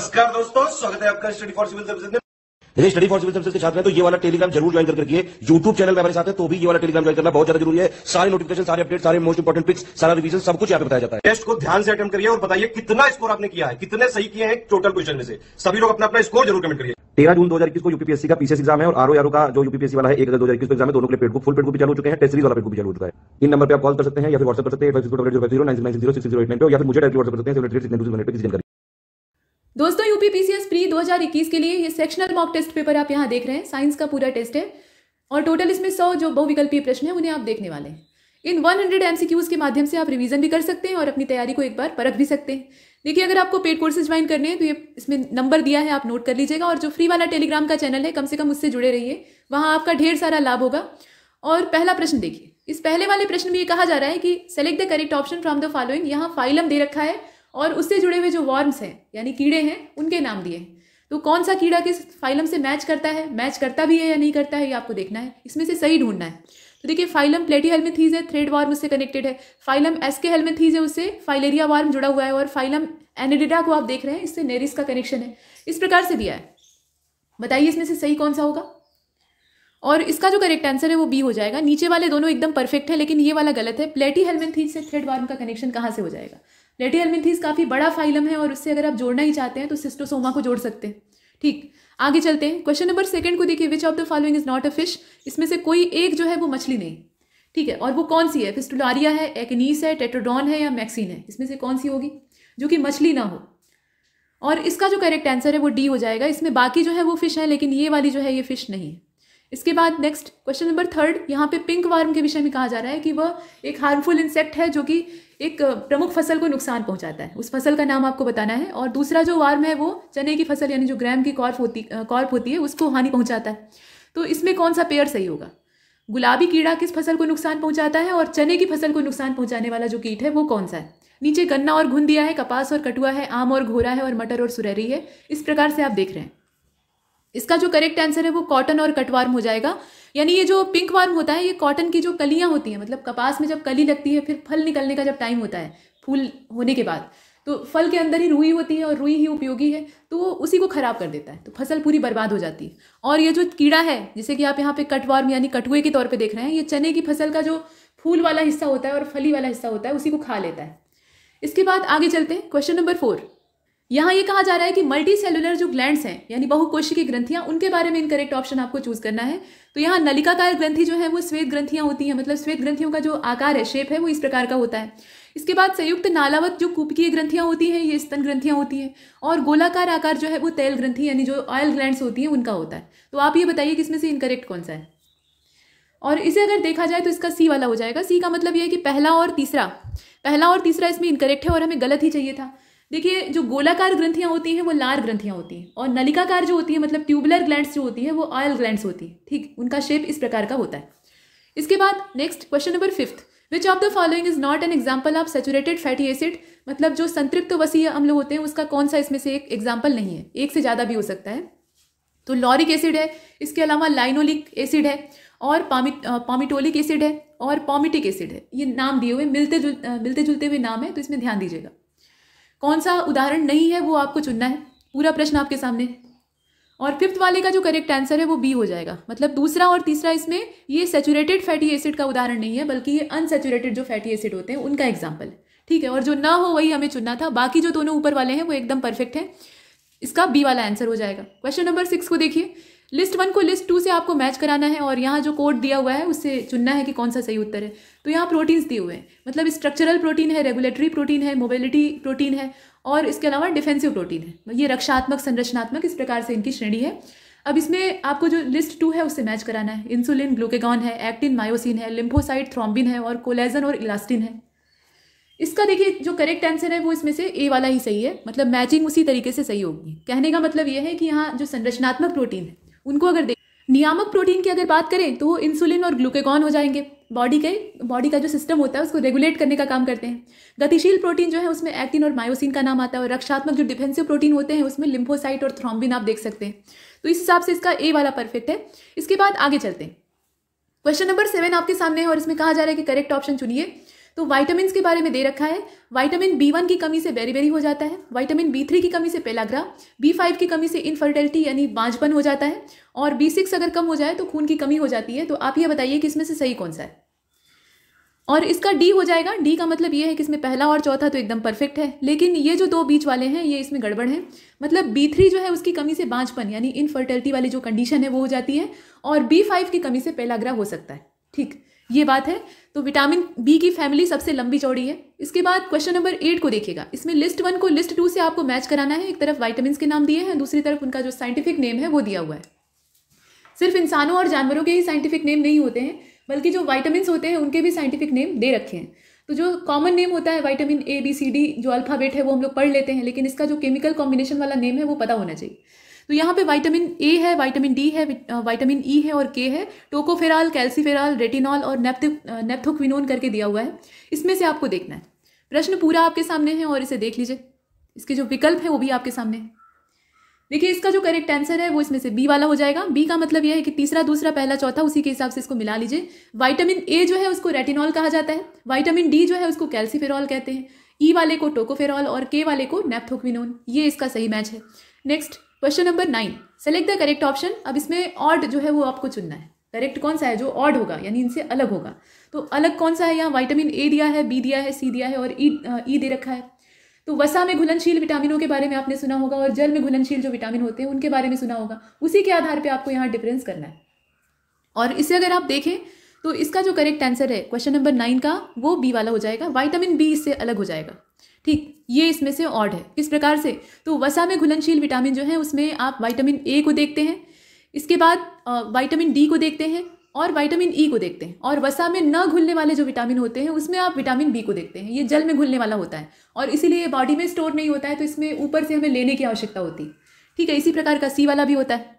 नमस्कार दोस्तों स्वागत है आपका स्टडी फॉर सिविल सर्विस यदि स्टडी फॉर सिविल सर्विस के छात्र हैं तो ये वाला टेलीग्राम जरूर ज्वाइन करके रखिए यूट्यूब चैनल में हमारे साथ है तो भी ये वाला टेलीग्राम ज्वाइन करना बहुत ज्यादा जरूरी है सारे नोटिफिकेशन सारे अपडेट सारे मोस्ट इंपॉर्टेंट पिक्स सारा रिवीजन सब कुछ यहाँ पे बताया जाता है टेस्ट को ध्यान से अटेंड करिए और बताइए कितना स्कोर आपने किया है कितने सही किए हैं टोटल क्वेश्चन में से सभी लोग अपना अपना स्कोर जरूर कमेंट करिए तेरह जून दो हजार इक्कीस को यूपीएससी का पीसीएस एग्जाम है और आरओ आरो का जो यूपीएससी वाला है एक हजार दो हजार इक्कीस एग्जाम है दोनों के पेड को फुल पेड को भी चालू हो चुके हैं टेस्ट सीरीज वाला पेड बुक भी चालू हो चुका है इन नंबर पर आप कॉल कर सकते हैं या फिर व्हाट्सएप कर सकते हैं या फिर मुझे डायरेक्ट व्हाट्सएप करते हैं दोस्तों यूपीपीसीएस प्री 2021 के लिए ये सेक्शनल मॉक टेस्ट पेपर आप यहाँ देख रहे हैं साइंस का पूरा टेस्ट है और टोटल इसमें सौ जो बहुविकल्पीय प्रश्न है उन्हें आप देखने वाले हैं इन 100 हंड्रेड एमसीक्यूज के माध्यम से आप रिवीजन भी कर सकते हैं और अपनी तैयारी को एक बार परख भी सकते हैं देखिए अगर आपको पेड कोर्सेज ज्वाइन करने हैं तो ये इसमें नंबर दिया है आप नोट कर लीजिएगा और जो फ्री वाला टेलीग्राम का चैनल है कम से कम उससे जुड़े रहिए वहाँ आपका ढेर सारा लाभ होगा और पहला प्रश्न देखिए इस पहले वाले प्रश्न में ये कहा जा रहा है कि select the correct option from the following यहाँ फाइलम दे रखा है और उससे जुड़े हुए जो वॉर्म्स हैं यानी कीड़े हैं उनके नाम दिए हैं तो कौन सा कीड़ा किस फाइलम से मैच करता है मैच करता भी है या नहीं करता है ये आपको देखना है इसमें से सही ढूंढना है तो देखिए फाइलम प्लेटी थीज है थ्रेड वार्म उससे कनेक्टेड है फाइलम एस के में थीज है उससे फाइलेरिया वार्म जुड़ा हुआ है और फाइलम एनेडिडा को आप देख रहे हैं इससे नेरिस का कनेक्शन है इस प्रकार से दिया है बताइए इसमें से सही कौन सा होगा और इसका जो करेक्ट आंसर है वो बी हो जाएगा नीचे वाले दोनों एकदम परफेक्ट है लेकिन ये वाला गलत है प्लेटी थीज से थ्रेड वार्म का कनेक्शन कहाँ से हो जाएगा लेटी काफ़ी बड़ा फाइलम है और उससे अगर आप जोड़ना ही चाहते हैं तो सिस्टोसोमा को जोड़ सकते हैं ठीक आगे चलते हैं क्वेश्चन नंबर सेकंड को देखिए which of the following is not a fish इसमें से कोई एक जो है वो मछली नहीं ठीक है और वो कौन सी है फिस्टुलारिया है एक्नीस है टेट्रोडॉन है या मैक्सीन है इसमें से कौन सी होगी जो कि मछली ना हो और इसका जो करेक्ट आंसर है वो डी हो जाएगा इसमें बाकी जो है वो फिश है लेकिन ये वाली जो है ये फिश नहीं है इसके बाद नेक्स्ट क्वेश्चन नंबर थर्ड यहाँ पे पिंक वार्म के विषय में कहा जा रहा है कि वह एक हार्मफुल इंसेक्ट है जो कि एक प्रमुख फसल को नुकसान पहुंचाता है उस फसल का नाम आपको बताना है और दूसरा जो वार्म है वो चने की फसल यानी जो ग्रैम की कॉर्फ होती कॉर्फ होती है उसको हानि पहुंचाता है तो इसमें कौन सा पेयर सही होगा गुलाबी कीड़ा किस फसल को नुकसान पहुंचाता है और चने की फसल को नुकसान पहुंचाने वाला जो कीट है वो कौन सा है नीचे गन्ना और घुन दिया है कपास और कटुआ है आम और घोरा है और मटर और सुरहरी है इस प्रकार से आप देख रहे हैं इसका जो करेक्ट आंसर है वो कॉटन और कटवार्म हो जाएगा यानी ये जो पिंक वार्म होता है ये कॉटन की जो कलियाँ होती हैं मतलब कपास में जब कली लगती है फिर फल निकलने का जब टाइम होता है फूल होने के बाद तो फल के अंदर ही रुई होती है और रुई ही उपयोगी है तो वो उसी को ख़राब कर देता है तो फसल पूरी बर्बाद हो जाती है और ये जो कीड़ा है जैसे कि आप यहाँ पे कटवार्म यानी कटुए के तौर पे देख रहे हैं ये चने की फसल का जो फूल वाला हिस्सा होता है और फली वाला हिस्सा होता है उसी को खा लेता है इसके बाद आगे चलते हैं क्वेश्चन नंबर फोर यहाँ ये कहा जा रहा है कि मल्टी सेलुलर जो ग्लैंड्स हैं यानी की ग्रंथियाँ उनके बारे में इनकरेक्ट ऑप्शन आपको चूज करना है तो यहाँ नलिकाकार ग्रंथि जो है वो श्वेत ग्रंथियाँ होती हैं मतलब श्वेत ग्रंथियों का जो आकार है शेप है वो इस प्रकार का होता है इसके बाद संयुक्त नालावत जो कुपकीय ग्रंथियाँ होती हैं ये स्तन ग्रंथियाँ होती हैं और गोलाकार आकार जो है वो तेल ग्रंथि यानी जो ऑयल ग्लैंड होती हैं उनका होता है तो आप ये बताइए कि इसमें से इनकरेक्ट कौन सा है और इसे अगर देखा जाए तो इसका सी वाला हो जाएगा सी का मतलब यह है कि पहला और तीसरा पहला और तीसरा इसमें इनकरेक्ट है और हमें गलत ही चाहिए था देखिए जो गोलाकार ग्रंथियाँ होती हैं वो लार ग्रंथियाँ होती हैं और नलिकाकार जो होती है मतलब ट्यूबुलर ग्लैंड्स जो होती है वो ऑयल ग्लैंड्स होती है ठीक उनका शेप इस प्रकार का होता है इसके बाद next question number fifth which of the following is not an example of saturated fatty acid मतलब जो संतृप्त वसीय अम्ल होते हैं उसका कौन सा इसमें से एक एग्जाम्पल नहीं है एक से ज़्यादा भी हो सकता है तो लॉरिक एसिड है इसके अलावा लाइनोलिक एसिड है और पामिट पामिटोलिक एसिड है और पॉमिटिक एसिड है ये नाम दिए हुए मिलते जुल मिलते जुलते हुए नाम है तो इसमें ध्यान दीजिएगा कौन सा उदाहरण नहीं है वो आपको चुनना है पूरा प्रश्न आपके सामने और फिफ्थ वाले का जो करेक्ट आंसर है वो बी हो जाएगा मतलब दूसरा और तीसरा इसमें ये सेचुरेटेड फैटी एसिड का उदाहरण नहीं है बल्कि ये अनसेचुरेटेड जो फैटी एसिड होते हैं उनका एग्जाम्पल ठीक है और जो ना हो वही हमें चुनना था बाकी जो दोनों ऊपर वाले हैं वो एकदम परफेक्ट है इसका बी वाला आंसर हो जाएगा क्वेश्चन नंबर सिक्स को देखिए लिस्ट वन को लिस्ट टू से आपको मैच कराना है और यहाँ जो कोड दिया हुआ है उससे चुनना है कि कौन सा सही उत्तर है तो यहाँ प्रोटीन्स दिए हुए हैं मतलब स्ट्रक्चरल प्रोटीन है रेगुलेटरी प्रोटीन है मोबिलिटी प्रोटीन है और इसके अलावा डिफेंसिव प्रोटीन है ये रक्षात्मक संरचनात्मक इस प्रकार से इनकी श्रेणी है अब इसमें आपको जो लिस्ट टू है उससे मैच कराना है इंसुलिन ग्लूकेगॉन है एक्टिन मायोसिन है लिम्फोसाइड थ्रॉम्बिन है और कोलेजन और इलास्टिन है इसका देखिए जो करेक्ट आंसर है वो इसमें से ए वाला ही सही है मतलब मैचिंग उसी तरीके से सही होगी कहने का मतलब ये है कि यहाँ जो संरचनात्मक प्रोटीन है उनको अगर दे नियामक प्रोटीन की अगर बात करें तो वो इंसुलिन और ग्लूकेकॉन हो जाएंगे बॉडी के बॉडी का जो सिस्टम होता है उसको रेगुलेट करने का काम करते हैं गतिशील प्रोटीन जो है उसमें एक्टिन और मायोसिन का नाम आता है और रक्षात्मक जो डिफेंसिव प्रोटीन होते हैं उसमें लिम्फोसाइट और थ्रोम्बिन आप देख सकते हैं तो इस हिसाब से इसका ए वाला परफेक्ट है इसके बाद आगे चलते हैं क्वेश्चन नंबर सेवन आपके सामने है और इसमें कहा जा रहा है कि करेक्ट ऑप्शन चुनिए तो वाइटामिन के बारे में दे रखा है वाइटामिन बी वन की कमी से बेरीबेरी हो जाता है वाइटामिन बी थ्री की कमी से पेलाग्रा बी फाइव की कमी से इनफर्टिलिटी यानी बांझपन हो जाता है और बी सिक्स अगर कम हो जाए तो खून की कमी हो जाती है तो आप ये बताइए कि इसमें से सही कौन सा है और इसका डी हो जाएगा डी का मतलब ये है कि इसमें पहला और चौथा तो एकदम परफेक्ट है लेकिन ये जो दो बीच वाले हैं ये इसमें गड़बड़ है मतलब बी थ्री जो है उसकी कमी से बांझपन यानी इनफर्टिलिटी वाली जो कंडीशन है वो हो जाती है और बी फाइव की कमी से ग्रह हो सकता है ठीक ये बात है तो विटामिन बी की फैमिली सबसे लंबी चौड़ी है इसके बाद क्वेश्चन नंबर एट को देखिएगा इसमें लिस्ट वन को लिस्ट टू से आपको मैच कराना है एक तरफ वाइटामिन के नाम दिए हैं दूसरी तरफ उनका जो साइंटिफिक नेम है वो दिया हुआ है सिर्फ इंसानों और जानवरों के ही साइंटिफिक नेम नहीं होते हैं बल्कि जो वाइटामिन होते हैं उनके भी साइंटिफिक नेम दे रखे हैं तो जो कॉमन नेम होता है vitamin A B C D जो अल्फ़ाबेट है वो हम लोग पढ़ लेते हैं लेकिन इसका जो केमिकल कॉम्बिनेशन वाला नेम है वो पता होना चाहिए तो यहाँ पे विटामिन ए है विटामिन डी है विटामिन ई e है और के है टोकोफेराल कैल्सीफेराल रेटिनॉल और नेप्थोक्विनोन करके दिया हुआ है इसमें से आपको देखना है प्रश्न पूरा आपके सामने है और इसे देख लीजिए इसके जो विकल्प हैं वो भी आपके सामने है देखिए इसका जो करेक्ट आंसर है वो इसमें से बी वाला हो जाएगा बी का मतलब यह है कि तीसरा दूसरा पहला चौथा उसी के हिसाब से इसको मिला लीजिए विटामिन ए जो है उसको रेटिनॉल कहा जाता है विटामिन डी जो है उसको कैल्सीफेरॉल कहते हैं ई e वाले को टोकोफेरॉल और के वाले को नेप्थोक्विनोन ये इसका सही मैच है next question number nine select the correct option अब इसमें ऑड जो है वो आपको चुनना है करेक्ट कौन सा है जो ऑड होगा यानी इनसे अलग होगा तो अलग कौन सा है यहाँ वाइटामिन ए दिया है बी दिया है सी दिया है और ई e, ई e दे रखा है तो वसा में घुलनशील विटामिनों के बारे में आपने सुना होगा और जल में घुलनशील जो विटामिन होते हैं उनके बारे में सुना होगा उसी के आधार पर आपको यहाँ डिफरेंस करना है और इसे अगर आप देखें तो इसका जो करेक्ट आंसर है क्वेश्चन नंबर नाइन का वो बी वाला हो जाएगा वाइटामिन बी इससे अलग हो जाएगा ठीक ये इसमें से ऑड है किस प्रकार से तो वसा में घुलनशील विटामिन जो है उसमें आप वाइटामिन ए को देखते हैं इसके बाद वाइटामिन डी को देखते हैं और विटामिन ई e को देखते हैं और वसा में न घुलने वाले जो विटामिन होते हैं उसमें आप विटामिन बी को देखते हैं ये जल में घुलने वाला होता है और इसीलिए बॉडी में स्टोर नहीं होता है तो इसमें ऊपर से हमें लेने की आवश्यकता होती है ठीक है इसी प्रकार का सी वाला भी होता है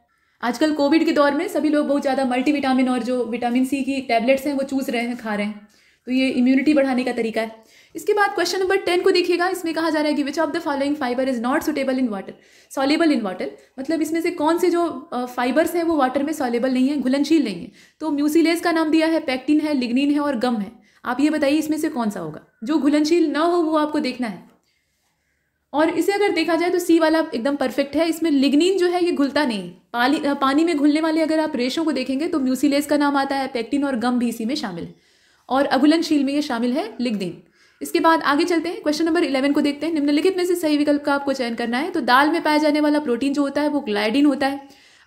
आजकल कोविड के दौर में सभी लोग बहुत ज़्यादा मल्टीविटामिन और जो विटामिन सी की टैबलेट्स हैं वो चूस रहे हैं खा रहे हैं तो ये इम्यूनिटी बढ़ाने का तरीका है इसके बाद क्वेश्चन नंबर टेन को देखिएगा इसमें कहा जा रहा है कि which of the following fibre is not suitable in water soluble in water मतलब इसमें से कौन से जो फाइबर्स हैं वो वाटर में सॉलेबल नहीं है घुलनशील नहीं है तो म्यूसिलेज का नाम दिया है पैक्टिन है लिग्निन है और गम है आप ये बताइए इसमें से कौन सा होगा जो घुलनशील ना हो वो आपको देखना है और इसे अगर देखा जाए तो सी वाला एकदम परफेक्ट है इसमें लिग्निन जो है ये घुलता नहीं पाली पानी में घुलने वाले अगर आप रेशों को देखेंगे तो म्यूसिलेज का नाम आता है पैक्टिन और गम भी इसी में शामिल है और अघुलनशील में ये शामिल है लिग्निन इसके बाद आगे चलते हैं क्वेश्चन नंबर इलेवन को देखते हैं निम्नलिखित में से सही विकल्प का आपको चयन करना है तो दाल में पाया जाने वाला प्रोटीन जो होता है वो ग्लाइडिन होता है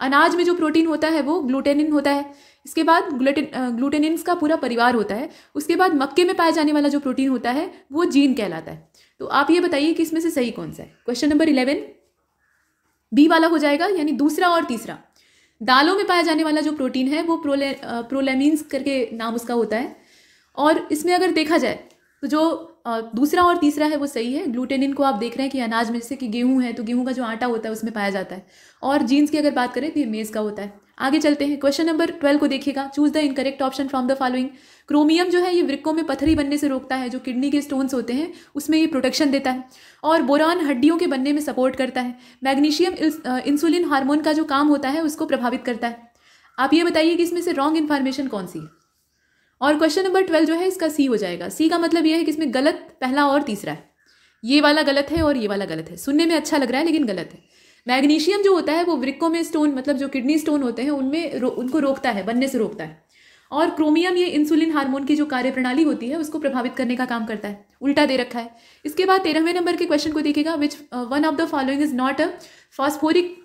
अनाज में जो प्रोटीन होता है वो ग्लूटेनिन होता है इसके बाद ग्लूटेन ग्लूटेनिन्स का पूरा परिवार होता है उसके बाद मक्के में पाया जाने वाला जो प्रोटीन होता है वो जीन कहलाता है तो आप ये बताइए कि इसमें से सही कौन सा है क्वेश्चन नंबर इलेवन बी वाला हो जाएगा यानी दूसरा और तीसरा दालों में पाया जाने वाला जो प्रोटीन है वो प्रोले प्रोलेमीन्स करके नाम उसका होता है और इसमें अगर देखा जाए तो जो दूसरा और तीसरा है वो सही है ग्लूटेनिन को आप देख रहे हैं कि अनाज में जैसे कि गेहूं है तो गेहूं का जो आटा होता है उसमें पाया जाता है और जीन्स की अगर बात करें तो ये मेज़ का होता है आगे चलते हैं क्वेश्चन नंबर ट्वेल्व को देखिएगा choose the incorrect option from the following chromium जो है ये वृक्कों में पथरी बनने से रोकता है जो किडनी के स्टोन्स होते हैं उसमें ये प्रोटेक्शन देता है और बोरान हड्डियों के बनने में सपोर्ट करता है मैग्नीशियम इंसुलिन हार्मोन का जो काम होता है उसको प्रभावित करता है आप ये बताइए कि इसमें से रॉन्ग इन्फॉर्मेशन कौन सी है और क्वेश्चन नंबर ट्वेल्व जो है इसका सी हो जाएगा सी का मतलब ये है कि इसमें गलत पहला और तीसरा है ये वाला गलत है और ये वाला गलत है सुनने में अच्छा लग रहा है लेकिन गलत है मैग्नीशियम जो होता है वो वृक्कों में स्टोन मतलब जो किडनी स्टोन होते हैं उनमें रो, उनको रोकता है बनने से रोकता है और क्रोमियम ये इंसुलिन हार्मोन की जो कार्यप्रणाली होती है उसको प्रभावित करने का काम करता है उल्टा दे रखा है इसके बाद तेरहवें नंबर के क्वेश्चन को देखिएगा which one of the following is not a phosphoric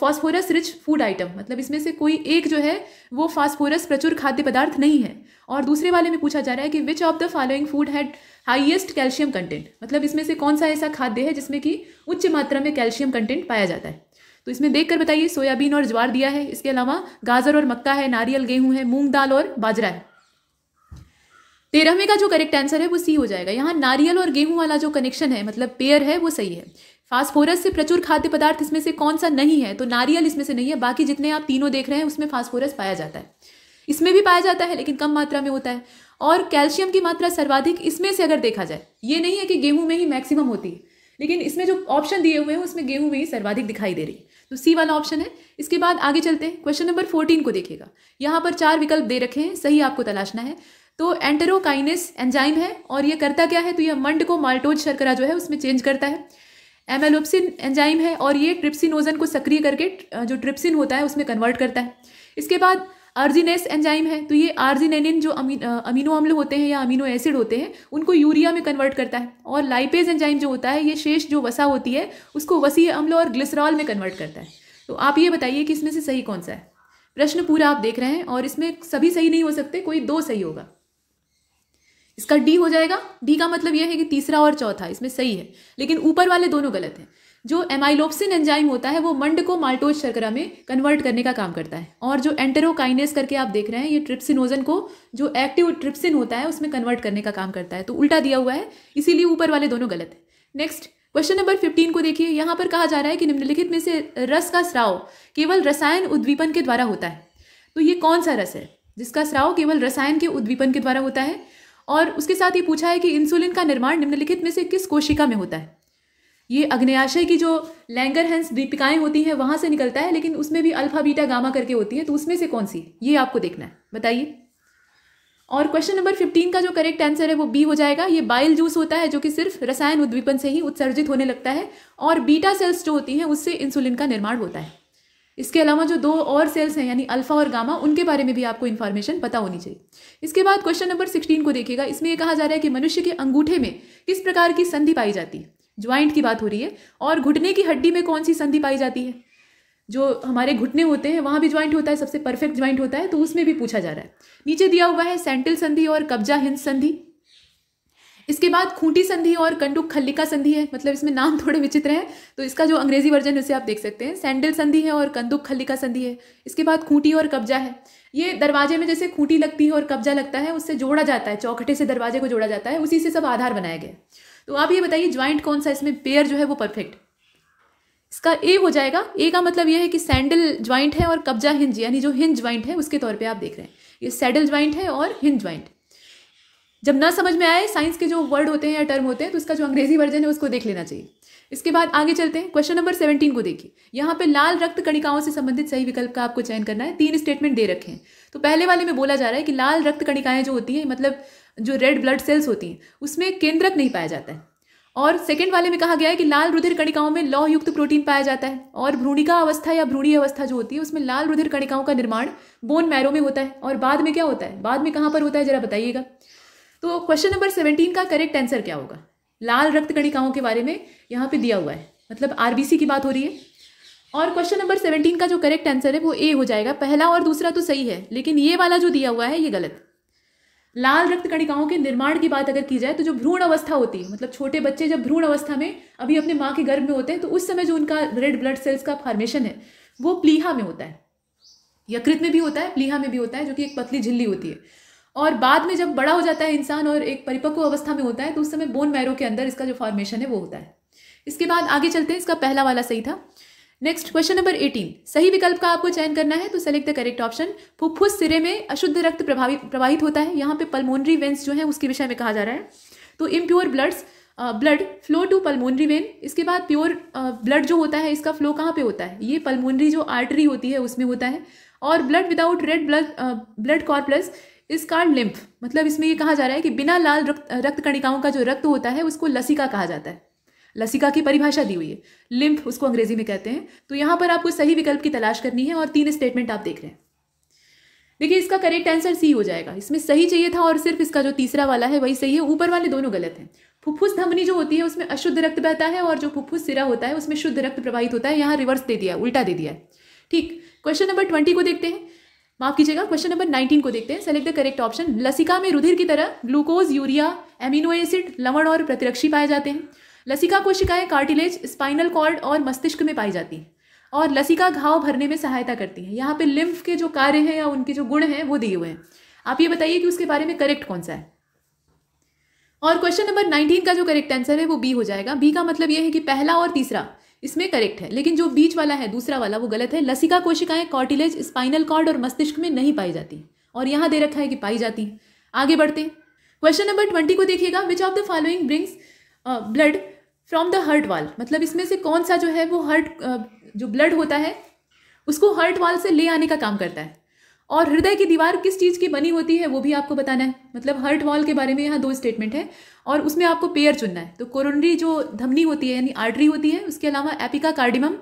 phosphorus rich food item मतलब इसमें से कोई एक जो है वो फास्फोरस प्रचुर खाद्य पदार्थ नहीं है और दूसरे वाले में पूछा जा रहा है कि which of the following food had highest calcium content मतलब इसमें से कौन सा ऐसा खाद्य है जिसमें कि उच्च मात्रा में कैल्शियम कंटेंट पाया जाता है तो इसमें देख कर बताइए सोयाबीन और ज्वार दिया है इसके अलावा गाजर और मक्का है नारियल गेहूँ है मूंग दाल और बाजरा है तेरहवें का जो करेक्ट आंसर है वो सी हो जाएगा यहाँ नारियल और गेहूं वाला जो कनेक्शन है मतलब पेयर है वो सही है फास्फोरस से प्रचुर खाद्य पदार्थ इसमें से कौन सा नहीं है तो नारियल इसमें से नहीं है बाकी जितने आप तीनों देख रहे हैं उसमें फास्फोरस पाया जाता है इसमें भी पाया जाता है लेकिन कम मात्रा में होता है और कैल्शियम की मात्रा सर्वाधिक इसमें से अगर देखा जाए ये नहीं है कि गेहूं में ही मैक्सिमम होती है लेकिन इसमें जो ऑप्शन दिए हुए हैं उसमें गेहूं में ही सर्वाधिक दिखाई दे रही है तो सी वाला ऑप्शन है इसके बाद आगे चलते हैं क्वेश्चन नंबर फोर्टीन को देखिएगा यहाँ पर चार विकल्प दे रखे हैं सही आपको तलाशना है तो एंटेरोकाइनेस एंजाइम है और ये करता क्या है तो यह मंड को माल्टोज शर्करा जो है उसमें चेंज करता है एमेलोप्सिन एंजाइम है और ये ट्रिप्सिनोजन को सक्रिय करके जो ट्रिप्सिन होता है उसमें कन्वर्ट करता है इसके बाद आर्जिनेस एंजाइम है तो ये आर्जीनेनिन जो अमीनो अम्ल होते हैं या अमीनो एसिड होते हैं उनको यूरिया में कन्वर्ट करता है और लाइपेज एंजाइम जो होता है ये शेष जो वसा होती है उसको वसीय अम्ल और ग्लिसरॉल में कन्वर्ट करता है तो आप ये बताइए कि इसमें से सही कौन सा है प्रश्न पूरा आप देख रहे हैं और इसमें सभी सही नहीं हो सकते कोई दो सही होगा इसका डी हो जाएगा डी का मतलब यह है कि तीसरा और चौथा इसमें सही है लेकिन ऊपर वाले दोनों गलत हैं जो एमाइलोप्सिन एंजाइम होता है वो मंड को माल्टोज शर्करा में कन्वर्ट करने का काम करता है और जो एंटेरोकाइनेस करके आप देख रहे हैं ये ट्रिप्सिनोजन को जो एक्टिव ट्रिप्सिन होता है उसमें कन्वर्ट करने का काम करता है तो उल्टा दिया हुआ है इसीलिए ऊपर वाले दोनों गलत है नेक्स्ट क्वेश्चन नंबर फिफ्टीन को देखिए यहाँ पर कहा जा रहा है कि निम्नलिखित में से रस का स्राव केवल रसायन उद्दीपन के द्वारा होता है तो ये कौन सा रस है जिसका स्राव केवल रसायन के उद्दीपन के द्वारा होता है और उसके साथ ये पूछा है कि इंसुलिन का निर्माण निम्नलिखित में से किस कोशिका में होता है ये अग्नयाशय की जो लैंगर हैंस दीपिकाएं होती हैं वहाँ से निकलता है लेकिन उसमें भी अल्फा बीटा गामा करके होती है तो उसमें से कौन सी ये आपको देखना है बताइए और क्वेश्चन नंबर फिफ्टीन का जो करेक्ट आंसर है वो बी हो जाएगा ये बाइल जूस होता है जो कि सिर्फ रसायन उद्दीपन से ही उत्सर्जित होने लगता है और बीटा सेल्स जो होती हैं उससे इंसुलिन का निर्माण होता है इसके अलावा जो दो और सेल्स हैं यानी अल्फा और गामा उनके बारे में भी आपको इन्फॉर्मेशन पता होनी चाहिए इसके बाद क्वेश्चन नंबर सिक्सटीन को देखिएगा इसमें यह कहा जा रहा है कि मनुष्य के अंगूठे में किस प्रकार की संधि पाई जाती है ज्वाइंट की बात हो रही है और घुटने की हड्डी में कौन सी संधि पाई जाती है जो हमारे घुटने होते हैं वहाँ भी ज्वाइंट होता है सबसे परफेक्ट ज्वाइंट होता है तो उसमें भी पूछा जा रहा है नीचे दिया हुआ है सेंटल संधि और कब्जा हिंस संधि इसके बाद खूंटी संधि और कंडुक खल्लिका संधि है मतलब इसमें नाम थोड़े विचित्र हैं तो इसका जो अंग्रेजी वर्जन है उसे आप देख सकते हैं सैंडल संधि है और कंदुक खल्लिका संधि है इसके बाद खूंटी और कब्जा है ये दरवाजे में जैसे खूंटी लगती है और कब्जा लगता है उससे जोड़ा जाता है चौखटे से दरवाजे को जोड़ा जाता है उसी से सब आधार बनाया गया तो आप ये बताइए ज्वाइंट कौन सा इसमें पेयर जो है वो परफेक्ट इसका ए हो जाएगा ए का मतलब यह है कि सैंडल ज्वाइंट है और कब्जा हिंज यानी जो हिंज ज्वाइंट है उसके तौर पे आप देख रहे हैं ये सैडल ज्वाइंट है और हिंज ज्वाइंट जब ना समझ में आए साइंस के जो वर्ड होते हैं या टर्म होते हैं तो उसका जो अंग्रेजी वर्जन है उसको देख लेना चाहिए इसके बाद आगे चलते हैं क्वेश्चन नंबर सेवेंटीन को देखिए यहाँ पे लाल रक्त कणिकाओं से संबंधित सही विकल्प का आपको चयन करना है तीन स्टेटमेंट दे रखे हैं तो पहले वाले में बोला जा रहा है कि लाल रक्त कणिकाएं जो होती हैं मतलब जो रेड ब्लड सेल्स होती हैं उसमें केंद्रक नहीं पाया जाता है और सेकेंड वाले में कहा गया है कि लाल रुधिर कणिकाओं में लौह युक्त प्रोटीन पाया जाता है और भ्रूणिका अवस्था या भ्रूणी अवस्था जो होती है उसमें लाल रुधिर कणिकाओं का निर्माण बोन मैरो में होता है और बाद में क्या होता है बाद में कहाँ पर होता है जरा बताइएगा तो क्वेश्चन नंबर सेवेंटीन का करेक्ट आंसर क्या होगा लाल रक्त कणिकाओं के बारे में यहाँ पे दिया हुआ है मतलब आरबीसी की बात हो रही है और क्वेश्चन नंबर सेवेंटीन का जो करेक्ट आंसर है वो ए हो जाएगा पहला और दूसरा तो सही है लेकिन ये वाला जो दिया हुआ है ये गलत लाल रक्त कणिकाओं के निर्माण की बात अगर की जाए तो जो भ्रूण अवस्था होती है मतलब छोटे बच्चे जब भ्रूण अवस्था में अभी अपने माँ के गर्भ में होते हैं तो उस समय जो उनका रेड ब्लड सेल्स का फॉर्मेशन है वो प्लीहा में होता है यकृत में भी होता है प्लीहा में भी होता है जो कि एक पतली झिल्ली होती है और बाद में जब बड़ा हो जाता है इंसान और एक परिपक्व अवस्था में होता है तो उस समय बोन मैरो के अंदर इसका जो फॉर्मेशन है वो होता है इसके बाद आगे चलते हैं इसका पहला वाला सही था नेक्स्ट क्वेश्चन नंबर एटीन सही विकल्प का आपको चयन करना है तो सेलेक्ट द करेक्ट ऑप्शन फुफ्फुस सिरे में अशुद्ध रक्त प्रभावित प्रवाहित होता है यहाँ पे पल्मोनरी वेंस जो है उसके विषय में कहा जा रहा है तो impure bloods blood flow to pulmonary vein इसके बाद प्योर ब्लड जो होता है इसका फ्लो कहाँ पे होता है ये पल्मोनरी जो आर्टरी होती है उसमें होता है और blood without red blood blood corpuscles is called lymph मतलब इसमें ये कहा जा रहा है कि बिना लाल रक्त रक्त कणिकाओं का जो रक्त होता है उसको लसिका कहा जाता है लसिका की परिभाषा दी हुई है लिम्फ उसको अंग्रेजी में कहते हैं तो यहाँ पर आपको सही विकल्प की तलाश करनी है और तीन स्टेटमेंट आप देख रहे हैं देखिए इसका करेक्ट आंसर सी हो जाएगा इसमें सही चाहिए था और सिर्फ इसका जो तीसरा वाला है वही सही है ऊपर वाले दोनों गलत हैं फुफ्फुस धमनी जो होती है उसमें अशुद्ध रक्त बहता है और जो फुफ्फुस सिरा होता है उसमें शुद्ध रक्त प्रवाहित होता है यहाँ रिवर्स दे दिया उल्टा दे दिया ठीक क्वेश्चन नंबर ट्वेंटी को देखते हैं माफ कीजिएगा क्वेश्चन नंबर 19 को देखते हैं सेलेक्ट द करेक्ट ऑप्शन लसिका में रुधिर की तरह ग्लूकोज यूरिया एमिनो एसिड लवण और प्रतिरक्षी पाए जाते हैं लसिका कोशिकाएं कार्टिलेज स्पाइनल कॉर्ड और मस्तिष्क में पाई जाती हैं और लसिका घाव भरने में सहायता करती है यहाँ पे लिम्फ के जो कार्य हैं या उनके जो गुण हैं वो दिए हुए हैं आप ये बताइए कि उसके बारे में करेक्ट कौन सा है और क्वेश्चन नंबर नाइनटीन का जो करेक्ट आंसर है वो बी हो जाएगा बी का मतलब ये है कि पहला और तीसरा इसमें करेक्ट है लेकिन जो बीच वाला है दूसरा वाला वो गलत है लसिका कोशिकाएं कॉटिलेज स्पाइनल कॉर्ड और मस्तिष्क में नहीं पाई जाती और यहाँ दे रखा है कि पाई जाती आगे बढ़ते क्वेश्चन नंबर ट्वेंटी को देखिएगा which of the following brings blood from the heart wall मतलब इसमें से कौन सा जो है वो हर्ट uh, जो ब्लड होता है उसको हर्ट वाल से ले आने का काम करता है और हृदय की दीवार किस चीज़ की बनी होती है वो भी आपको बताना है मतलब हर्ट वॉल के बारे में यहाँ दो स्टेटमेंट है और उसमें आपको पेयर चुनना है तो कोरोनरी जो धमनी होती है यानी आर्टरी होती है उसके अलावा एपिका कार्डियम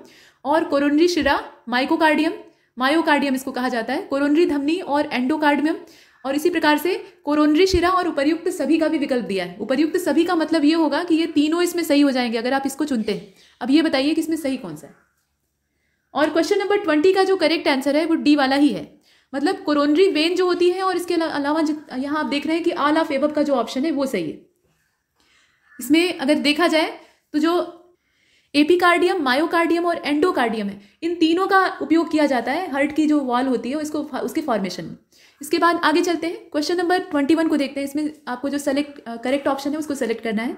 और कोरोनरी शिरा माइकोकार्डियम मायोकार्डियम इसको कहा जाता है कोरोनरी धमनी और एंडोकार्डियम और इसी प्रकार से कोरोनरी शिरा और उपयुक्त सभी का भी विकल्प दिया है उपरयुक्त सभी का मतलब ये होगा कि ये तीनों इसमें सही हो जाएंगे अगर आप इसको चुनते हैं अब ये बताइए कि इसमें सही कौन सा है और क्वेश्चन नंबर ट्वेंटी का जो करेक्ट आंसर है वो डी वाला ही है मतलब कोरोनरी वेन जो होती है और इसके अलावा यहाँ आप देख रहे हैं कि आल ऑफ का जो ऑप्शन है वो सही है इसमें अगर देखा जाए तो जो एपिकार्डियम मायोकार्डियम और एंडोकार्डियम है इन तीनों का उपयोग किया जाता है हर्ट की जो वॉल होती है उसको उसके फॉर्मेशन में इसके बाद आगे चलते हैं क्वेश्चन नंबर ट्वेंटी वन को देखते हैं इसमें आपको जो सेलेक्ट करेक्ट ऑप्शन है उसको सेलेक्ट करना है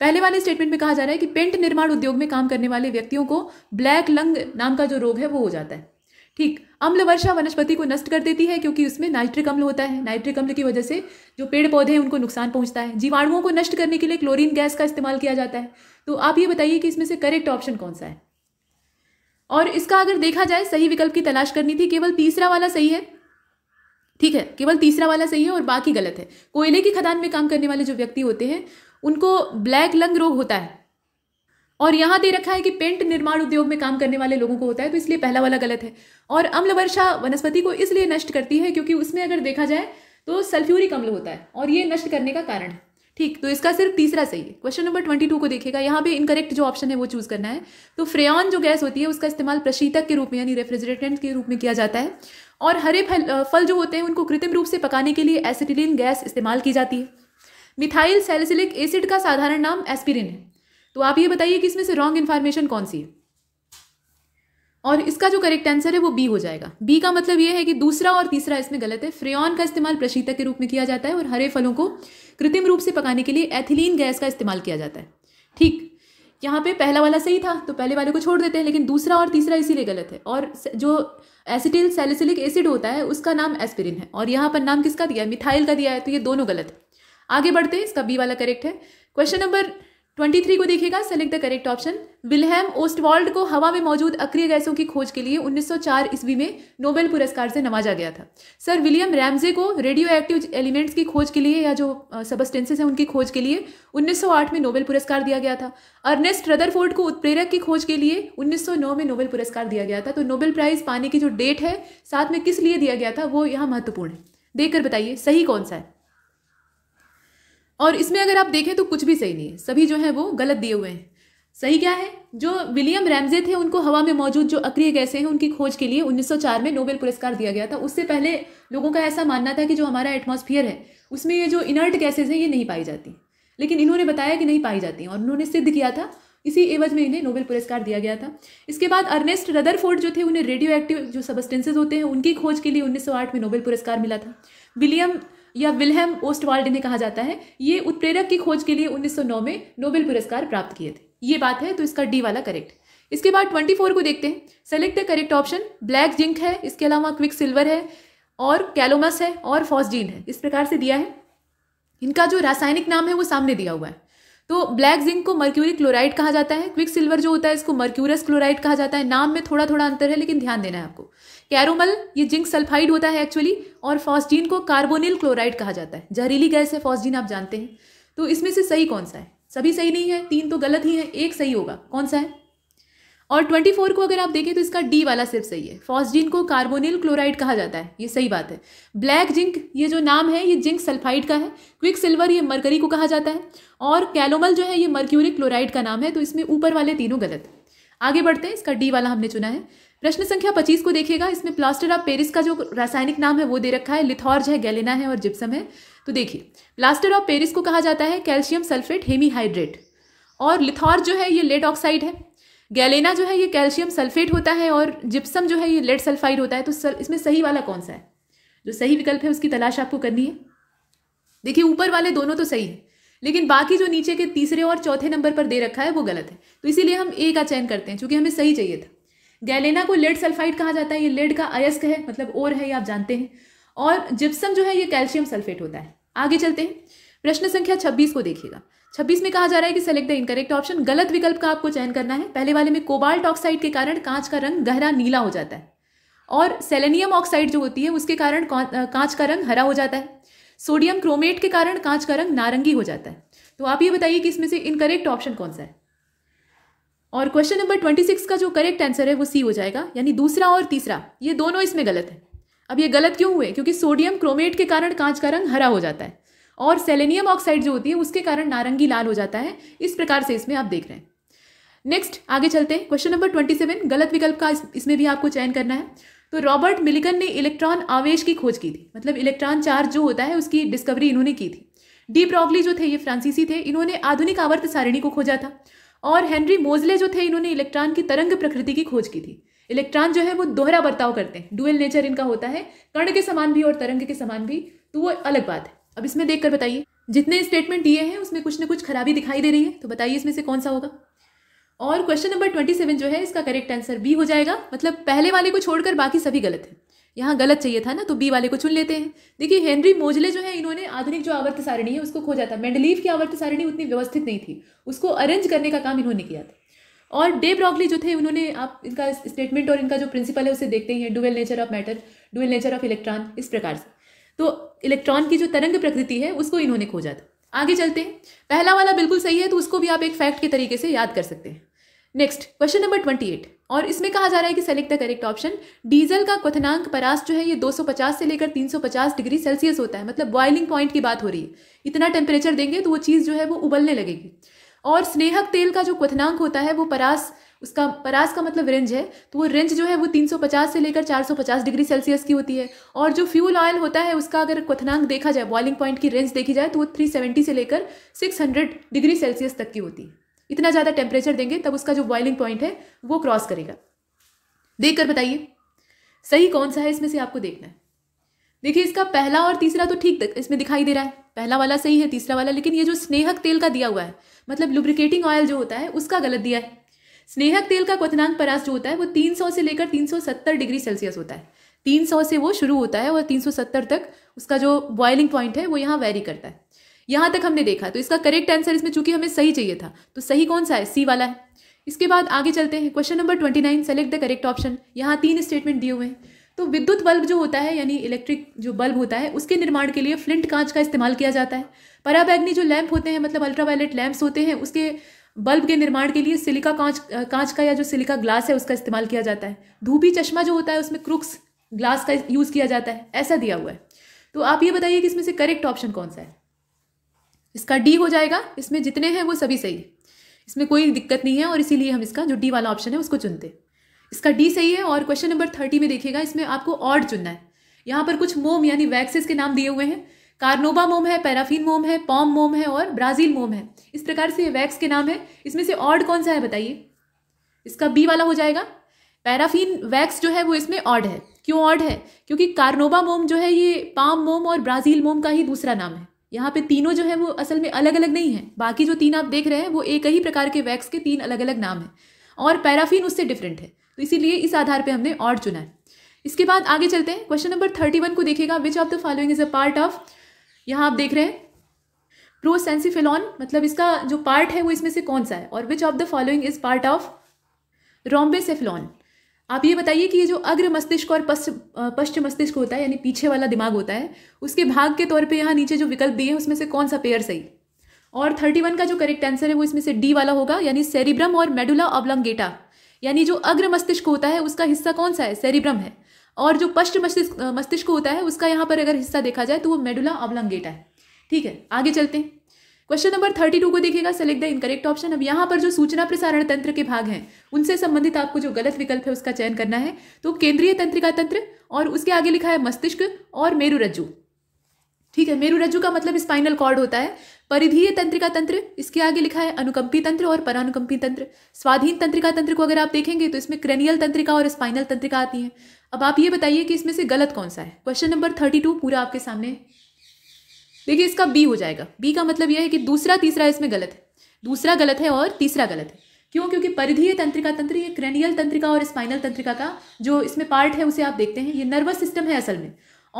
पहले वाले स्टेटमेंट में कहा जा रहा है कि पेंट निर्माण उद्योग में काम करने वाले व्यक्तियों को ब्लैक लंग नाम का जो रोग है वो हो जाता है ठीक अम्ल वर्षा वनस्पति को नष्ट कर देती है क्योंकि उसमें नाइट्रिक अम्ल होता है नाइट्रिक अम्ल की वजह से जो पेड़ पौधे हैं उनको नुकसान पहुंचता है जीवाणुओं को नष्ट करने के लिए क्लोरीन गैस का इस्तेमाल किया जाता है तो आप ये बताइए कि इसमें से करेक्ट ऑप्शन कौन सा है और इसका अगर देखा जाए सही विकल्प की तलाश करनी थी केवल तीसरा वाला सही है ठीक है केवल तीसरा वाला सही है और बाकी गलत है कोयले की खदान में काम करने वाले जो व्यक्ति होते हैं उनको ब्लैक लंग रोग होता है और यहाँ दे रखा है कि पेंट निर्माण उद्योग में काम करने वाले लोगों को होता है तो इसलिए पहला वाला गलत है और अम्ल वर्षा वनस्पति को इसलिए नष्ट करती है क्योंकि उसमें अगर देखा जाए तो सल्फ्यूरिक अम्ल होता है और ये नष्ट करने का कारण है ठीक तो इसका सिर्फ तीसरा सही है क्वेश्चन नंबर ट्वेंटी टू को देखिएगा यहाँ पे इनकरेक्ट जो ऑप्शन है वो चूज करना है तो फ्रेन जो गैस होती है उसका इस्तेमाल प्रशीतक के रूप में यानी रेफ्रिजरेटेंट के रूप में किया जाता है और हरे फल फल जो होते हैं उनको कृत्रिम रूप से पकाने के लिए एसिटिलिन गैस इस्तेमाल की जाती है मिथाइल सैलिसिलिक एसिड का साधारण नाम एस्पिरिन है तो आप ये बताइए कि इसमें से रॉन्ग इन्फॉर्मेशन कौन सी है और इसका जो करेक्ट आंसर है वो बी हो जाएगा बी का मतलब ये है कि दूसरा और तीसरा इसमें गलत है फ्रेन का इस्तेमाल प्रशीतक के रूप में किया जाता है और हरे फलों को कृत्रिम रूप से पकाने के लिए एथिलीन गैस का इस्तेमाल किया जाता है ठीक यहाँ पे पहला वाला सही था तो पहले वाले को छोड़ देते हैं लेकिन दूसरा और तीसरा इसीलिए गलत है और जो एसिटिल सेलिसिलिक एसिड होता है उसका नाम एस्पिरिन है और यहाँ पर नाम किसका दिया है मिथाइल का दिया है तो ये दोनों गलत है आगे बढ़ते हैं इसका बी वाला करेक्ट है क्वेश्चन नंबर ट्वेंटी थ्री को देखिएगा select the correct option Wilhelm Ostwald को हवा में मौजूद अक्रिय गैसों की खोज के लिए 1904 ईस्वी में नोबेल पुरस्कार से नवाजा गया था सर विलियम रैमजे को रेडियो एक्टिव एलिमेंट्स की खोज के लिए या जो सबस्टेंसेस हैं उनकी खोज के लिए 1908 में नोबेल पुरस्कार दिया गया था अर्नेस्ट रदरफोर्ड को उत्प्रेरक की खोज के लिए 1909 में नोबेल पुरस्कार दिया गया था तो नोबेल प्राइज पाने की जो डेट है साथ में किस लिए दिया गया था वो यहाँ महत्वपूर्ण है देखकर बताइए सही कौन सा है और इसमें अगर आप देखें तो कुछ भी सही नहीं है सभी जो है वो गलत दिए हुए हैं सही क्या है जो विलियम रैमजे थे उनको हवा में मौजूद जो अक्रिय गैसें हैं उनकी खोज के लिए 1904 में नोबेल पुरस्कार दिया गया था उससे पहले लोगों का ऐसा मानना था कि जो हमारा एटमॉस्फेयर है उसमें ये जो इनर्ट गैसेज हैं ये नहीं पाई जाती लेकिन इन्होंने बताया कि नहीं पाई जाती और उन्होंने सिद्ध किया था इसी एवज में इन्हें नोबेल पुरस्कार दिया गया था इसके बाद अर्नेस्ट रदरफोर्ड जो थे उन्हें रेडियो एक्टिव जो सबस्टेंसेज होते हैं उनकी खोज के लिए 1908 में नोबेल पुरस्कार मिला था विलियम या विलहम ओस्टवाल्ड इन्हें कहा जाता है ये उत्प्रेरक की खोज के लिए 1909 में नोबेल पुरस्कार प्राप्त किए थे ये बात है तो इसका डी वाला करेक्ट इसके बाद 24 को देखते हैं select the correct option black zinc है इसके अलावा क्विक सिल्वर है और कैलोमस है और फॉसजीन है इस प्रकार से दिया है इनका जो रासायनिक नाम है वो सामने दिया हुआ है तो ब्लैक जिंक को मर्क्यूरी क्लोराइड कहा जाता है क्विक सिल्वर जो होता है इसको मर्क्यूरस क्लोराइड कहा जाता है नाम में थोड़ा थोड़ा अंतर है लेकिन ध्यान देना है आपको कैरोमल ये जिंक सल्फाइड होता है एक्चुअली और फॉस्टीन को कार्बोनिल क्लोराइड कहा जाता है जहरीली गैस है फॉस्टीन आप जानते हैं तो इसमें से सही कौन सा है सभी सही नहीं है तीन तो गलत ही है एक सही होगा कौन सा है और ट्वेंटी फोर को अगर आप देखें तो इसका डी वाला सिर्फ सही है फॉस्टीन को कार्बोनिल क्लोराइड कहा जाता है ये सही बात है ब्लैक जिंक ये जो नाम है ये जिंक सल्फाइड का है क्विक सिल्वर ये मरकरी को कहा जाता है और कैलोमल जो है ये मर्क्यूरिक क्लोराइड का नाम है तो इसमें ऊपर वाले तीनों गलत आगे बढ़ते हैं इसका डी वाला हमने चुना है प्रश्न संख्या पच्चीस को देखिएगा इसमें प्लास्टर ऑफ पेरिस का जो रासायनिक नाम है वो दे रखा है लिथॉर्ज है गैलेना है और जिप्सम है तो देखिए प्लास्टर ऑफ पेरिस को कहा जाता है कैल्शियम सल्फेट हेमीहाइड्रेट और लिथॉर्ज जो है ये लेड ऑक्साइड है गैलेना जो है ये कैल्शियम सल्फेट होता है और जिप्सम जो है ये लेड सल्फाइड होता है तो सल, इसमें सही वाला कौन सा है जो सही विकल्प है उसकी तलाश आपको करनी है देखिए ऊपर वाले दोनों तो सही है लेकिन बाकी जो नीचे के तीसरे और चौथे नंबर पर दे रखा है वो गलत है तो इसीलिए हम ए का चयन करते हैं क्योंकि हमें सही चाहिए था गैलेना को लेड सल्फाइड कहा जाता है ये लेड का अयस्क है मतलब ओर है ये आप जानते हैं और जिप्सम जो है ये कैल्शियम सल्फेट होता है आगे चलते हैं प्रश्न संख्या छब्बीस को देखिएगा छब्बीस में कहा जा रहा है कि सेलेक्ट द इनकरेक्ट ऑप्शन गलत विकल्प का आपको चयन करना है पहले वाले में कोबाल्ट ऑक्साइड के कारण कांच का रंग गहरा नीला हो जाता है और सेलेनियम ऑक्साइड जो होती है उसके कारण कांच का रंग हरा हो जाता है सोडियम क्रोमेट के कारण कांच का रंग नारंगी हो जाता है तो आप ये बताइए कि इसमें से इनकरेक्ट ऑप्शन कौन सा है और क्वेश्चन नंबर ट्वेंटी सिक्स का जो करेक्ट आंसर है वो सी हो जाएगा यानी दूसरा और तीसरा ये दोनों इसमें गलत है अब ये गलत क्यों हुए क्योंकि सोडियम क्रोमेट के कारण कांच का रंग हरा हो जाता है और सेलेनियम ऑक्साइड जो होती है उसके कारण नारंगी लाल हो जाता है इस प्रकार से इसमें आप देख रहे हैं नेक्स्ट आगे चलते हैं क्वेश्चन नंबर ट्वेंटी सेवन गलत विकल्प का इसमें भी आपको चयन करना है तो रॉबर्ट मिलिकन ने इलेक्ट्रॉन आवेश की खोज की थी मतलब इलेक्ट्रॉन चार्ज जो होता है उसकी डिस्कवरी इन्होंने की थी डी ब्रॉगली जो थे ये फ्रांसीसी थे इन्होंने आधुनिक आवर्त सारिणी को खोजा था और हेनरी मोजले जो थे इन्होंने इलेक्ट्रॉन की तरंग प्रकृति की खोज की थी इलेक्ट्रॉन जो है वो दोहरा बर्ताव करते हैं डुअल नेचर इनका होता है कर्ण के समान भी और तरंग के समान भी तो वो अलग बात है अब इसमें देख बताइए जितने स्टेटमेंट दिए हैं उसमें कुछ ना कुछ खराबी दिखाई दे रही है तो बताइए इसमें से कौन सा होगा और क्वेश्चन नंबर ट्वेंटी सेवन जो है इसका करेक्ट आंसर बी हो जाएगा मतलब पहले वाले को छोड़कर बाकी सभी गलत है यहाँ गलत चाहिए था ना तो बी वाले को चुन लेते हैं देखिए हेनरी मोजले जो है इन्होंने आधुनिक जो आवर्त सारणी है उसको खोजा था मेंडलीव की आवर्त सारिणी उतनी व्यवस्थित नहीं थी उसको अरेंज करने का काम इन्होंने किया था और डे ब्रॉकली जो थे उन्होंने आप इनका स्टेटमेंट और इनका जो प्रिंसिपल है उसे देखते हैं dual nature of matter dual nature of electron इस प्रकार से तो इलेक्ट्रॉन की जो तरंग प्रकृति है उसको इन्होंने खोजा था आगे चलते हैं पहला वाला बिल्कुल सही है तो उसको भी आप एक फैक्ट के तरीके से याद कर सकते हैं next question number twenty eight और इसमें कहा जा रहा है कि select the correct option diesel का क्वथनांक परास जो है ये 250 से लेकर 350 डिग्री सेल्सियस होता है मतलब बॉइलिंग पॉइंट की बात हो रही है इतना टेम्परेचर देंगे तो वो चीज़ जो है वो उबलने लगेगी और स्नेहक तेल का जो क्वथनांक होता है वो परास उसका परास का मतलब रेंज है तो वो रेंज जो है वो 350 से लेकर 450 डिग्री सेल्सियस की होती है और जो फ्यूल ऑयल होता है उसका अगर क्वथनांक देखा जाए बॉइलिंग पॉइंट की रेंज देखी जाए तो वो 370 से लेकर 600 डिग्री सेल्सियस तक की होती है इतना ज़्यादा टेम्परेचर देंगे तब उसका जो बॉइलिंग पॉइंट है वो क्रॉस करेगा देख कर बताइए सही कौन सा है इसमें से आपको देखना है देखिए इसका पहला और तीसरा तो ठीक इसमें दिखाई दे रहा है पहला वाला सही है तीसरा वाला लेकिन ये जो स्नेहक तेल का दिया हुआ है मतलब लुब्रिकेटिंग ऑयल जो होता है उसका गलत दिया है स्नेहक तेल का क्वथनांक परास जो होता है वो 300 से लेकर 370 डिग्री सेल्सियस होता है 300 से वो शुरू होता है और 370 तक उसका जो बॉइलिंग पॉइंट है वो यहाँ वेरी करता है यहाँ तक हमने देखा तो इसका करेक्ट आंसर इसमें चूंकि हमें सही चाहिए था तो सही कौन सा है सी वाला है इसके बाद आगे चलते हैं question number twenty nine select the correct option यहाँ तीन स्टेटमेंट दिए हुए हैं तो विद्युत बल्ब जो होता है यानी इलेक्ट्रिक जो बल्ब होता है उसके निर्माण के लिए फ्लिंट कांच का इस्तेमाल किया जाता है पराबैग्नि जो लैंप होते हैं मतलब अल्ट्रावायलेट लैंप्स होते हैं उसके बल्ब के निर्माण के लिए सिलिका कांच कांच का या जो सिलिका ग्लास है उसका इस्तेमाल किया जाता है धूपी चश्मा जो होता है उसमें क्रुक्स ग्लास का यूज़ किया जाता है ऐसा दिया हुआ है तो आप ये बताइए कि इसमें से करेक्ट ऑप्शन कौन सा है इसका डी हो जाएगा इसमें जितने हैं वो सभी सही है इसमें कोई दिक्कत नहीं है और इसीलिए हम इसका जो डी वाला ऑप्शन है उसको चुनते इसका डी सही है और क्वेश्चन नंबर थर्टी में देखिएगा इसमें आपको ऑड चुनना है यहाँ पर कुछ मोम यानी वैक्सेस के नाम दिए हुए हैं कार्नोबा मोम है पैराफिन मोम है पॉम मोम है और ब्राज़ील मोम है इस प्रकार से ये वैक्स के नाम है इसमें से ऑड कौन सा है बताइए इसका बी वाला हो जाएगा पैराफिन वैक्स जो है वो इसमें ऑड है क्यों ऑड है क्योंकि कार्नोबा मोम जो है ये पाम मोम और ब्राज़ील मोम का ही दूसरा नाम है यहाँ पे तीनों जो है वो असल में अलग अलग नहीं है बाकी जो तीन आप देख रहे हैं वो एक ही प्रकार के वैक्स के तीन अलग अलग नाम हैं और पैराफिन उससे डिफरेंट है तो इसीलिए इस आधार पर हमने और चुना है इसके बाद आगे चलते हैं क्वेश्चन नंबर थर्टी वन को देखिएगा which of the following is a part of यहाँ आप देख रहे हैं प्रोसेंसिफिलॉन मतलब इसका जो पार्ट है वो इसमें से कौन सा है और which of the following is part of rhombencephalon आप ये बताइए कि ये जो अग्र मस्तिष्क और पश्चिम मस्तिष्क होता है यानी पीछे वाला दिमाग होता है उसके भाग के तौर पे यहाँ नीचे जो विकल्प दिए हैं उसमें से कौन सा पेयर सही और थर्टी वन का जो करेक्ट आंसर है वो इसमें से डी वाला होगा यानी सेरिब्रम और मेडुला ऑब्लंगेटा यानी जो अग्र मस्तिष्क होता है उसका हिस्सा कौन सा है सेरिब्रम है और जो पश्च मस्तिष्क मस्तिष्क होता है उसका यहाँ पर अगर हिस्सा देखा जाए तो वो मेडुला ऑब्लंगेटा है ठीक है आगे चलते हैं क्वेश्चन नंबर थर्टी टू को देखिएगा सेलेक्ट द इनकरेक्ट ऑप्शन अब यहाँ पर जो सूचना प्रसारण तंत्र के भाग हैं उनसे संबंधित आपको जो गलत विकल्प है उसका चयन करना है तो केंद्रीय तंत्रिका तंत्र और उसके आगे लिखा है मस्तिष्क और मेरुरज्जू ठीक है मेरुरज्जु का मतलब स्पाइनल कॉर्ड होता है परिधीय तंत्रिका तंत्र इसके आगे लिखा है अनुकंपी तंत्र और परानुकंपी तंत्र स्वाधीन तंत्रिका तंत्र को अगर आप देखेंगे तो इसमें क्रेनियल तंत्रिका और स्पाइनल तंत्रिका आती है अब आप ये बताइए कि इसमें से गलत कौन सा है क्वेश्चन नंबर थर्टी टू पूरा आपके सामने देखिए इसका बी हो जाएगा बी का मतलब यह है कि दूसरा तीसरा इसमें गलत है दूसरा गलत है और तीसरा गलत है क्यों क्योंकि परिधीय तंत्रिका तंत्र ये क्रेनियल तंत्रिका और स्पाइनल तंत्रिका का जो इसमें पार्ट है उसे आप देखते हैं ये नर्वस सिस्टम है असल में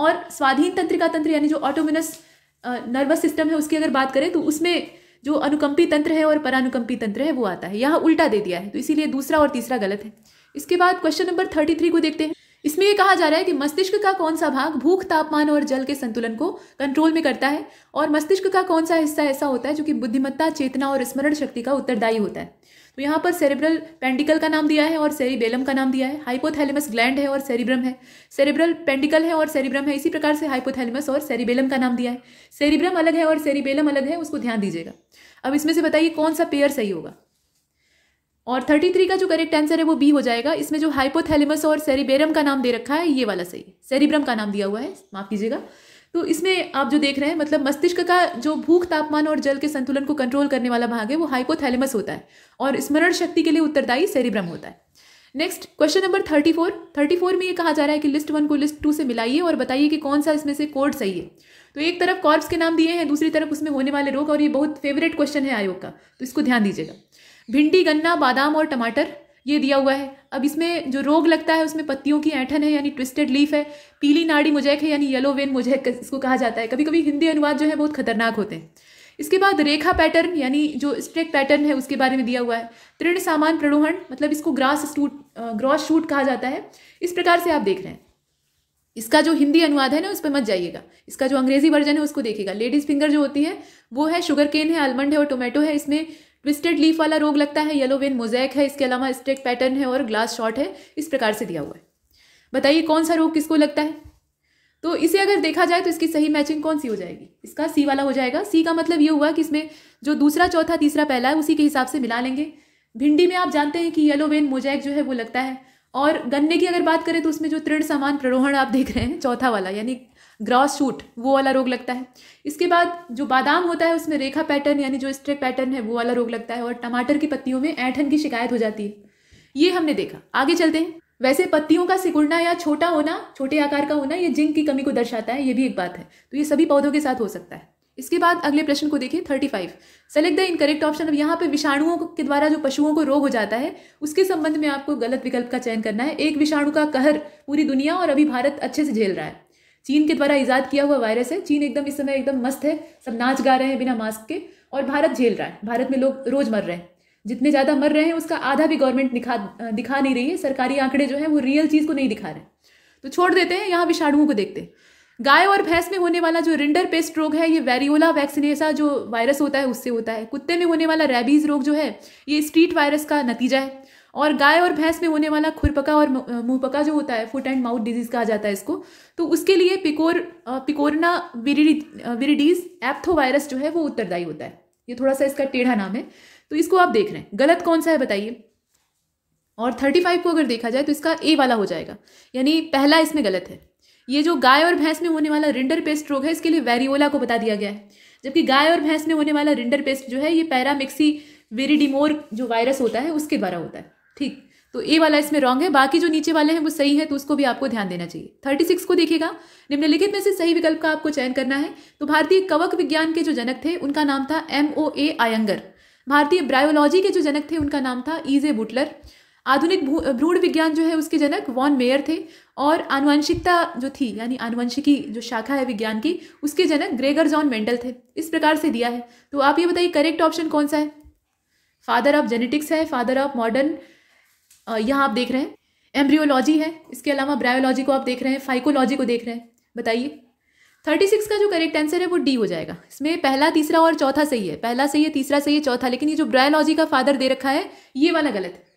और स्वाधीन तंत्रिका तंत्र यानी जो ऑटोमिनस नर्वस सिस्टम है उसकी अगर बात करें तो उसमें जो अनुकंपी तंत्र है और परानुकंपी तंत्र है वो आता है यहाँ उल्टा दे दिया है तो इसीलिए दूसरा और तीसरा गलत है इसके बाद क्वेश्चन नंबर थर्टी थ्री को देखते हैं इसमें यह कहा जा रहा है कि मस्तिष्क का कौन सा भाग भूख तापमान और जल के संतुलन को कंट्रोल में करता है और मस्तिष्क का कौन सा हिस्सा ऐसा होता है जो कि बुद्धिमत्ता चेतना और स्मरण शक्ति का उत्तरदायी होता है तो यहाँ पर सेरेब्रल पेंडिकल का नाम दिया है और सेरिबेलम का नाम दिया है हाइपोथैलेमस ग्लैंड है और सेरिब्रम है सेरेब्रल पेंडिकल है और सेरिब्रम है इसी प्रकार से हाइपोथैलेमस और सेरिबेलम का नाम दिया है सेरिब्रम अलग है और सेरिबेलम अलग है उसको ध्यान दीजिएगा अब इसमें से बताइए कौन सा पेयर सही होगा और 33 का जो करेक्ट आंसर है वो बी हो जाएगा इसमें जो हाइपोथैलेमस और सेरिबेरम का नाम दे रखा है ये वाला सही सेरिब्रम का नाम दिया हुआ है माफ़ कीजिएगा तो इसमें आप जो देख रहे हैं मतलब मस्तिष्क का जो भूख तापमान और जल के संतुलन को कंट्रोल करने वाला भाग है वो हाइपोथैलेमस होता है और स्मरण शक्ति के लिए उत्तरदायी सेरिब्रम होता है next question number thirty four thirty four में ये कहा जा रहा है कि लिस्ट वन को लिस्ट टू से मिलाइए और बताइए कि कौन सा इसमें से कोड सही है तो एक तरफ कॉर्प्स के नाम दिए हैं दूसरी तरफ उसमें होने वाले रोग और ये बहुत फेवरेट क्वेश्चन है आयोग का तो इसको ध्यान दीजिएगा भिंडी गन्ना बादाम और टमाटर ये दिया हुआ है अब इसमें जो रोग लगता है उसमें पत्तियों की ऐठन है यानी ट्विस्टेड लीफ है पीली नाड़ी मुजैक है यानी येलो वेन मुजैक इसको कहा जाता है कभी कभी हिंदी अनुवाद जो है बहुत खतरनाक होते हैं इसके बाद रेखा पैटर्न यानी जो स्ट्रेक पैटर्न है उसके बारे में दिया हुआ है तृण सामान प्रणोहण मतलब इसको ग्रास स्टूट ग्रॉस शूट कहा जाता है इस प्रकार से आप देख रहे हैं इसका जो हिंदी अनुवाद है ना उस पर मत जाइएगा इसका जो अंग्रेजी वर्जन है उसको देखिएगा लेडीज़ फिंगर जो होती है वो है शुगर केन है आलमंड है और टोमेटो है इसमें ट्विस्टेड लीफ वाला रोग लगता है येलो वेन मोजैक है इसके अलावा स्टेक पैटर्न है और ग्लास शॉर्ट है इस प्रकार से दिया हुआ है बताइए कौन सा रोग किसको लगता है तो इसे अगर देखा जाए तो इसकी सही मैचिंग कौन सी हो जाएगी इसका सी वाला हो जाएगा सी का मतलब ये हुआ कि इसमें जो दूसरा चौथा तीसरा पहला है उसी के हिसाब से मिला लेंगे भिंडी में आप जानते हैं कि येलो वेन मोजैक जो है वो लगता है और गन्ने की अगर बात करें तो उसमें जो तृण समान प्ररोहण आप देख रहे हैं चौथा वाला यानी ग्रॉस शूट वो वाला रोग लगता है इसके बाद जो बादाम होता है उसमें रेखा पैटर्न यानी जो स्ट्रेक पैटर्न है वो वाला रोग लगता है और टमाटर की पत्तियों में ऐठन की शिकायत हो जाती है ये हमने देखा आगे चलते हैं वैसे पत्तियों का सिकुड़ना या छोटा होना छोटे आकार का होना ये जिंक की कमी को दर्शाता है ये भी एक बात है तो ये सभी पौधों के साथ हो सकता है इसके बाद अगले प्रश्न को देखिए thirty five select the incorrect option अब यहाँ पे विषाणुओं के द्वारा जो पशुओं को रोग हो जाता है उसके संबंध में आपको गलत विकल्प का चयन करना है एक विषाणु का कहर पूरी दुनिया और अभी भारत अच्छे से झेल रहा है चीन के द्वारा ईजाद किया हुआ वायरस है चीन एकदम इस समय एकदम मस्त है सब नाच गा रहे हैं बिना मास्क के और भारत झेल रहा है भारत में लोग रोज मर रहे हैं जितने ज़्यादा मर रहे हैं उसका आधा भी गवर्नमेंट दिखा दिखा नहीं रही है सरकारी आंकड़े जो हैं वो रियल चीज़ को नहीं दिखा रहे तो छोड़ देते हैं यहाँ विषाणुओं को देखते हैं गाय और भैंस में होने वाला जो रिंडर पेस्ट रोग है ये वेरियोला वैक्सीनेसा जो वायरस होता है उससे होता है कुत्ते में होने वाला रेबीज़ रोग जो है ये स्ट्रीट वायरस का नतीजा है और गाय और भैंस में होने वाला खुरपका और मुंहपका जो होता है फुट एंड माउथ डिजीज कहा जाता है इसको तो उसके लिए पिकोर पिकोरना विरिडीज एप्थोवायरस जो है वो उत्तरदायी होता है ये थोड़ा सा इसका टेढ़ा नाम है तो इसको आप देख रहे हैं गलत कौन सा है बताइए और थर्टी फाइव को अगर देखा जाए तो इसका ए वाला हो जाएगा यानी पहला इसमें गलत है ये जो गाय और भैंस में होने वाला रिंडर पेस्ट रोग है इसके लिए वेरियोला को बता दिया गया है जबकि गाय और भैंस में होने वाला रिंडर पेस्ट जो है ये पैरामिक्सी वेरिडिमोर जो वायरस होता है उसके द्वारा होता है ठीक तो ए वाला इसमें रॉन्ग है बाकी जो नीचे वाले हैं वो सही है तो उसको भी आपको ध्यान देना चाहिए थर्टी सिक्स को देखिएगा निम्नलिखित में से सही विकल्प का आपको चयन करना है तो भारतीय कवक विज्ञान के जो जनक थे उनका नाम था एम ओ ए आयंगर भारतीय ब्रायोलॉजी के जो जनक थे उनका नाम था ईजे e बुटलर आधुनिक भ्रूण विज्ञान जो है उसके जनक वॉन मेयर थे और आनुवंशिकता जो थी यानी आनुवंशिकी जो शाखा है विज्ञान की उसके जनक ग्रेगर जॉन मेंडल थे इस प्रकार से दिया है तो आप ये बताइए करेक्ट ऑप्शन कौन सा है फादर ऑफ जेनेटिक्स है फादर ऑफ मॉडर्न यहाँ आप देख रहे हैं एम्ब्रियोलॉजी है इसके अलावा ब्रायोलॉजी को आप देख रहे हैं फाइकोलॉजी को देख रहे हैं बताइए थर्टी सिक्स का जो करेक्ट आंसर है वो डी हो जाएगा इसमें पहला तीसरा और चौथा सही है पहला सही है तीसरा सही है चौथा लेकिन ये जो ब्रायोलॉजी का फादर दे रखा है ये वाला गलत है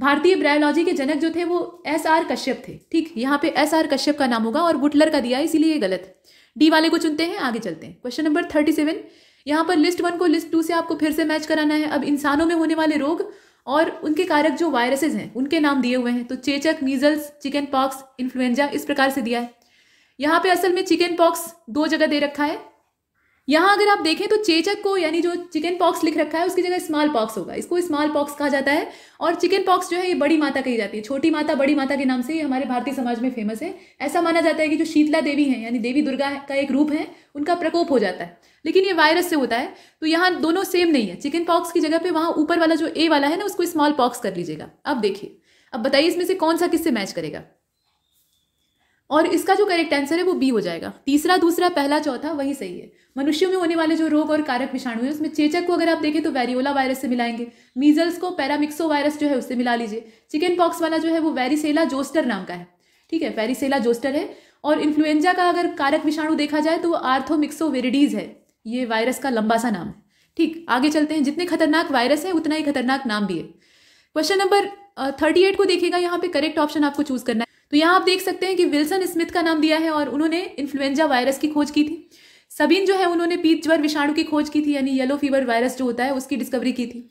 भारतीय ब्रायोलॉजी के जनक जो थे वो एस आर कश्यप थे ठीक यहाँ पे एस आर कश्यप का नाम होगा और बुटलर का दिया इसीलिए ये गलत है डी वाले को चुनते हैं आगे चलते हैं क्वेश्चन नंबर थर्टी सेवन यहाँ पर लिस्ट वन को लिस्ट टू से आपको फिर से मैच कराना है अब इंसानों में होने वाले रोग और उनके कारक जो वायरसेज हैं उनके नाम दिए हुए हैं तो चेचक मीजल्स चिकन पॉक्स इन्फ्लुएंजा इस प्रकार से दिया है यहाँ पे असल में चिकन पॉक्स दो जगह दे रखा है यहाँ अगर आप देखें तो चेचक को यानी जो चिकन पॉक्स लिख रखा है उसकी जगह स्मॉल पॉक्स होगा इसको स्मॉल पॉक्स कहा जाता है और चिकन पॉक्स जो है ये बड़ी माता कही जाती है छोटी माता बड़ी माता के नाम से ये हमारे भारतीय समाज में फेमस है ऐसा माना जाता है कि जो शीतला देवी है यानी देवी दुर्गा का एक रूप है उनका प्रकोप हो जाता है लेकिन ये वायरस से होता है तो यहाँ दोनों सेम नहीं है चिकन पॉक्स की जगह पर वहाँ ऊपर वाला जो ए वाला है ना उसको स्मॉल पॉक्स कर लीजिएगा अब देखिए अब बताइए इसमें से कौन सा किससे मैच करेगा और इसका जो करेक्ट आंसर है वो बी हो जाएगा तीसरा दूसरा पहला चौथा वही सही है मनुष्यों में होने वाले जो रोग और कारक विषाणु है उसमें चेचक को अगर आप देखें तो वेरियोला वायरस से मिलाएंगे मीजल्स को पैरामिक्सो वायरस जो है उससे मिला लीजिए चिकन पॉक्स वाला जो है वो वेरीसेला जोस्टर नाम का है ठीक है वेरीसेला जोस्टर है और इन्फ्लुएंजा का अगर कारक विषाणु देखा जाए तो वो वेरिडीज है ये वायरस का लंबा सा नाम है ठीक आगे चलते हैं जितने खतरनाक वायरस है उतना ही खतरनाक नाम भी है क्वेश्चन नंबर थर्टी एट को देखिएगा यहाँ पे करेक्ट ऑप्शन आपको चूज करना है तो यहाँ आप देख सकते हैं कि विल्सन स्मिथ का नाम दिया है और उन्होंने इन्फ्लुएंजा वायरस की खोज की थी सबीन जो है उन्होंने पीत ज्वर विषाणु की खोज की थी यानी येलो फीवर वायरस जो होता है उसकी डिस्कवरी की थी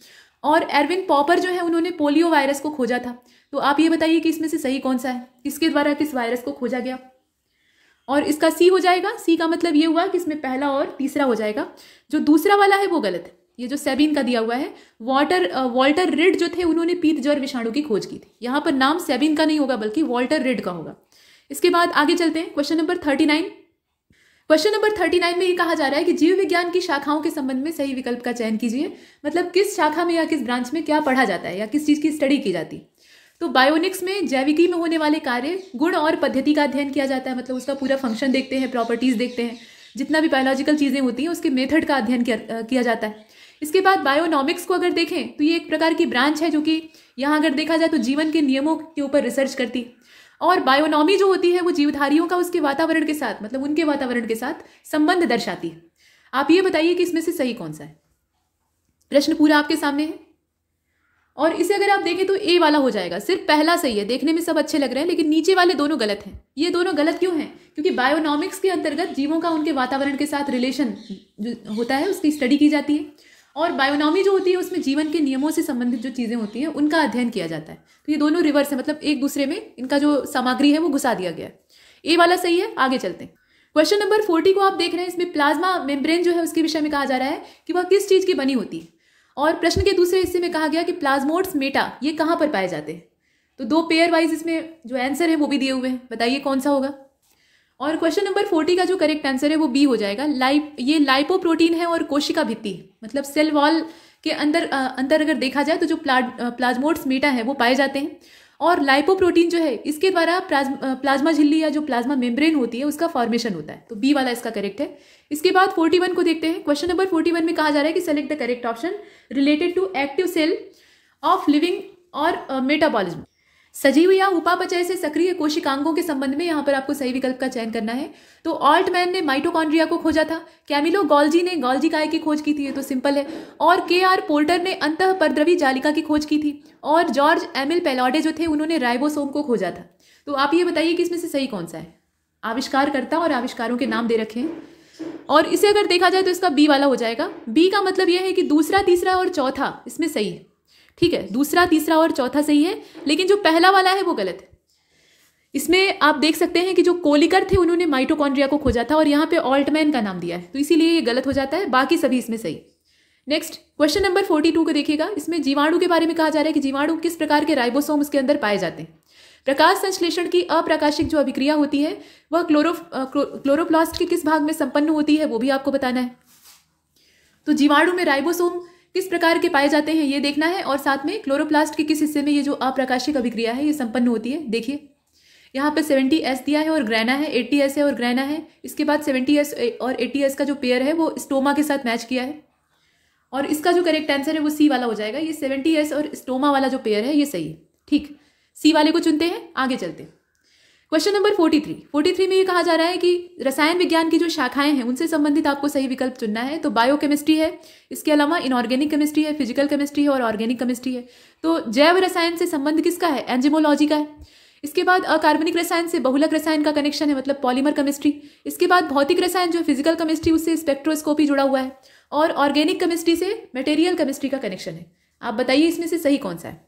और एरविन पॉपर जो है उन्होंने पोलियो वायरस को खोजा था तो आप ये बताइए कि इसमें से सही कौन सा है किसके द्वारा किस वायरस को खोजा गया और इसका सी हो जाएगा सी का मतलब ये हुआ कि इसमें पहला और तीसरा हो जाएगा जो दूसरा वाला है वो गलत है ये जो सेबिन का दिया हुआ है वाटर वॉल्टर रिड जो थे उन्होंने पीत ज्वर विषाणु की खोज की थी यहाँ पर नाम सेबिन का नहीं होगा बल्कि वॉल्टर रिड का होगा इसके बाद आगे चलते हैं question number thirty nine question number thirty nine में ये कहा जा रहा है कि जीव विज्ञान की शाखाओं के संबंध में सही विकल्प का चयन कीजिए मतलब किस शाखा में या किस ब्रांच में क्या पढ़ा जाता है या किस चीज़ की स्टडी की जाती है तो बायोनिक्स में जैविकी में होने वाले कार्य गुण और पद्धति का अध्ययन किया जाता है मतलब उसका पूरा फंक्शन देखते हैं प्रॉपर्टीज़ देखते हैं जितना भी बायोलॉजिकल चीज़ें होती हैं उसके मेथड का अध्ययन किया जाता है इसके बाद बायोनॉमिक्स को अगर देखें तो ये एक प्रकार की ब्रांच है जो कि यहाँ अगर देखा जाए तो जीवन के नियमों के ऊपर रिसर्च करती और बायोनॉमी जो होती है वो जीवधारियों का उसके वातावरण के साथ मतलब उनके वातावरण के साथ संबंध दर्शाती है आप ये बताइए कि इसमें से सही कौन सा है प्रश्न पूरा आपके सामने है और इसे अगर आप देखें तो ए वाला हो जाएगा सिर्फ पहला सही है देखने में सब अच्छे लग रहे हैं लेकिन नीचे वाले दोनों गलत हैं ये दोनों गलत क्यों हैं क्योंकि बायोनॉमिक्स के अंतर्गत जीवों का उनके वातावरण के साथ रिलेशन जो होता है उसकी स्टडी की जाती है और बायोनॉमी जो होती है उसमें जीवन के नियमों से संबंधित जो चीज़ें होती हैं उनका अध्ययन किया जाता है तो ये दोनों रिवर्स है मतलब एक दूसरे में इनका जो सामग्री है वो घुसा दिया गया है ए वाला सही है आगे चलते हैं क्वेश्चन नंबर फोर्टी को आप देख रहे हैं इसमें प्लाज्मा मेम्ब्रेन जो है उसके विषय में कहा जा रहा है कि वह किस चीज़ की बनी होती है और प्रश्न के दूसरे हिस्से में कहा गया कि प्लाज्मोड्स मेटा ये कहाँ पर पाए जाते हैं तो दो पेयर वाइज इसमें जो आंसर है वो भी दिए हुए हैं बताइए कौन सा होगा और क्वेश्चन नंबर फोर्टी का जो करेक्ट आंसर है वो बी हो जाएगा लाइप ये लाइपो प्रोटीन है और कोशिका भित्ति मतलब सेल वॉल के अंदर आ, अंदर अगर देखा जाए तो जो प्ला प्लाज्मोड्स मीटा है वो पाए जाते हैं और लाइपोप्रोटीन जो है इसके द्वारा प्लाज्मा झिल्ली या जो प्लाज्मा मेम्ब्रेन होती है उसका फॉर्मेशन होता है तो बी वाला इसका करेक्ट है इसके बाद फोर्टी वन को देखते हैं क्वेश्चन नंबर फोर्टी वन में कहा जा रहा है कि select the correct option related to active cell of living और मेटाबॉलिज्म uh, सजीव या उपापचय से सक्रिय कोशिकांगों के संबंध में यहाँ पर आपको सही विकल्प का चयन करना है तो ऑल्टमैन ने माइटोकॉन्ड्रिया को खोजा था कैमिलो गॉल्जी ने गॉल्जी काय की खोज की थी ये तो सिंपल है और के आर पोल्टर ने अंत परद्रवी जालिका की खोज की थी और जॉर्ज एमिल पेलॉडे जो थे उन्होंने राइबोसोम को खोजा था तो आप ये बताइए कि इसमें से सही कौन सा है आविष्कारकर्ता और आविष्कारों के नाम दे रखे हैं और इसे अगर देखा जाए तो इसका बी वाला हो जाएगा बी का मतलब यह है कि दूसरा तीसरा और चौथा इसमें सही है ठीक है दूसरा तीसरा और चौथा सही है लेकिन जो पहला वाला है वो गलत है इसमें आप देख सकते हैं कि जो कोलिकर थे उन्होंने माइटोकॉन्ड्रिया को खोजा था और यहाँ पे ऑल्टमैन का नाम दिया है तो इसीलिए ये गलत हो जाता है बाकी सभी इसमें सही next question number forty two को देखिएगा इसमें जीवाणु के बारे में कहा जा रहा है कि जीवाणु किस प्रकार के राइबोसोम उसके अंदर पाए जाते हैं प्रकाश संश्लेषण की अप्रकाशिक जो अभिक्रिया होती है वह क्लोरो क्लोरोप्लास्ट के किस भाग में संपन्न होती है वो भी आपको बताना है तो जीवाणु में राइबोसोम किस प्रकार के पाए जाते हैं ये देखना है और साथ में क्लोरोप्लास्ट के किस हिस्से में ये जो अप्रकाशिक अभिक्रिया है ये संपन्न होती है देखिए यहाँ पे सेवेंटी एस दिया है और ग्रैना है एट्टी एस है और ग्रैना है इसके बाद सेवेंटी एस और एट्टी एस का जो पेयर है वो स्टोमा के साथ मैच किया है और इसका जो करेक्ट आंसर है वो सी वाला हो जाएगा ये सेवेंटी एस और स्टोमा वाला जो पेयर है ये सही है ठीक सी वाले को चुनते हैं आगे चलते हैं क्वेश्चन नंबर 43 43 में ये कहा जा रहा है कि रसायन विज्ञान की जो शाखाएं हैं उनसे संबंधित आपको सही विकल्प चुनना है तो बायोकेमिस्ट्री है इसके अलावा इनऑर्गेनिक केमिस्ट्री है फिजिकल केमिस्ट्री है और ऑर्गेनिक केमिस्ट्री है तो जैव रसायन से संबंध किसका है एंजिमोलॉजी का है इसके बाद अकार्बनिक रसायन से बहुलक रसायन का कनेक्शन है मतलब पॉलीमर केमिस्ट्री इसके बाद भौतिक रसायन जो फिजिकल केमिस्ट्री उससे स्पेक्ट्रोस्कोपी जुड़ा हुआ है और ऑर्गेनिक केमिस्ट्री से मटेरियल केमिस्ट्री का कनेक्शन है आप बताइए इसमें से सही कौन सा है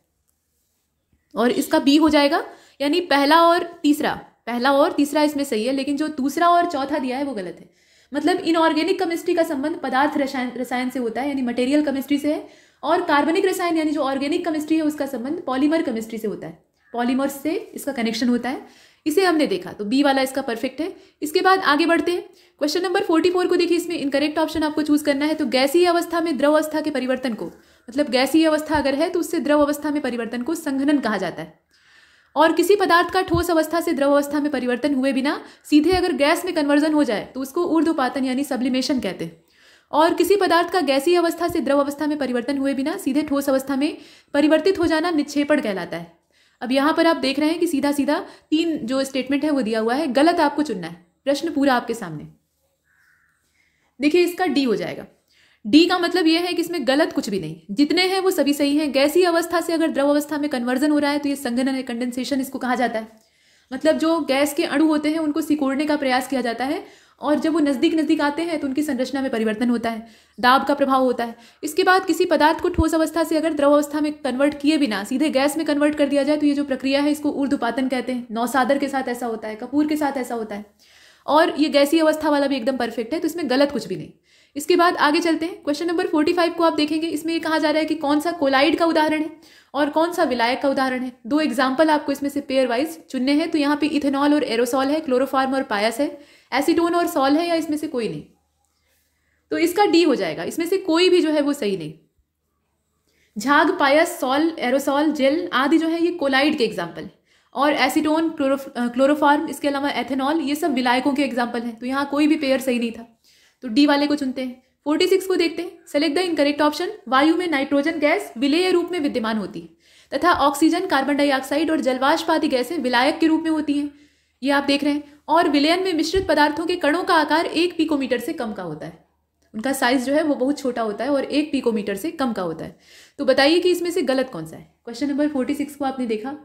और इसका बी हो जाएगा यानी पहला और तीसरा पहला और तीसरा इसमें सही है लेकिन जो दूसरा और चौथा दिया है वो गलत है मतलब इनऑर्गेनिक केमिस्ट्री का संबंध पदार्थ रसायन रसायन से होता है यानी मटेरियल केमिस्ट्री से है और कार्बनिक रसायन यानी जो ऑर्गेनिक केमिस्ट्री है उसका संबंध पॉलीमर केमिस्ट्री से होता है पॉलीमर्स से इसका कनेक्शन होता है इसे हमने देखा तो बी वाला इसका परफेक्ट है इसके बाद आगे बढ़ते हैं क्वेश्चन नंबर फोर्टी फोर को देखिए इसमें इनकरेक्ट ऑप्शन आपको चूज करना है तो गैसीय अवस्था में द्रव अवस्था के परिवर्तन को मतलब गैसीय अवस्था अगर है तो उससे द्रव अवस्था में परिवर्तन को संघनन कहा जाता है और किसी पदार्थ का ठोस अवस्था से द्रव अवस्था में परिवर्तन हुए बिना सीधे अगर गैस में कन्वर्जन हो जाए तो उसको ऊर्ध्वपातन यानी सब्लिमेशन कहते हैं और किसी पदार्थ का गैसीय अवस्था से द्रव अवस्था में परिवर्तन हुए बिना सीधे ठोस अवस्था में परिवर्तित हो जाना निक्षेपण कहलाता है अब यहाँ पर आप देख रहे हैं कि सीधा सीधा तीन जो स्टेटमेंट है वो दिया हुआ है गलत आपको चुनना है प्रश्न पूरा आपके सामने देखिए इसका डी हो जाएगा डी का मतलब यह है कि इसमें गलत कुछ भी नहीं जितने हैं वो सभी सही हैं गैसीय अवस्था से अगर द्रव अवस्था में कन्वर्जन हो रहा है तो ये संघन है कंडेंसेशन इसको कहा जाता है मतलब जो गैस के अणु होते हैं उनको सिकोड़ने का प्रयास किया जाता है और जब वो नज़दीक नज़दीक आते हैं तो उनकी संरचना में परिवर्तन होता है दाब का प्रभाव होता है इसके बाद किसी पदार्थ को ठोस अवस्था से अगर द्रव अवस्था में कन्वर्ट किए बिना सीधे गैस में कन्वर्ट कर दिया जाए तो ये जो प्रक्रिया है इसको ऊर्ध्वपातन कहते हैं नौसादर के साथ ऐसा होता है कपूर के साथ ऐसा होता है और ये गैसी अवस्था वाला भी एकदम परफेक्ट है तो इसमें गलत कुछ भी नहीं इसके बाद आगे चलते हैं क्वेश्चन नंबर फोर्टी फाइव को आप देखेंगे इसमें ये कहा जा रहा है कि कौन सा कोलाइड का उदाहरण है और कौन सा विलायक का उदाहरण है दो एग्जाम्पल आपको इसमें से पेयर वाइज चुनने हैं तो यहाँ पे इथेनॉल और एरोसॉल है क्लोरोफार्म और पायस है एसिडोन और सॉल है या इसमें से कोई नहीं तो इसका डी हो जाएगा इसमें से कोई भी जो है वो सही नहीं झाग पायस सॉल एरोसॉल जेल आदि जो है ये कोलाइड के एग्जाम्पल है और एसिडोन क्लोरोफार्म इसके अलावा एथेनॉल ये सब विलायकों के एग्जाम्पल हैं तो यहाँ कोई भी पेयर सही नहीं था तो डी वाले को चुनते हैं फोर्टी सिक्स को देखते हैं सेलेक्ट द इनकरेक्ट ऑप्शन वायु में नाइट्रोजन गैस विलेय रूप में विद्यमान होती है तथा ऑक्सीजन कार्बन डाइऑक्साइड और जलवाष्प आदि गैसें विलायक के रूप में होती हैं ये आप देख रहे हैं और विलयन में मिश्रित पदार्थों के कणों का आकार एक पिकोमीटर से कम का होता है उनका साइज जो है वो बहुत छोटा होता है और एक पिकोमीटर से कम का होता है तो बताइए कि इसमें से गलत कौन सा है क्वेश्चन नंबर फोर्टी सिक्स को आपने देखा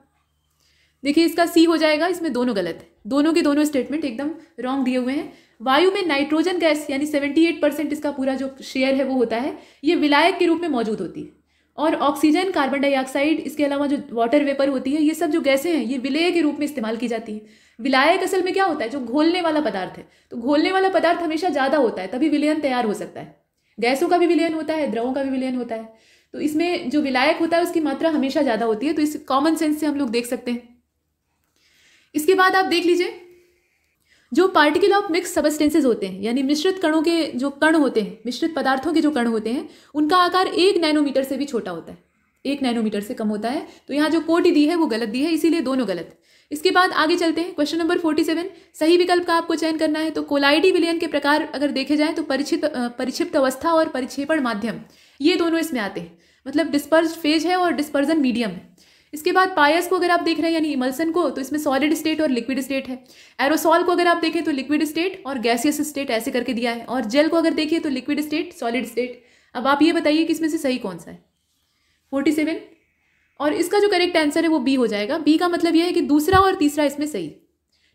देखिए इसका सी हो जाएगा इसमें दोनों गलत है दोनों के दोनों स्टेटमेंट एकदम रॉन्ग दिए हुए हैं वायु में नाइट्रोजन गैस यानी 78 परसेंट इसका पूरा जो शेयर है वो होता है ये विलायक के रूप में मौजूद होती है और ऑक्सीजन कार्बन डाइऑक्साइड इसके अलावा जो वाटर वेपर होती है ये सब जो गैसें हैं ये विलय के रूप में इस्तेमाल की जाती है विलायक असल में क्या होता है जो घोलने वाला पदार्थ है तो घोलने वाला पदार्थ हमेशा ज़्यादा होता है तभी विलयन तैयार हो सकता है गैसों का भी विलयन होता है द्रवों का भी विलयन होता है तो इसमें जो विलायक होता है उसकी मात्रा हमेशा ज़्यादा होती है तो इस कॉमन सेंस से हम लोग देख सकते हैं इसके बाद आप देख लीजिए जो पार्टिकल ऑफ मिक्स सबस्टेंसेज होते हैं यानी मिश्रित कणों के जो कण होते हैं मिश्रित पदार्थों के जो कण होते हैं उनका आकार एक नैनोमीटर से भी छोटा होता है एक नैनोमीटर से कम होता है तो यहाँ जो कोटी दी है वो गलत दी है इसीलिए दोनों गलत इसके बाद आगे चलते हैं क्वेश्चन नंबर फोर्टी सेवन सही विकल्प का आपको चयन करना है तो कोलाइडी विलयन के प्रकार अगर देखे जाए तो परिक्षित परिक्षिप्त अवस्था और परिक्षेपण माध्यम ये दोनों इसमें आते हैं मतलब डिस्पर्ज फेज है और डिस्पर्जन मीडियम है इसके बाद पायस को अगर आप देख रहे हैं यानी इमल्सन को तो इसमें सॉलिड स्टेट और लिक्विड स्टेट है एरोसॉल को अगर आप देखें तो लिक्विड स्टेट और गैसियस स्टेट ऐसे करके दिया है और जेल को अगर देखिए तो लिक्विड स्टेट सॉलिड स्टेट अब आप ये बताइए कि इसमें से सही कौन सा है फोर्टी सेवन और इसका जो करेक्ट आंसर है वो बी हो जाएगा बी का मतलब यह है कि दूसरा और तीसरा इसमें सही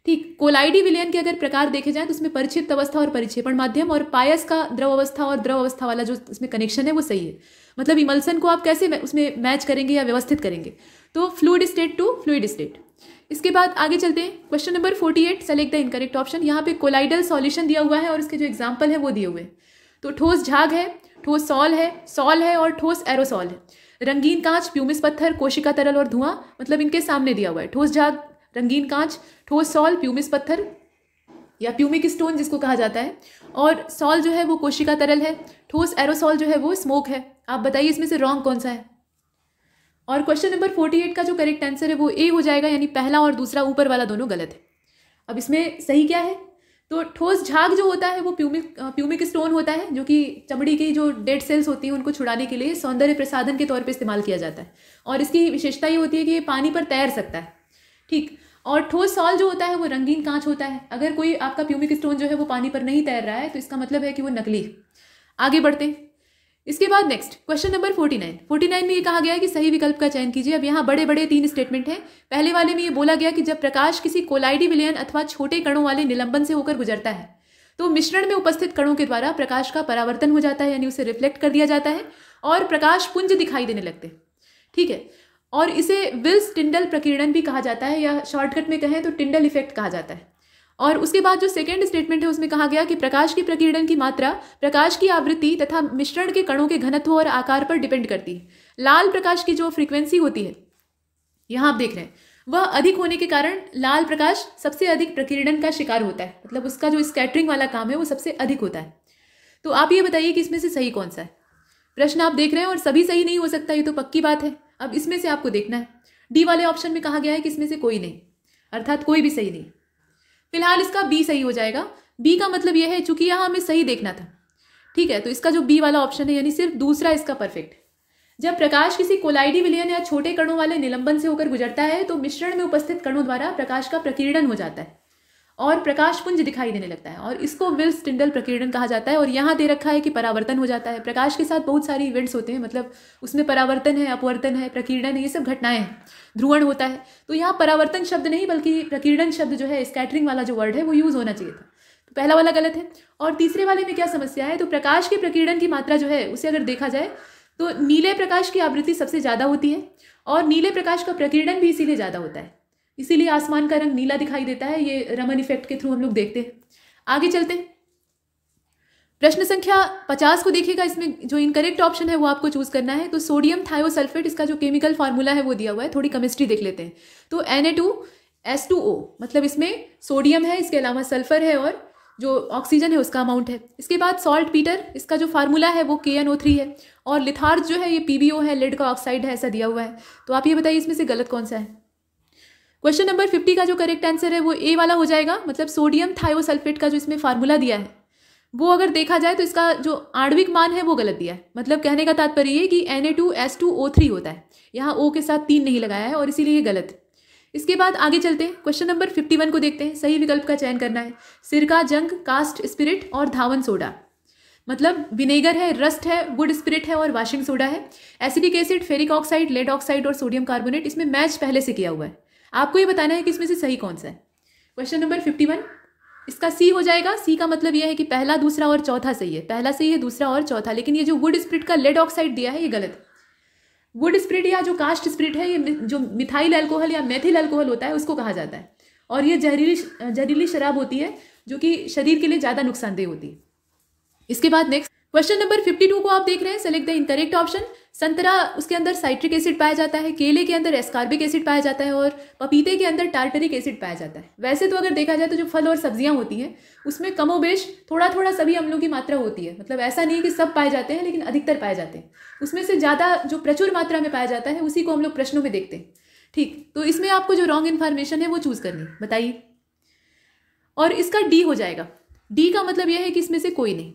ठीक कोलाइडी विलयन के अगर प्रकार देखे जाए तो उसमें परिचित अवस्था और परिक्षेपण माध्यम और पायस का द्रव अवस्था और द्रव अवस्था वाला जो इसमें कनेक्शन है वो सही है मतलब इमल्सन को आप कैसे उसमें मैच करेंगे या व्यवस्थित करेंगे तो fluid state to fluid state इसके बाद आगे चलते हैं question number forty eight select the incorrect option यहाँ पे कोलाइडल सॉल्यूशन दिया हुआ है और इसके जो एग्जाम्पल है वो दिए हुए हैं तो ठोस झाग है ठोस सॉल है सॉल है और ठोस एरोसॉल है रंगीन कांच प्यूमिस पत्थर कोशिका तरल और धुआं मतलब इनके सामने दिया हुआ है ठोस झाग रंगीन कांच ठोस सॉल प्यूमिस पत्थर या प्यूमिक स्टोन जिसको कहा जाता है और सॉल जो है वो कोशिका तरल है ठोस एरोसॉल जो है वो स्मोक है आप बताइए इसमें से रॉन्ग कौन सा है और क्वेश्चन नंबर फोर्टी एट का जो करेक्ट आंसर है वो ए हो जाएगा यानी पहला और दूसरा ऊपर वाला दोनों गलत है अब इसमें सही क्या है तो ठोस झाग जो होता है वो प्यूमिक प्यूमिक स्टोन होता है जो कि चमड़ी की जो डेड सेल्स होती हैं उनको छुड़ाने के लिए सौंदर्य प्रसाधन के तौर पर इस्तेमाल किया जाता है और इसकी विशेषता ये होती है कि ये पानी पर तैर सकता है ठीक और ठोस सॉल जो होता है वो रंगीन कांच होता है अगर कोई आपका प्यूमिक स्टोन जो है वो पानी पर नहीं तैर रहा है तो इसका मतलब है कि वो नकली आगे बढ़ते हैं इसके बाद next question number forty nine forty nine में ये कहा गया है कि सही विकल्प का चयन कीजिए अब यहाँ बड़े बड़े तीन स्टेटमेंट हैं पहले वाले में ये बोला गया कि जब प्रकाश किसी कोलाइडी विलयन अथवा छोटे कणों वाले निलंबन से होकर गुजरता है तो मिश्रण में उपस्थित कणों के द्वारा प्रकाश का परावर्तन हो जाता है यानी उसे रिफ्लेक्ट कर दिया जाता है और प्रकाश पुंज दिखाई देने लगते हैं ठीक है और इसे विल्स टिंडल प्रकीर्णन भी कहा जाता है या शॉर्टकट में कहें तो टिंडल इफेक्ट कहा जाता है और उसके बाद जो सेकेंड स्टेटमेंट है उसमें कहा गया कि प्रकाश की प्रकीर्णन की मात्रा प्रकाश की आवृत्ति तथा मिश्रण के कणों के घनत्व और आकार पर डिपेंड करती है लाल प्रकाश की जो फ्रीक्वेंसी होती है यहाँ आप देख रहे हैं वह अधिक होने के कारण लाल प्रकाश सबसे अधिक प्रकीर्णन का शिकार होता है मतलब उसका जो स्कैटरिंग वाला काम है वो सबसे अधिक होता है तो आप ये बताइए कि इसमें से सही कौन सा है प्रश्न आप देख रहे हैं और सभी सही नहीं हो सकता ये तो पक्की बात है अब इसमें से आपको देखना है डी वाले ऑप्शन में कहा गया है कि इसमें से कोई नहीं अर्थात कोई भी सही नहीं फिलहाल इसका बी सही हो जाएगा बी का मतलब यह है चूंकि यहाँ हमें सही देखना था ठीक है तो इसका जो बी वाला ऑप्शन है यानी सिर्फ दूसरा इसका परफेक्ट जब प्रकाश किसी कोलाइडी विलियन या छोटे कणों वाले निलंबन से होकर गुजरता है तो मिश्रण में उपस्थित कणों द्वारा प्रकाश का प्रकीर्णन हो जाता है और प्रकाश पुंज दिखाई देने लगता है और इसको विल्स टिंडल प्रकीर्णन कहा जाता है और यहाँ दे रखा है कि परावर्तन हो जाता है प्रकाश के साथ बहुत सारे इवेंट्स होते हैं मतलब उसमें परावर्तन है अपवर्तन है प्रकीर्णन है ये सब घटनाएं हैं ध्रुवण होता है तो यहाँ परावर्तन शब्द नहीं बल्कि प्रकीर्णन शब्द जो है स्कैटरिंग वाला जो वर्ड है वो यूज़ होना चाहिए था तो पहला वाला गलत है और तीसरे वाले में क्या समस्या है तो प्रकाश के प्रकीर्णन की मात्रा जो है उसे अगर देखा जाए तो नीले प्रकाश की आवृत्ति सबसे ज़्यादा होती है और नीले प्रकाश का प्रकीर्णन भी इसीलिए ज़्यादा होता है इसीलिए आसमान का रंग नीला दिखाई देता है ये रमन इफेक्ट के थ्रू हम लोग देखते हैं आगे चलते हैं प्रश्न संख्या पचास को देखिएगा इसमें जो इनकरेक्ट ऑप्शन है वो आपको चूज करना है तो सोडियम थायोसल्फेट इसका जो केमिकल फार्मूला है वो दिया हुआ है थोड़ी केमिस्ट्री देख लेते हैं तो N A two S two O मतलब इसमें सोडियम है इसके अलावा सल्फर है और जो ऑक्सीजन है उसका अमाउंट है इसके बाद सॉल्ट पीटर इसका जो फार्मूला है वो के एन ओ थ्री है और लिथार्ज जो है ये पी ओ है लेड का ऑक्साइड है ऐसा दिया हुआ है तो आप ये बताइए इसमें से गलत कौन सा है क्वेश्चन नंबर फिफ्टी का जो करेक्ट आंसर है वो ए वाला हो जाएगा मतलब सोडियम थायोसल्फेट का जो इसमें फार्मूला दिया है वो अगर देखा जाए तो इसका जो आणविक मान है वो गलत दिया है मतलब कहने का तात्पर्य ये कि N A two S two O three होता है यहाँ ओ के साथ तीन नहीं लगाया है और इसीलिए ये गलत है इसके बाद आगे चलते हैं क्वेश्चन नंबर फिफ्टी वन को देखते हैं सही विकल्प का चयन करना है सिरका जंग कास्ट स्पिरिट और धावन सोडा मतलब विनेगर है रस्ट है वुड स्पिरिट है और वाशिंग सोडा है acidic acid ferric oxide lead oxide और सोडियम कार्बोनेट इसमें मैच पहले से किया हुआ है आपको ये बताना है कि इसमें से सही कौन सा है क्वेश्चन नंबर फिफ्टी वन इसका सी हो जाएगा सी का मतलब यह है कि पहला दूसरा और चौथा सही है पहला सही है दूसरा और चौथा लेकिन ये जो वुड स्प्रिट का लेड ऑक्साइड दिया है ये गलत है वुड स्प्रिट या जो कास्ट स्प्रिट है ये जो मिथाइल अल्कोहल या मेथिल अल्कोहल होता है उसको कहा जाता है और ये जहरीली जहरीली शराब होती है जो कि शरीर के लिए ज़्यादा नुकसानदेह होती है इसके बाद next question number fifty two को आप देख रहे हैं सेलेक्ट द इनकरेक्ट ऑप्शन संतरा उसके अंदर साइट्रिक एसिड पाया जाता है केले के अंदर एस्कार्बिक एसिड पाया जाता है और पपीते के अंदर टार्टरिक एसिड पाया जाता है वैसे तो अगर देखा जाए तो जो फल और सब्जियां होती हैं उसमें कमोबेश थोड़ा थोड़ा सभी अम्लों की मात्रा होती है मतलब ऐसा नहीं है कि सब पाए जाते हैं लेकिन अधिकतर पाए जाते हैं उसमें से ज़्यादा जो प्रचुर मात्रा में पाया जाता है उसी को हम लोग प्रश्नों में देखते हैं ठीक तो इसमें आपको जो रॉन्ग इन्फॉर्मेशन है वो चूज़ करनी बताइए और इसका डी हो जाएगा डी का मतलब यह है कि इसमें से कोई नहीं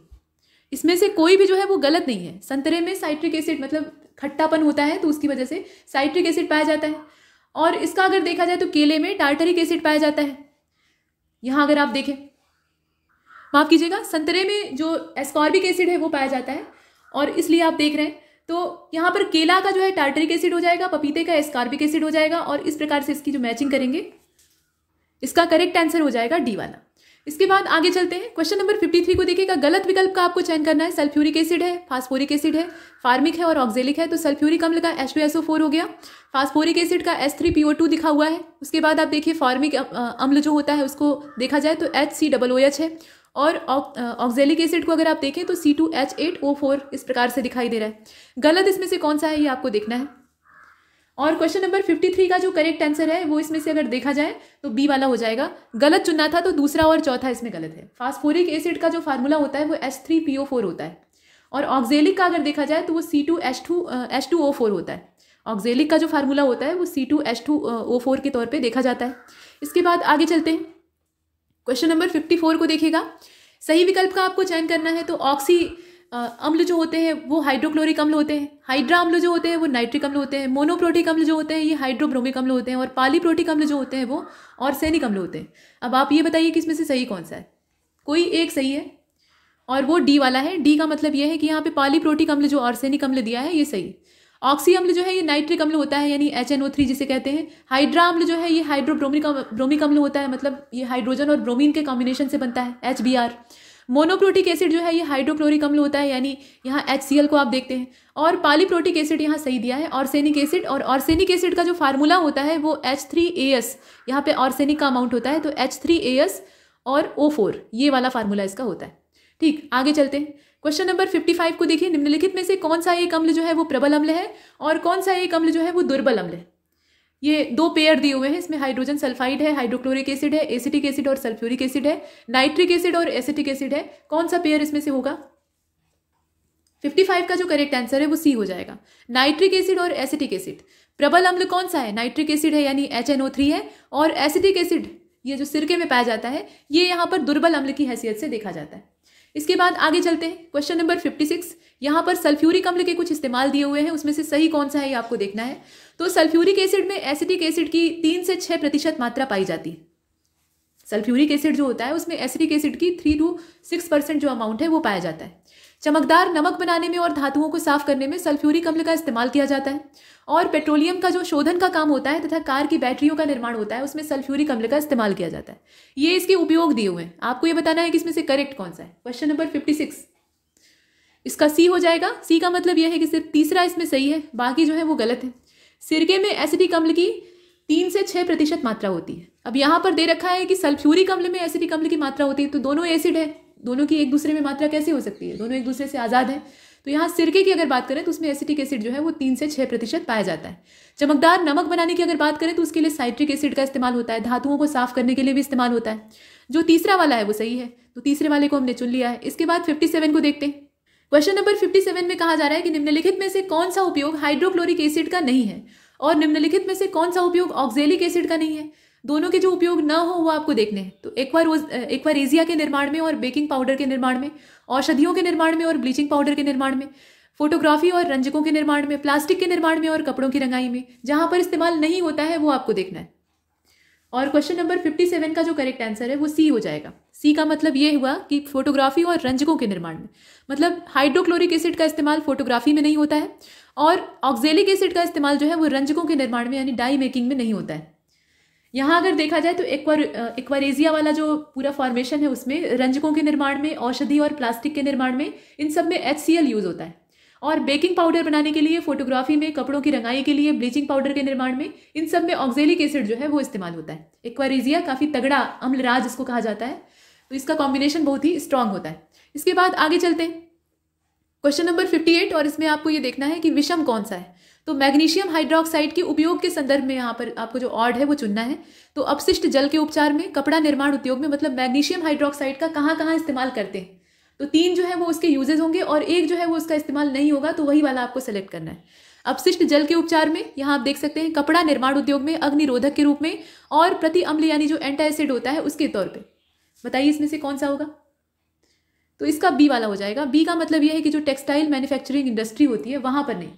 इसमें से कोई भी जो है वो गलत नहीं है संतरे में साइट्रिक एसिड मतलब खट्टापन होता है तो उसकी वजह से साइट्रिक एसिड पाया जाता है और इसका अगर देखा जाए तो केले में टार्टरिक एसिड पाया जाता है यहाँ अगर आप देखें माफ़ कीजिएगा संतरे में जो एस्कॉर्बिक एसिड है वो पाया जाता है और इसलिए आप देख रहे हैं तो यहाँ पर केला का जो है टार्टरिक एसिड हो जाएगा पपीते का एस्कॉर्बिक एसिड हो जाएगा और इस प्रकार से इसकी जो मैचिंग करेंगे इसका करेक्ट आंसर हो जाएगा डी वाला इसके बाद आगे चलते हैं क्वेश्चन नंबर 53 को देखिएगा गलत विकल्प का आपको चयन करना है सल्फ्यूरिक एसिड है फास्फोरिक एसिड है फार्मिक है और ऑक्जेलिक है तो सल्फ्यूरिक अम्ल का एच मतलब हो गया फास्फोरिक एसिड का एस थ्री दिखा हुआ है उसके बाद आप देखिए फार्मिक अम्ल जो होता है उसको देखा जाए तो H C double O H है और ऑक्जेलिक एसिड को अगर आप देखें तो C two H eight O four इस प्रकार से दिखाई दे रहा है गलत इसमें से कौन सा है ये आपको देखना है और क्वेश्चन नंबर फिफ्टी थ्री का जो करेक्ट आंसर है वो इसमें से अगर देखा जाए तो बी वाला हो जाएगा गलत चुना था तो दूसरा और चौथा इसमें गलत है फास्फोरिक एसिड का जो फार्मूला होता है वो S three P O four होता है और ऑक्जेलिक का अगर देखा जाए तो वो C two H two H two O four होता है ऑक्जेलिक का जो फार्मूला होता है वो C two H two O four के तौर पर देखा जाता है इसके बाद आगे चलते हैं क्वेश्चन नंबर फिफ्टी फोर को देखिएगा सही विकल्प का आपको चयन करना है तो ऑक्सी अम्ल जो होते हैं वो हाइड्रोक्लोरिक अम्ल होते हैं हाइड्रा अम्ल जो होते हैं वो नाइट्रिक अम्ल होते हैं मोनोप्रोटिक अम्ल जो होते हैं ये हाइड्रोब्रोमिक अम्ल होते हैं और पालीप्रोटिक अम्ल जो होते हैं वो और सैनिक अम्ल होते हैं अब आप ये बताइए कि इसमें से सही कौन सा है कोई एक सही है और वो डी वाला है डी का मतलब ये है कि यहाँ पे पालीप्रोटिक अम्ल जो आर्सेनिक अम्ल दिया है ये सही ऑक्सी अम्ल जो है ये नाइट्रिक अम्ल होता है यानी एच एन ओ थ्री जिसे कहते हैं हाइड्रा अम्ल जो है ये हाइड्रोब्रोमिक ब्रोमिक अम्ल होता है मतलब ये हाइड्रोजन और ब्रोमीन के कॉम्बिनेशन से बनता है H B R monoprotic acid जो है ये हाइड्रोक्लोरिक अम्ल होता है यानी यहाँ एच को आप देखते हैं और पालीप्रोटिक एसिड यहाँ सही दिया है ऑर्सेनिक एसिड और ऑर्सेनिक एसिड का जो फार्मूला होता है वो एच थ्री ए एस यहाँ पर ऑर्सेनिक का अमाउंट होता है तो एच थ्री ए एस और ओ फोर ये वाला फार्मूला इसका होता है ठीक आगे चलते हैं क्वेश्चन नंबर फिफ्टी फाइव को देखिए निम्नलिखित में से कौन सा एक अम्ल जो है वो प्रबल अम्ल है और कौन सा एक अम्ल जो है वो दुर्बल अम्ल है ये दो पेयर दिए हुए हैं इसमें हाइड्रोजन सल्फाइड है हाइड्रोक्लोरिक एसिड है एसिटिक एसिड और सल्फ्यूरिक एसिड है नाइट्रिक एसिड और एसिटिक एसिड है कौन सा पेयर इसमें से होगा 55 का जो करेक्ट आंसर है वो सी हो जाएगा नाइट्रिक एसिड और एसिटिक एसिड प्रबल अम्ल कौन सा है नाइट्रिक एसिड है यानी एच है और एसिटिक एसिड ये जो सिरके में पाया जाता है ये यहाँ पर दुर्बल अम्ल की हैसियत से देखा जाता है इसके बाद आगे चलते हैं क्वेश्चन नंबर फिफ्टी सिक्स यहाँ पर सल्फ्यूरिक अम्ल के कुछ इस्तेमाल दिए हुए हैं उसमें से सही कौन सा है ये आपको देखना है तो सल्फ्यूरिक एसिड में एसिटिक एसिड की तीन से छः प्रतिशत मात्रा पाई जाती है सल्फ्यूरिक एसिड जो होता है उसमें एसिटिक एसिड की थ्री टू सिक्स परसेंट जो अमाउंट है वो पाया जाता है चमकदार नमक बनाने में और धातुओं को साफ करने में सल्फ्यूरिक अम्ल का इस्तेमाल किया जाता है और पेट्रोलियम का जो शोधन का काम होता है तथा कार की बैटरियों का निर्माण होता है उसमें सल्फ्यूरिक अम्ल का इस्तेमाल किया जाता है ये इसके उपयोग दिए हुए हैं आपको ये बताना है कि इसमें से करेक्ट कौन सा है क्वेश्चन नंबर फिफ्टी सिक्स इसका सी हो जाएगा सी का मतलब यह है कि सिर्फ तीसरा इसमें सही है बाकी जो है वो गलत है सिरके में एसिडिक अम्ल की तीन से छः प्रतिशत मात्रा होती है अब यहाँ पर दे रखा है कि सल्फ्यूरिक अम्ल में एसिडिक अम्ल की मात्रा होती है तो दोनों एसिड है दोनों की एक दूसरे में मात्रा कैसे हो सकती है दोनों एक दूसरे से आज़ाद है तो यहाँ सिरके की अगर बात करें तो उसमें एसिटिक एसिड जो है वो तीन से छः प्रतिशत पाया जाता है चमकदार नमक बनाने की अगर बात करें तो उसके लिए साइट्रिक एसिड का इस्तेमाल होता है धातुओं को साफ करने के लिए भी इस्तेमाल होता है जो तीसरा वाला है वो सही है तो तीसरे वाले को हमने चुन लिया है इसके बाद फिफ्टी सेवन को देखते हैं क्वेश्चन नंबर 57 में कहा जा रहा है कि निम्नलिखित में से कौन सा उपयोग हाइड्रोक्लोरिक एसिड का नहीं है और निम्नलिखित में से कौन सा उपयोग ऑक्जेलिक एसिड का नहीं है दोनों के जो उपयोग ना हो वो आपको देखने हैं तो बार एजिया के निर्माण में और बेकिंग पाउडर के निर्माण में औषधियों के निर्माण में और ब्लीचिंग पाउडर के निर्माण में फोटोग्राफी और रंजकों के निर्माण में प्लास्टिक के निर्माण में और कपड़ों की रंगाई में जहाँ पर इस्तेमाल नहीं होता है वो आपको देखना है और क्वेश्चन नंबर 57 का जो करेक्ट आंसर है वो सी हो जाएगा सी का मतलब ये हुआ कि फोटोग्राफी और रंजकों के निर्माण में मतलब हाइड्रोक्लोरिक एसिड का इस्तेमाल फोटोग्राफी में नहीं होता है और ऑक्जेलिक एसिड का इस्तेमाल जो है वो रंजकों के निर्माण में यानी डाई मेकिंग में नहीं होता है यहाँ अगर देखा जाए तो एक्वारेजिया वाला जो पूरा फॉर्मेशन है उसमें रंजकों के निर्माण में औषधि और प्लास्टिक के निर्माण में इन सब में एच यूज़ होता है और बेकिंग पाउडर बनाने के लिए फोटोग्राफी में कपड़ों की रंगाई के लिए ब्लीचिंग पाउडर के निर्माण में इन सब में ऑक्जेलिक एसिड जो है वो इस्तेमाल होता है एक्वारीजिया काफ़ी तगड़ा अम्लराज इसको कहा जाता है तो इसका कॉम्बिनेशन बहुत ही स्ट्रांग होता है इसके बाद आगे चलते हैं क्वेश्चन नंबर फिफ्टी एट और इसमें आपको ये देखना है कि विषम कौन सा है तो मैग्नीशियम हाइड्रोक्साइड के उपयोग के संदर्भ में यहाँ पर आपको जो ऑर्ड है वो चुनना है तो अपशिष्ट जल के उपचार में कपड़ा निर्माण उद्योग में मतलब मैग्नीशियम हाइड्रोक्साइड का कहाँ कहाँ इस्तेमाल करते हैं तो तीन जो है वो उसके यूजेज होंगे और एक जो है वो उसका इस्तेमाल नहीं होगा तो वही वाला आपको सेलेक्ट करना है अपशिष्ट जल के उपचार में यहाँ आप देख सकते हैं कपड़ा निर्माण उद्योग में अग्निरोधक के रूप में और प्रति अम्ल यानी जो एंटा एसिड होता है उसके तौर पर बताइए इसमें से कौन सा होगा तो इसका बी वाला हो जाएगा बी का मतलब यह है कि जो टेक्सटाइल मैन्युफैक्चरिंग इंडस्ट्री होती है वहां पर नहीं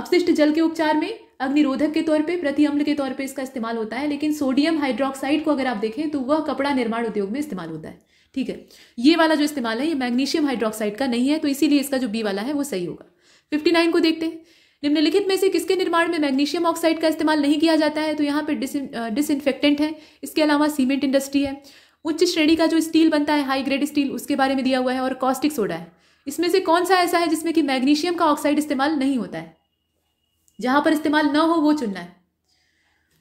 अपशिष्ट जल के उपचार में अग्निरोधक के तौर पे प्रति अम्ल के तौर पे इसका इस्तेमाल होता है लेकिन सोडियम हाइड्रोक्साइड को अगर आप देखें तो वह कपड़ा निर्माण उद्योग में इस्तेमाल होता है ठीक है ये वाला जो इस्तेमाल है ये मैग्नीशियम हाइड्रोक्साइड का नहीं है तो इसीलिए इसका जो बी वाला है वो सही होगा फिफ्टी नाइन को देखते हैं निम्नलिखित में से किसके निर्माण में मैग्नीशियम ऑक्साइड का इस्तेमाल नहीं किया जाता है तो यहाँ पे डिस डिसइनफेक्टेंट है इसके अलावा सीमेंट इंडस्ट्री है उच्च श्रेणी का जो स्टील बनता है हाई ग्रेड स्टील उसके बारे में दिया हुआ है और कॉस्टिक सोडा है इसमें से कौन सा ऐसा है जिसमें कि मैग्नीशियम का ऑक्साइड इस्तेमाल नहीं होता है जहां पर इस्तेमाल न हो वो चुनना है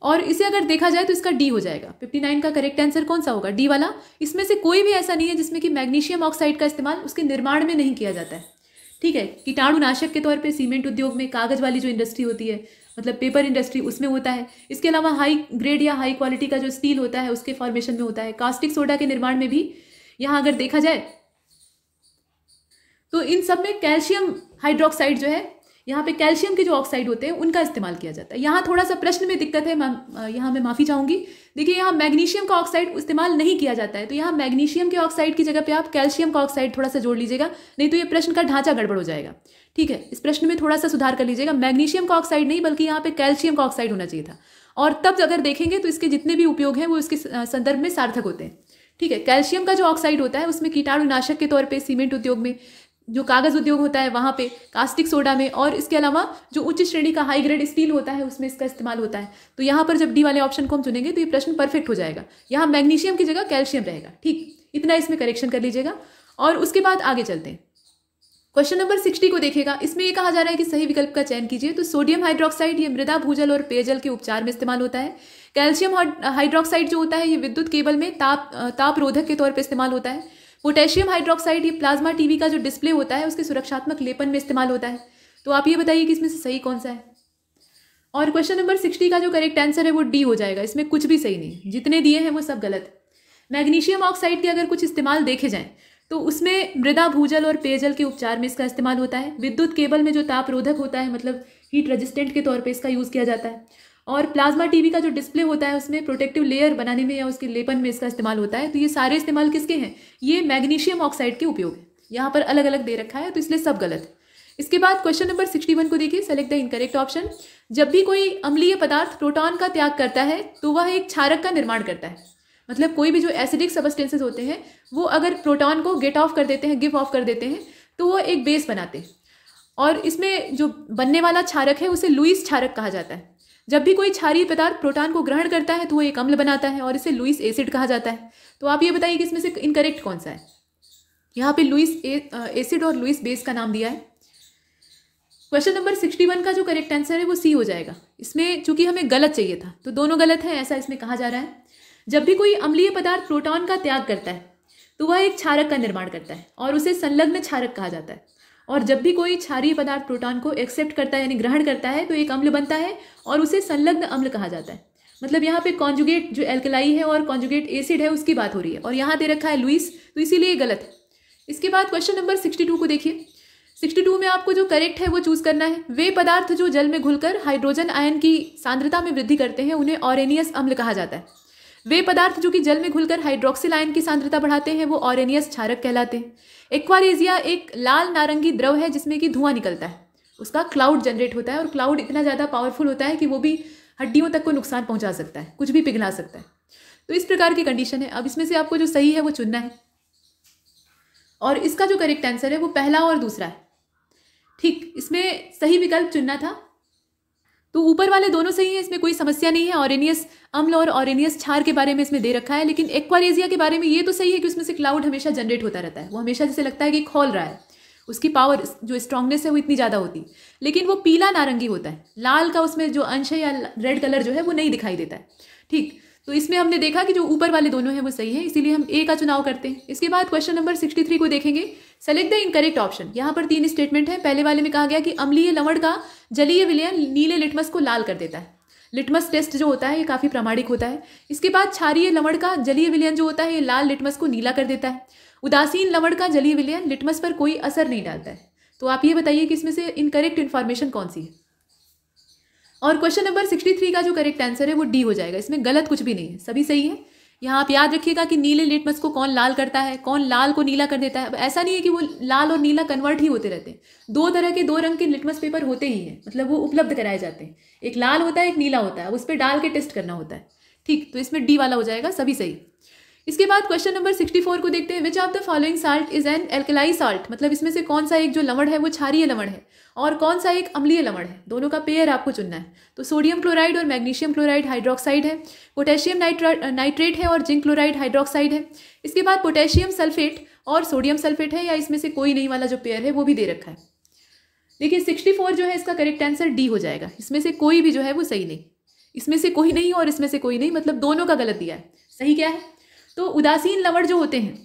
और इसे अगर देखा जाए तो इसका डी हो जाएगा 59 का करेक्ट आंसर कौन सा होगा डी वाला इसमें से कोई भी ऐसा नहीं है जिसमें कि मैग्नीशियम ऑक्साइड का इस्तेमाल उसके निर्माण में नहीं किया जाता है ठीक है कीटाणुनाशक के तौर पर सीमेंट उद्योग में कागज़ वाली जो इंडस्ट्री होती है मतलब पेपर इंडस्ट्री उसमें होता है इसके अलावा हाई ग्रेड या हाई क्वालिटी का जो स्टील होता है उसके फॉर्मेशन में होता है कास्टिक सोडा के निर्माण में भी यहाँ अगर देखा जाए तो इन सब में कैल्शियम हाइड्रोक्साइड जो है यहाँ पे कैल्शियम के जो ऑक्साइड होते हैं उनका इस्तेमाल किया जाता है यहाँ थोड़ा सा प्रश्न में दिक्कत है यहाँ मैं माफ़ी चाहूंगी देखिए यहाँ मैग्नीशियम का ऑक्साइड इस्तेमाल नहीं किया जाता है तो यहाँ मैग्नीशियम के ऑक्साइड की जगह पे आप कैल्शियम का ऑक्साइड थोड़ा सा जोड़ लीजिएगा नहीं तो ये प्रश्न का ढांचा गड़बड़ हो जाएगा ठीक है इस प्रश्न में थोड़ा सा सुधार कर लीजिएगा मैग्नीशियम का ऑक्साइड नहीं बल्कि यहाँ पे कैल्शियम का ऑक्साइड होना चाहिए था और तब अगर देखेंगे तो इसके जितने भी उपयोग हैं वो इसके संदर्भ में सार्थक होते हैं ठीक है कैल्शियम का जो ऑक्साइड होता है उसमें कीटाणुनाशक के तौर पे सीमेंट उद्योग में जो कागज़ उद्योग होता है वहाँ पे कास्टिक सोडा में और इसके अलावा जो उच्च श्रेणी का हाई ग्रेड स्टील होता है उसमें इसका इस्तेमाल होता है तो यहाँ पर जब डी वाले ऑप्शन को हम चुनेंगे तो ये प्रश्न परफेक्ट हो जाएगा यहाँ मैग्नीशियम की जगह कैल्शियम रहेगा ठीक इतना इसमें करेक्शन कर लीजिएगा और उसके बाद आगे चलते हैं क्वेश्चन नंबर सिक्सटी को देखेगा इसमें यह कहा जा रहा है कि सही विकल्प का चयन कीजिए तो सोडियम हाइड्रोक्साइड ये मृदा भूजल और पेयजल के उपचार में इस्तेमाल होता है कैल्शियम हाइड्रोक्साइड जो होता है ये विद्युत केबल में ताप ताप रोधक के तौर पर इस्तेमाल होता है पोटेशियम हाइड्रोक्साइड ये प्लाज्मा टीवी का जो डिस्प्ले होता है उसके सुरक्षात्मक लेपन में इस्तेमाल होता है तो आप ये बताइए कि इसमें से सही कौन सा है और क्वेश्चन नंबर सिक्सटी का जो करेक्ट आंसर है वो डी हो जाएगा इसमें कुछ भी सही नहीं जितने दिए हैं वो सब गलत मैग्नीशियम ऑक्साइड के अगर कुछ इस्तेमाल देखे जाएँ तो उसमें मृदा भूजल और पेयजल के उपचार में इसका इस्तेमाल होता है विद्युत केबल में जो ताप रोधक होता है मतलब हीट रेजिस्टेंट के तौर पे इसका यूज़ किया जाता है और प्लाज्मा टीवी का जो डिस्प्ले होता है उसमें प्रोटेक्टिव लेयर बनाने में या उसके लेपन में इसका इस्तेमाल होता है तो ये सारे इस्तेमाल किसके हैं ये मैग्नीशियम ऑक्साइड के उपयोग है यहाँ पर अलग अलग दे रखा है तो इसलिए सब गलत है इसके बाद क्वेश्चन नंबर सिक्सटी वन को देखिए सेलेक्ट द इनकरेक्ट ऑप्शन जब भी कोई अम्लीय पदार्थ प्रोटॉन का त्याग करता है तो वह एक क्षारक का निर्माण करता है मतलब कोई भी जो एसिडिक सबस्टेंसेज होते हैं वो अगर प्रोटॉन को गेट ऑफ कर देते हैं गिव ऑफ कर देते हैं तो वो एक बेस बनाते हैं और इसमें जो बनने वाला क्षारक है उसे लुइस क्षारक कहा जाता है जब भी कोई क्षारीय पदार्थ प्रोटान को ग्रहण करता है तो वो एक अम्ल बनाता है और इसे लुइस एसिड कहा जाता है तो आप ये बताइए कि इसमें से इनकरेक्ट कौन सा है यहाँ पे लुइस एसिड और लुइस बेस का नाम दिया है क्वेश्चन नंबर सिक्सटी वन का जो करेक्ट आंसर है वो सी हो जाएगा इसमें चूंकि हमें गलत चाहिए था तो दोनों गलत है ऐसा इसमें कहा जा रहा है जब भी कोई अम्लीय पदार्थ प्रोटॉन का त्याग करता है तो वह एक क्षारक का निर्माण करता है और उसे संलग्न क्षारक कहा जाता है और जब भी कोई क्षारीय पदार्थ प्रोटॉन को एक्सेप्ट करता है यानी ग्रहण करता है तो एक अम्ल बनता है और उसे संलग्न अम्ल कहा जाता है मतलब यहाँ पे कॉन्जुगेट जो एल्कलाई है और कॉन्जुगेट एसिड है उसकी बात हो रही है और यहाँ दे रखा है लुइस तो इसीलिए गलत है इसके बाद क्वेश्चन नंबर सिक्सटी टू को देखिए सिक्सटी टू में आपको जो करेक्ट है वो चूज करना है वे पदार्थ जो जल में घुलकर हाइड्रोजन आयन की सांद्रता में वृद्धि करते हैं उन्हें ऑरेनियस अम्ल कहा जाता है वे पदार्थ जो कि जल में घुलकर आयन की सांद्रता बढ़ाते हैं वो ऑरेनियस क्षारक कहलाते हैं एक्वारेजिया एक लाल नारंगी द्रव है जिसमें कि धुआं निकलता है उसका क्लाउड जनरेट होता है और क्लाउड इतना ज़्यादा पावरफुल होता है कि वो भी हड्डियों तक को नुकसान पहुँचा सकता है कुछ भी पिघला सकता है तो इस प्रकार की कंडीशन है अब इसमें से आपको जो सही है वो चुनना है और इसका जो करेक्ट आंसर है वो पहला और दूसरा है ठीक इसमें सही विकल्प चुनना था तो ऊपर वाले दोनों सही हैं इसमें कोई समस्या नहीं है ऑरेनियस अम्ल और ऑरेनियस छार के बारे में इसमें दे रखा है लेकिन एक्वारेजिया के बारे में ये तो सही है कि उसमें से क्लाउड हमेशा जनरेट होता रहता है वो हमेशा जैसे लगता है कि खोल रहा है उसकी पावर जो स्ट्रांगनेस है वो इतनी ज़्यादा होती लेकिन वो पीला नारंगी होता है लाल का उसमें जो अंश है या रेड कलर जो है वो नहीं दिखाई देता है ठीक तो इसमें हमने देखा कि जो ऊपर वाले दोनों हैं वो सही है इसीलिए हम ए का चुनाव करते हैं इसके बाद क्वेश्चन नंबर सिक्सटी थ्री को देखेंगे सेलेक्ट द इनकरेक्ट ऑप्शन यहाँ पर तीन स्टेटमेंट है पहले वाले में कहा गया कि अम्लीय लवण का जलीय विलयन नीले लिटमस को लाल कर देता है लिटमस टेस्ट जो होता है ये काफ़ी प्रामाणिक होता है इसके बाद क्षारीय लवण का जलीय विलयन जो होता है ये लाल लिटमस को नीला कर देता है उदासीन लवण का जलीय विलयन लिटमस पर कोई असर नहीं डालता है तो आप ये बताइए कि इसमें से इनकरेक्ट इन्फॉर्मेशन कौन सी है और क्वेश्चन नंबर सिक्सटी थ्री का जो करेक्ट आंसर है वो डी हो जाएगा इसमें गलत कुछ भी नहीं है सभी सही है यहाँ आप याद रखिएगा कि नीले लिटमस को कौन लाल करता है कौन लाल को नीला कर देता है अब ऐसा नहीं है कि वो लाल और नीला कन्वर्ट ही होते रहते हैं दो तरह के दो रंग के लिटमस पेपर होते ही हैं मतलब वो उपलब्ध कराए जाते हैं एक लाल होता है एक नीला होता है उस पर डाल के टेस्ट करना होता है ठीक तो इसमें डी वाला हो जाएगा सभी सही इसके बाद क्वेश्चन नंबर सिक्सटी फोर को देखते हैं which of the following salt is an alkali salt मतलब इसमें से कौन सा एक जो लवण है वो क्षारीय लवण है और कौन सा एक अम्लीय लवण है दोनों का पेयर आपको चुनना है तो सोडियम क्लोराइड और मैग्नीशियम क्लोराइड हाइड्रोक्साइड है पोटेशियम नाइट्रेट है और जिंक क्लोराइड हाइड्रोक्साइड है इसके बाद पोटेशियम सल्फेट और सोडियम सल्फेट है या इसमें से कोई नहीं वाला जो पेयर है वो भी दे रखा है देखिए सिक्सटी फोर जो है इसका करेक्ट आंसर डी हो जाएगा इसमें से कोई भी जो है वो सही नहीं इसमें से कोई नहीं और इसमें से कोई नहीं मतलब दोनों का गलत दिया है सही क्या है तो उदासीन लवण जो होते हैं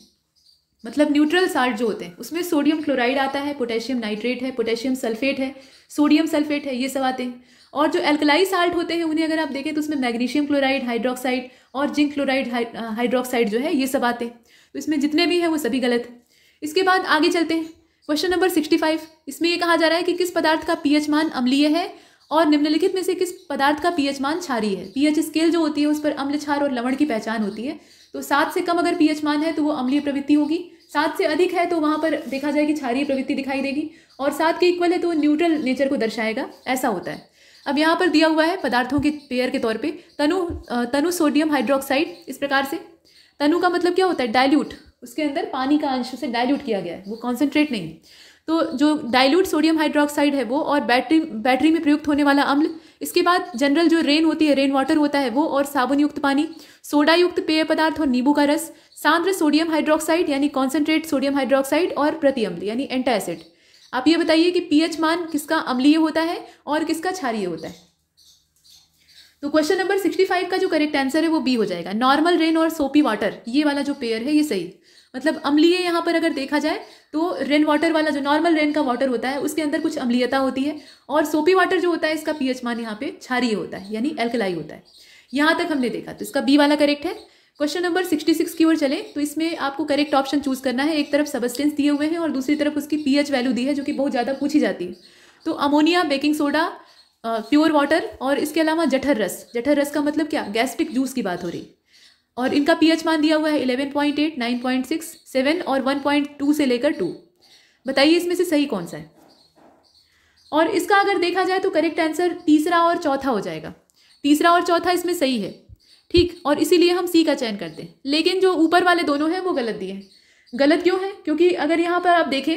मतलब न्यूट्रल साल्ट जो होते हैं उसमें सोडियम क्लोराइड आता है पोटेशियम नाइट्रेट है पोटेशियम सल्फेट है सोडियम सल्फेट है ये सब आते हैं और जो एल्कलाई साल्ट होते हैं उन्हें अगर आप देखें तो उसमें मैग्नीशियम क्लोराइड हाइड्रोक्साइड और जिंक क्लोराइड हाइड्रोक्साइड जो है ये सब आते हैं तो इसमें जितने भी हैं वो सभी गलत है इसके बाद आगे चलते हैं क्वेश्चन नंबर सिक्सटी फाइव इसमें ये कहा जा रहा है कि किस पदार्थ का पीएच मान अम्लीय है और निम्नलिखित में से किस पदार्थ का पीएच मान क्षारीय है पीएच स्केल जो होती है उस पर अम्ल क्षार और लवण की पहचान होती है तो सात से कम अगर पीएच मान है तो वो अम्लीय प्रवृत्ति होगी सात से अधिक है तो वहाँ पर देखा जाए कि क्षारीय प्रवृत्ति दिखाई देगी और सात के इक्वल है तो न्यूट्रल नेचर को दर्शाएगा ऐसा होता है अब यहाँ पर दिया हुआ है पदार्थों के पेयर के तौर पर तनु तनु सोडियम हाइड्रोक्साइड इस प्रकार से तनु का मतलब क्या होता है डायल्यूट उसके अंदर पानी का अंश से डायल्यूट किया गया है वो कॉन्सेंट्रेट नहीं तो जो डाइल्यूट सोडियम हाइड्रोक्साइड है वो और बैटरी बैटरी में प्रयुक्त होने वाला अम्ल इसके बाद जनरल जो रेन होती है रेन वाटर होता है वो और साबुन युक्त पानी सोडा युक्त पेय पदार्थ और नींबू का रस सांद्र सोडियम हाइड्रोक्साइड यानी कॉन्सेंट्रेट सोडियम हाइड्रोक्साइड और प्रतिअम्ल यानी एंटासिड आप ये बताइए कि पीएच मान किसका अम्लीय होता है और किसका क्षारीय होता है तो क्वेश्चन नंबर सिक्सटी फाइव का जो करेक्ट आंसर है वो बी हो जाएगा नॉर्मल रेन और सोपी वाटर ये वाला जो पेयर है ये सही मतलब अम्लीय यहाँ पर अगर देखा जाए तो रेन वाटर वाला जो नॉर्मल रेन का वाटर होता है उसके अंदर कुछ अम्लीयता होती है और सोपी वाटर जो होता है इसका पीएच मान यहाँ पे क्षारीय होता है यानी एल्कलाई होता है यहाँ तक हमने देखा तो इसका बी वाला करेक्ट है क्वेश्चन नंबर सिक्सटी सिक्स की ओर चले तो इसमें आपको करेक्ट ऑप्शन चूज करना है एक तरफ सबस्टेंस दिए हुए हैं और दूसरी तरफ उसकी पीएच वैल्यू दी है जो कि बहुत ज़्यादा पूछी जाती है तो ammonia baking soda pure water और इसके अलावा जठर रस जठर रस का मतलब क्या गैस्ट्रिक जूस की बात हो रही है और इनका पीएच मान दिया हुआ है eleven point eight nine point six seven और वन पॉइंट टू से लेकर टू बताइए इसमें से सही कौन सा है और इसका अगर देखा जाए तो करेक्ट आंसर तीसरा और चौथा हो जाएगा तीसरा और चौथा इसमें सही है ठीक और इसीलिए हम सी का चयन करते हैं लेकिन जो ऊपर वाले दोनों हैं वो गलत दिए हैं गलत क्यों है क्योंकि अगर यहाँ पर आप देखें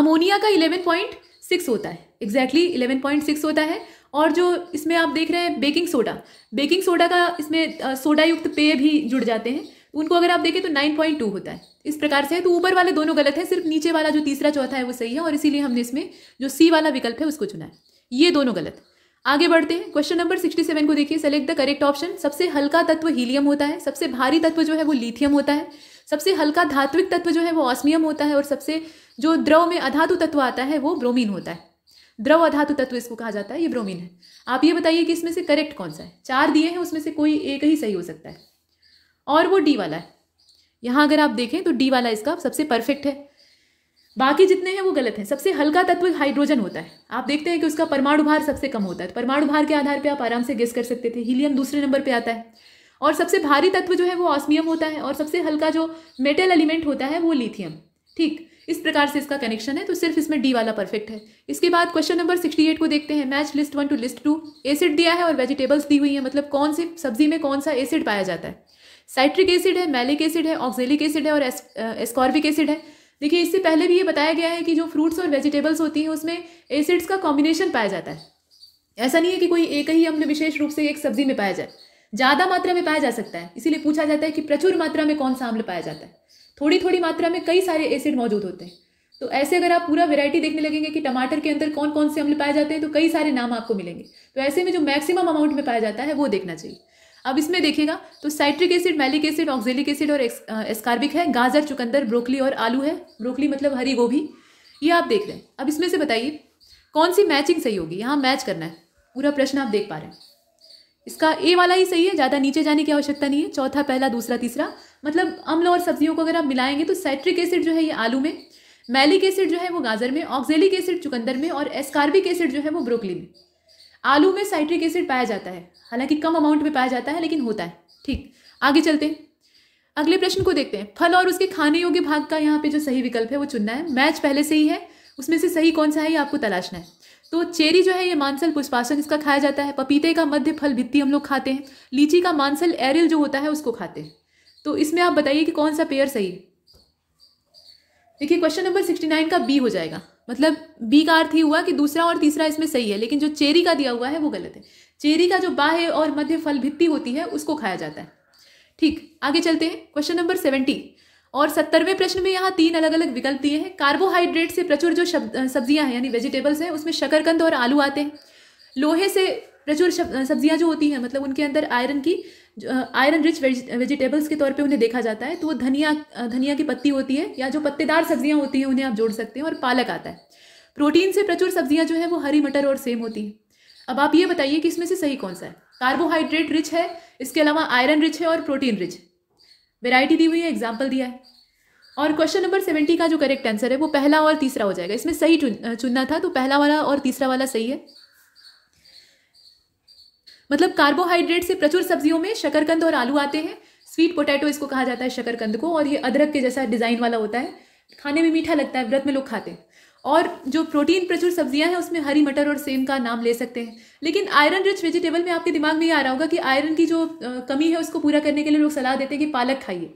अमोनिया का इलेवन पॉइंट सिक्स होता है एग्जैक्टली इलेवन पॉइंट सिक्स होता है और जो इसमें आप देख रहे हैं बेकिंग सोडा बेकिंग सोडा का इसमें सोडा युक्त पेय भी जुड़ जाते हैं उनको अगर आप देखें तो नाइन पॉइंट टू होता है इस प्रकार से है तो ऊपर वाले दोनों गलत हैं सिर्फ नीचे वाला जो तीसरा चौथा है वो सही है और इसीलिए हमने इसमें जो सी वाला विकल्प है उसको चुना है ये दोनों गलत आगे बढ़ते हैं क्वेश्चन नंबर सिक्सटी सेवन को देखिए सेलेक्ट द करेक्ट ऑप्शन सबसे हल्का तत्व हीलियम होता है सबसे भारी तत्व जो है वो लिथियम होता है सबसे हल्का धात्विक तत्व जो है वो ऑस्मियम होता है और सबसे जो द्रव में अधातु तत्व आता है वो ब्रोमीन होता है द्रव अधातु तत्व इसको कहा जाता है ये ब्रोमीन है आप ये बताइए कि इसमें से करेक्ट कौन सा है चार दिए हैं उसमें से कोई एक ही सही हो सकता है और वो डी वाला है यहाँ अगर आप देखें तो डी वाला इसका सबसे परफेक्ट है बाकी जितने हैं वो गलत हैं सबसे हल्का तत्व हाइड्रोजन होता है आप देखते हैं कि उसका परमाणु भार सबसे कम होता है तो परमाणु भार के आधार पर आप आराम से गेस कर सकते थे हीलियम दूसरे नंबर पर आता है और सबसे भारी तत्व जो है वो ऑस्मियम होता है और सबसे हल्का जो मेटल एलिमेंट होता है वो लिथियम ठीक इस प्रकार से इसका कनेक्शन है तो सिर्फ इसमें डी वाला परफेक्ट है इसके बाद क्वेश्चन नंबर सिक्सटी एट को देखते हैं match list one to list two acid दिया है और वेजिटेबल्स दी हुई है मतलब कौन सी सब्जी में कौन सा एसिड पाया जाता है साइट्रिक एसिड है मैलिक एसिड है ऑक्जेलिक एसिड है और एस्कॉर्बिक एसिड है देखिए इससे पहले भी ये बताया गया है कि जो फ्रूट्स और वेजिटेबल्स होती हैं उसमें एसिड्स का कॉम्बिनेशन पाया जाता है ऐसा नहीं है कि कोई एक ही अम्ल विशेष रूप से एक सब्जी में पाया जाए ज़्यादा मात्रा में पाया जा सकता है इसीलिए पूछा जाता है कि प्रचुर मात्रा में कौन सा अम्ल पाया जाता है थोड़ी थोड़ी मात्रा में कई सारे एसिड मौजूद होते हैं तो ऐसे अगर आप पूरा वेरायटी देखने लगेंगे कि टमाटर के अंदर कौन कौन से अम्ल पाए जाते हैं तो कई सारे नाम आपको मिलेंगे तो ऐसे में जो मैक्सिमम अमाउंट में पाया जाता है वो देखना चाहिए अब इसमें देखिएगा तो citric acid malic acid oxalic acid और एस्कार्बिक है गाजर चुकंदर ब्रोकली और आलू है ब्रोकली मतलब हरी गोभी ये आप देख रहे हैं अब इसमें से बताइए कौन सी मैचिंग सही होगी यहाँ मैच करना है पूरा प्रश्न आप देख पा रहे हैं इसका ए वाला ही सही है ज़्यादा नीचे जाने की आवश्यकता नहीं है चौथा पहला दूसरा तीसरा मतलब अम्ल और सब्जियों को अगर आप मिलाएंगे तो साइट्रिक एसिड जो है ये आलू में मैलिक एसिड जो है वो गाजर में ऑक्जेलिक एसिड चुकंदर में और एस्कार्बिक एसिड जो है वो ब्रोकली में आलू में साइट्रिक एसिड पाया जाता है हालांकि कम अमाउंट में पाया जाता है लेकिन होता है ठीक आगे चलते हैं अगले प्रश्न को देखते हैं फल और उसके खाने योग्य भाग का यहाँ पे जो सही विकल्प है वो चुनना है मैच पहले से ही है उसमें से सही कौन सा है ये आपको तलाशना है तो चेरी जो है ये मांसल पुष्पासन इसका खाया जाता है पपीते का मध्य फल भित्ती हम लोग खाते हैं लीची का मांसल एरिल जो होता है उसको खाते हैं तो इसमें आप बताइए कि कौन सा पेयर सही है देखिए क्वेश्चन नंबर सिक्सटी नाइन का बी हो जाएगा मतलब बी का अर्थ ही हुआ कि दूसरा और तीसरा इसमें सही है लेकिन जो चेरी का दिया हुआ है वो गलत है चेरी का जो बाह्य और मध्य फल भित्ति होती है उसको खाया जाता है ठीक आगे चलते हैं क्वेश्चन नंबर सेवेंटी और सत्तरवें प्रश्न में यहाँ तीन अलग अलग विकल्प दिए हैं कार्बोहाइड्रेट से प्रचुर जो सब्जियाँ हैं यानी वेजिटेबल्स हैं उसमें शकरकंद और आलू आते हैं लोहे से प्रचुर सब्जियाँ जो होती हैं मतलब उनके अंदर आयरन की आयरन रिच वेजिटेबल्स के तौर पे उन्हें देखा जाता है तो वो धनिया धनिया की पत्ती होती है या जो पत्तेदार सब्जियां होती हैं उन्हें आप जोड़ सकते हैं और पालक आता है प्रोटीन से प्रचुर सब्जियां जो है वो हरी मटर और सेम होती हैं अब आप ये बताइए कि इसमें से सही कौन सा है कार्बोहाइड्रेट रिच है इसके अलावा आयरन रिच है और प्रोटीन रिच वेराइटी दी हुई है एग्जाम्पल दिया है और क्वेश्चन नंबर सेवेंटी का जो करेक्ट आंसर है वो पहला और तीसरा हो जाएगा इसमें सही चुनना था तो पहला वाला और तीसरा वाला सही है मतलब कार्बोहाइड्रेट से प्रचुर सब्जियों में शकरकंद और आलू आते हैं स्वीट पोटैटो इसको कहा जाता है शकरकंद को और ये अदरक के जैसा डिज़ाइन वाला होता है खाने में मीठा लगता है व्रत में लोग खाते हैं और जो प्रोटीन प्रचुर सब्जियां हैं उसमें हरी मटर और सेम का नाम ले सकते हैं लेकिन आयरन रिच वेजिटेबल में आपके दिमाग में ये आ रहा होगा कि आयरन की जो कमी है उसको पूरा करने के लिए लोग सलाह देते हैं कि पालक खाइए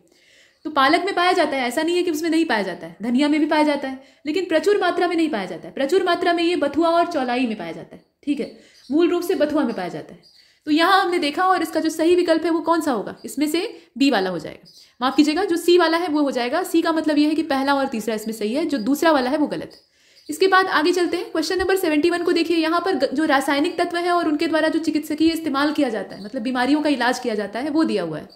तो पालक में पाया जाता है ऐसा नहीं है कि उसमें नहीं पाया जाता है धनिया में भी पाया जाता है लेकिन प्रचुर मात्रा में नहीं पाया जाता है प्रचुर मात्रा में ये बथुआ और चौलाई में पाया जाता है ठीक है मूल रूप से बथुआ में पाया जाता है तो यहाँ हमने देखा और इसका जो सही विकल्प है वो कौन सा होगा इसमें से बी वाला हो जाएगा माफ़ कीजिएगा जो सी वाला है वो हो जाएगा सी का मतलब ये है कि पहला और तीसरा इसमें सही है जो दूसरा वाला है वो गलत है इसके बाद आगे चलते हैं क्वेश्चन नंबर सेवेंटी वन को देखिए यहाँ पर जो रासायनिक तत्व है और उनके द्वारा जो चिकित्सकीय इस्तेमाल किया जाता है मतलब बीमारियों का इलाज किया जाता है वो दिया हुआ है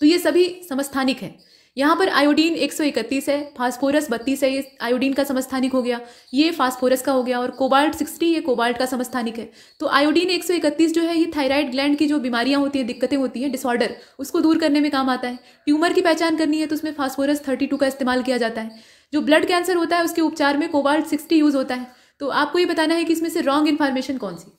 तो ये सभी समस्थानिक है यहाँ पर आयोडीन 131 है फास्फोरस 32 है ये आयोडीन का समस्थानिक हो गया ये फास्फोरस का हो गया और कोबाल्ट 60 ये कोबाल्ट का समस्थानिक है तो आयोडीन 131 जो है ये थायराइड ग्लैंड की जो बीमारियाँ होती हैं दिक्कतें होती हैं डिसऑर्डर उसको दूर करने में काम आता है ट्यूमर की पहचान करनी है तो उसमें फास्फोरस थर्टी का इस्तेमाल किया जाता है जो ब्लड कैंसर होता है उसके उपचार में कोबाल्ट सिक्सटी यूज़ होता है तो आपको ये बताना है कि इसमें से रॉन्ग इन्फॉर्मेशन कौन सी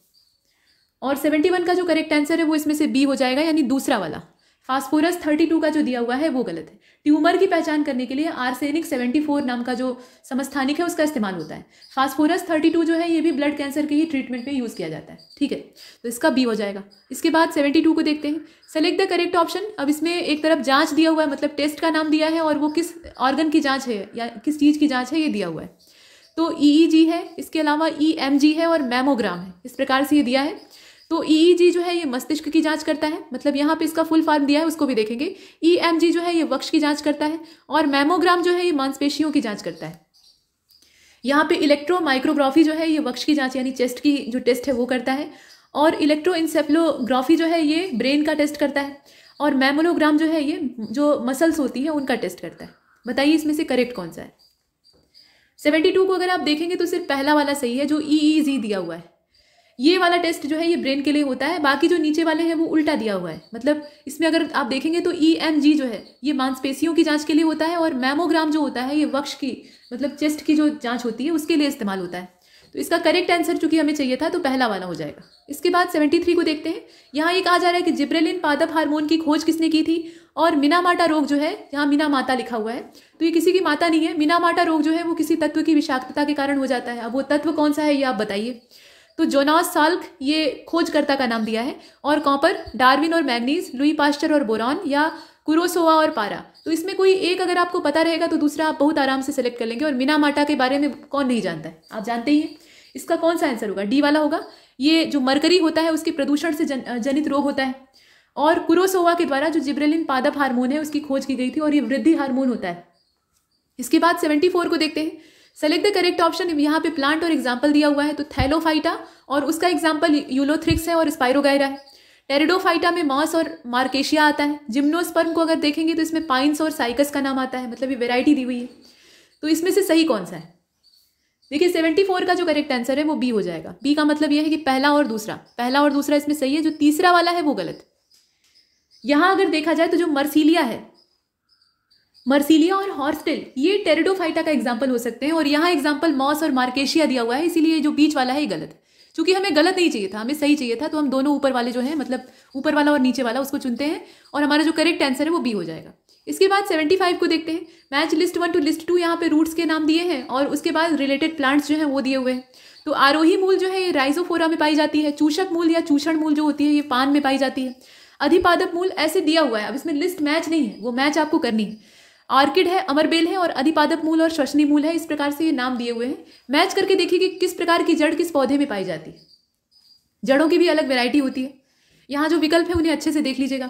और सेवेंटी वन का जो करेक्ट आंसर है वो इसमें से बी हो जाएगा यानी दूसरा वाला फास्फोरस 32 का जो दिया हुआ है वो गलत है ट्यूमर की पहचान करने के लिए आर्सेनिक 74 नाम का जो समस्थानिक है उसका इस्तेमाल होता है फास्फोरस 32 जो है ये भी ब्लड कैंसर के ही ट्रीटमेंट में यूज़ किया जाता है ठीक है तो इसका बी हो जाएगा इसके बाद 72 को देखते हैं सेलेक्ट द करेक्ट ऑप्शन अब इसमें एक तरफ जाँच दिया हुआ है मतलब टेस्ट का नाम दिया है और वो किस ऑर्गन की जाँच है या किस चीज़ की जाँच है ये दिया हुआ है तो ई e e है इसके अलावा ई e है और मेमोग्राम है इस प्रकार से ये दिया है तो ई e e जो है ये मस्तिष्क की जांच करता है मतलब यहाँ पे इसका फुल फॉर्म दिया है उसको भी देखेंगे ई e जो है ये वक्ष की जांच करता है और मैमोग्राम जो है ये मांसपेशियों की जांच करता है यहाँ पे इलेक्ट्रोमाइक्रोग्राफी जो है ये वक्ष की जांच यानी चेस्ट की जो टेस्ट है वो करता है और इलेक्ट्रोइंसेफ्लोग्राफी जो है ये ब्रेन का टेस्ट करता है और मैमोलोग्राम जो है ये जो मसल्स होती है उनका टेस्ट करता है बताइए इसमें से करेक्ट कौन सा है सेवेंटी टू को अगर आप देखेंगे तो सिर्फ पहला वाला सही है जो ई दिया हुआ है ये वाला टेस्ट जो है ये ब्रेन के लिए होता है बाकी जो नीचे वाले हैं वो उल्टा दिया हुआ है मतलब इसमें अगर आप देखेंगे तो ई एम जी जो है ये मांसपेशियों की जांच के लिए होता है और मैमोग्राम जो होता है ये वक्ष की मतलब चेस्ट की जो जांच होती है उसके लिए इस्तेमाल होता है तो इसका करेक्ट आंसर चूंकि हमें चाहिए था तो पहला वाला हो जाएगा इसके बाद सेवेंटी थ्री को देखते हैं यहाँ ये कहा जा रहा है कि जिब्रेलिन पादप हार्मोन की खोज किसने की थी और मीनामाटा रोग जो है यहाँ मीना माता लिखा हुआ है तो ये किसी की माता नहीं है मीनामाटा रोग जो है वो किसी तत्व की विषाक्तता के कारण हो जाता है अब वो तत्व कौन सा है ये आप बताइए तो जोनास साल्क ये खोजकर्ता का नाम दिया है और कॉपर डार्विन और मैग्नीज लुई पास्टर और बोरॉन या कुरोसोवा और पारा तो इसमें कोई एक अगर आपको पता रहेगा तो दूसरा आप बहुत आराम से सेलेक्ट कर लेंगे और मिना माटा के बारे में कौन नहीं जानता है आप जानते ही हैं इसका कौन सा आंसर होगा डी वाला होगा ये जो मरकरी होता है उसके प्रदूषण से जन, जनित रोग होता है और कुरोसोवा के द्वारा जो जिब्रेलिन पादप हार्मोन है उसकी खोज की गई थी और ये वृद्धि हार्मोन होता है इसके बाद सेवेंटी फोर को देखते हैं सेलेक्ट द करेक्ट ऑप्शन यहाँ पे प्लांट और एग्जाम्पल दिया हुआ है तो थैलोफाइटा और उसका एग्जाम्पल यूलोथ्रिक्स है और स्पायरोगायरा है टेरिडोफाइटा में मॉस और मार्केशिया आता है जिम्नोस्पर्म को अगर देखेंगे तो इसमें पाइंस और साइकस का नाम आता है मतलब ये वेराइटी दी हुई है तो इसमें से सही कौन सा है देखिए सेवेंटी फोर का जो करेक्ट आंसर है वो बी हो जाएगा बी का मतलब ये है कि पहला और दूसरा पहला और दूसरा इसमें सही है जो तीसरा वाला है वो गलत यहाँ अगर देखा जाए तो जो मर्सीलिया है मर्सिलिया और हॉर्स्टेल ये टेरिडोफाइटा का एग्जाम्पल हो सकते हैं और यहाँ एग्जाम्पल मॉस और मार्केशिया दिया हुआ है इसीलिए जो बीच वाला है ये गलत है चूंकि हमें गलत नहीं चाहिए था हमें सही चाहिए था तो हम दोनों ऊपर वाले जो है मतलब ऊपर वाला और नीचे वाला उसको चुनते हैं और हमारा जो करेक्ट आंसर है वो बी हो जाएगा इसके बाद सेवेंटी फाइव को देखते हैं match list one to list two यहाँ पे रूट्स के नाम दिए हैं और उसके बाद रिलेटेड प्लांट्स जो हैं वो दिए हुए हैं तो आरोही मूल जो है ये राइजोफोरा में पाई जाती है चूषक मूल या चूषण मूल जो होती है ये पान में पाई जाती है अधिपादक मूल ऐसे दिया हुआ है अब इसमें लिस्ट मैच नहीं है वो मैच आपको करनी है आर्किड है अमरबेल है और अधिपादप मूल और श्वसनी मूल है इस प्रकार से ये नाम दिए हुए हैं मैच करके देखिए कि किस प्रकार की जड़ किस पौधे में पाई जाती है जड़ों की भी अलग वेरायटी होती है यहाँ जो विकल्प है उन्हें अच्छे से देख लीजिएगा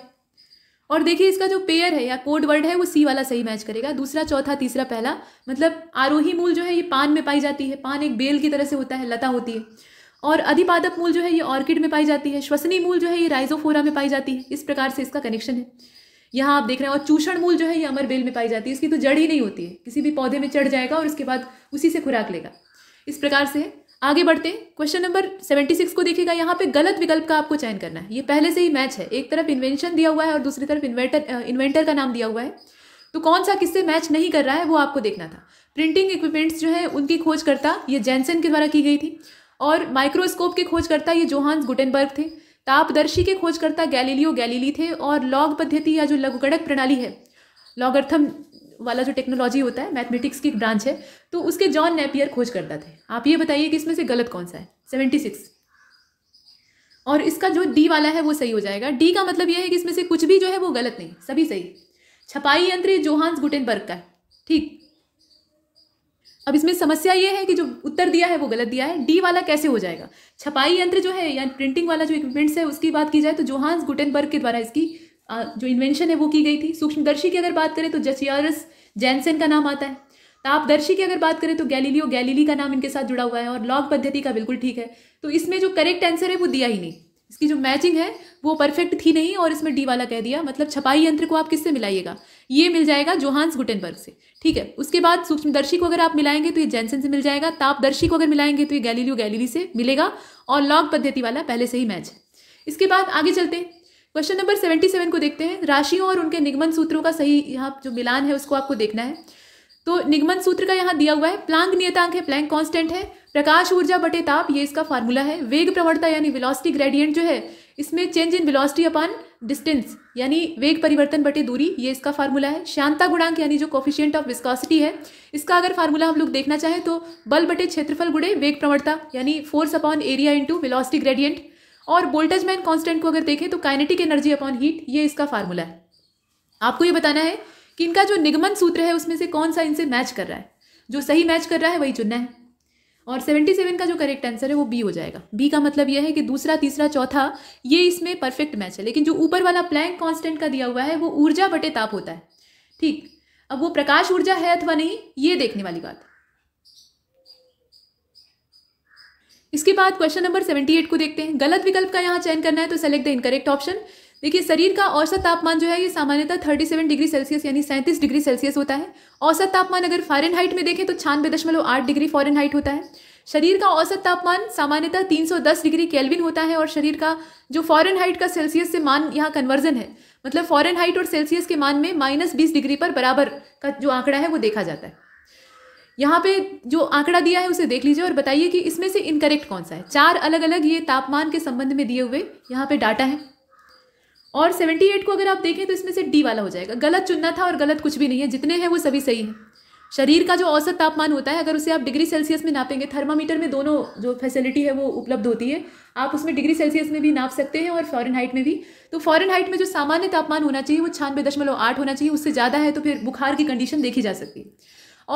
और देखिए इसका जो पेयर है या कोड वर्ड है वो सी वाला सही मैच करेगा दूसरा चौथा तीसरा पहला मतलब आरोही मूल जो है ये पान में पाई जाती है पान एक बेल की तरह से होता है लता होती है और अधिपादक मूल जो है ये ऑर्किड में पाई जाती है श्वसनी मूल जो है ये राइजोफोरा में पाई जाती है इस प्रकार से इसका कनेक्शन है यहाँ आप देख रहे हैं और चूषण मूल जो है ये अमर बेल में पाई जाती है इसकी तो जड़ ही नहीं होती है किसी भी पौधे में चढ़ जाएगा और उसके बाद उसी से खुराक लेगा इस प्रकार से आगे बढ़ते हैं क्वेश्चन नंबर सेवेंटी सिक्स को देखिएगा यहाँ पे गलत विकल्प का आपको चयन करना है ये पहले से ही मैच है एक तरफ इन्वेंशन दिया हुआ है और दूसरी तरफ इन्वेंटर इन्वेंटर का नाम दिया हुआ है तो कौन सा किससे मैच नहीं कर रहा है वो आपको देखना था प्रिंटिंग इक्विपमेंट्स जो है उनकी खोजकर्ता ये जैनसन के द्वारा की गई थी और माइक्रोस्कोप के खोजकर्ता ये जोहान्स गुटेनबर्ग थे तापदर्शी के खोजकर्ता गैलीलियो गैलीली थे और लॉग पद्धति या जो लघुगणक प्रणाली है लॉगर्थम वाला जो टेक्नोलॉजी होता है मैथमेटिक्स की एक ब्रांच है तो उसके जॉन नेपियर खोजकर्ता थे आप ये बताइए कि इसमें से गलत कौन सा है सेवेंटी सिक्स और इसका जो डी वाला है वो सही हो जाएगा डी का मतलब यह है कि इसमें से कुछ भी जो है वो गलत नहीं सभी सही छपाई यंत्र जोहान्स गुटेनबर्ग का है ठीक अब इसमें समस्या ये है कि जो उत्तर दिया है वो गलत दिया है डी वाला कैसे हो जाएगा छपाई यंत्र जो है या प्रिंटिंग वाला जो इक्विपमेंट्स है उसकी बात की जाए तो जोहान्स गुटेनबर्ग के द्वारा इसकी जो इन्वेंशन है वो की गई थी सूक्ष्मदर्शी की अगर बात करें तो जचियारस जैनसेन का नाम आता है तापदर्शी की अगर बात करें तो गैलीलियो गैलीली का नाम इनके साथ जुड़ा हुआ है और लॉग पद्धति का बिल्कुल ठीक है तो इसमें जो करेक्ट आंसर है वो दिया ही नहीं इसकी जो मैचिंग है वो परफेक्ट थी नहीं और इसमें डी वाला कह दिया मतलब छपाई यंत्र को आप किससे मिलाइएगा ये मिल जाएगा जोहान्स गुटेनबर्ग से ठीक है उसके बाद सूक्ष्मदर्शी को अगर आप मिलाएंगे तो ये जैनसन से मिल जाएगा तापदर्शी को अगर मिलाएंगे तो ये गैलीलियो गैलीली से मिलेगा और लॉग पद्धति वाला पहले से ही मैच है इसके बाद आगे चलते हैं क्वेश्चन नंबर सेवेंटी सेवन को देखते हैं राशियों और उनके निगमन सूत्रों का सही यहाँ जो मिलान है उसको आपको देखना है तो निगमन सूत्र का यहाँ दिया हुआ है प्लांग नियतांक है प्लैंग कांस्टेंट है प्रकाश ऊर्जा बटे ताप ये इसका फार्मूला है वेग प्रवणता यानी वेलोसिटी ग्रेडियंट जो है इसमें change in velocity upon distance यानी वेग परिवर्तन बटे दूरी ये इसका फार्मूला है शांता गुणांक यानी जो कॉफिशियंट ऑफ विस्कॉसिटी है इसका अगर फार्मूला हम लोग देखना चाहें तो बल बटे क्षेत्रफल गुड़े वेग प्रवणता यानी force upon area into velocity gradient और वोल्टेज मैन कॉन्स्टेंट को अगर देखें तो काइनेटिक एनर्जी अपॉन हीट ये इसका फार्मूला है आपको ये बताना है कि इनका जो निगमन सूत्र है उसमें से कौन सा इनसे मैच कर रहा है जो सही मैच कर रहा है वही चुनना है और सेवेंटी सेवन का जो करेक्ट आंसर है वो बी हो जाएगा बी का मतलब यह है कि दूसरा तीसरा चौथा ये इसमें परफेक्ट मैच है लेकिन जो ऊपर वाला प्लैंक कांस्टेंट का दिया हुआ है वो ऊर्जा बटे ताप होता है ठीक अब वो प्रकाश ऊर्जा है अथवा नहीं ये देखने वाली बात इसके बाद क्वेश्चन नंबर सेवेंटी एट को देखते हैं गलत विकल्प का यहां चयन करना है तो सेलेक्ट द इनकरेक्ट ऑप्शन देखिए शरीर का औसत तापमान जो है ये सामान्यतः थर्टी सेवन डिग्री सेल्सियस यानी सैंतीस डिग्री सेल्सियस होता है औसत तापमान अगर फ़ारेनहाइट में देखें तो छानबे दशमलव आठ डिग्री फ़ारेनहाइट होता है शरीर का औसत तापमान सामान्यतः 310 डिग्री केल्विन होता है और शरीर का जो फॉरन हाइट का सेल्सियस से मान यहाँ कन्वर्जन है मतलब फॉरन हाइट और सेल्सियस के मान में माइनस बीस डिग्री पर बराबर का जो आंकड़ा है वो देखा जाता है यहाँ पे जो आंकड़ा दिया है उसे देख लीजिए और बताइए कि इसमें से इनकरेक्ट कौन सा है चार अलग अलग ये तापमान के संबंध में दिए हुए यहाँ पे डाटा है और 78 को अगर आप देखें तो इसमें से डी वाला हो जाएगा गलत चुनना था और गलत कुछ भी नहीं है जितने हैं वो सभी सही हैं शरीर का जो औसत तापमान होता है अगर उसे आप डिग्री सेल्सियस में नापेंगे थर्मामीटर में दोनों जो फैसिलिटी है वो उपलब्ध होती है आप उसमें डिग्री सेल्सियस में भी नाप सकते हैं और फॉरन हाइट में भी तो फॉरन हाइट में जो सामान्य तापमान होना चाहिए वो छानबे दशमलव आठ होना चाहिए उससे ज़्यादा है तो फिर बुखार की कंडीशन देखी जा सकती है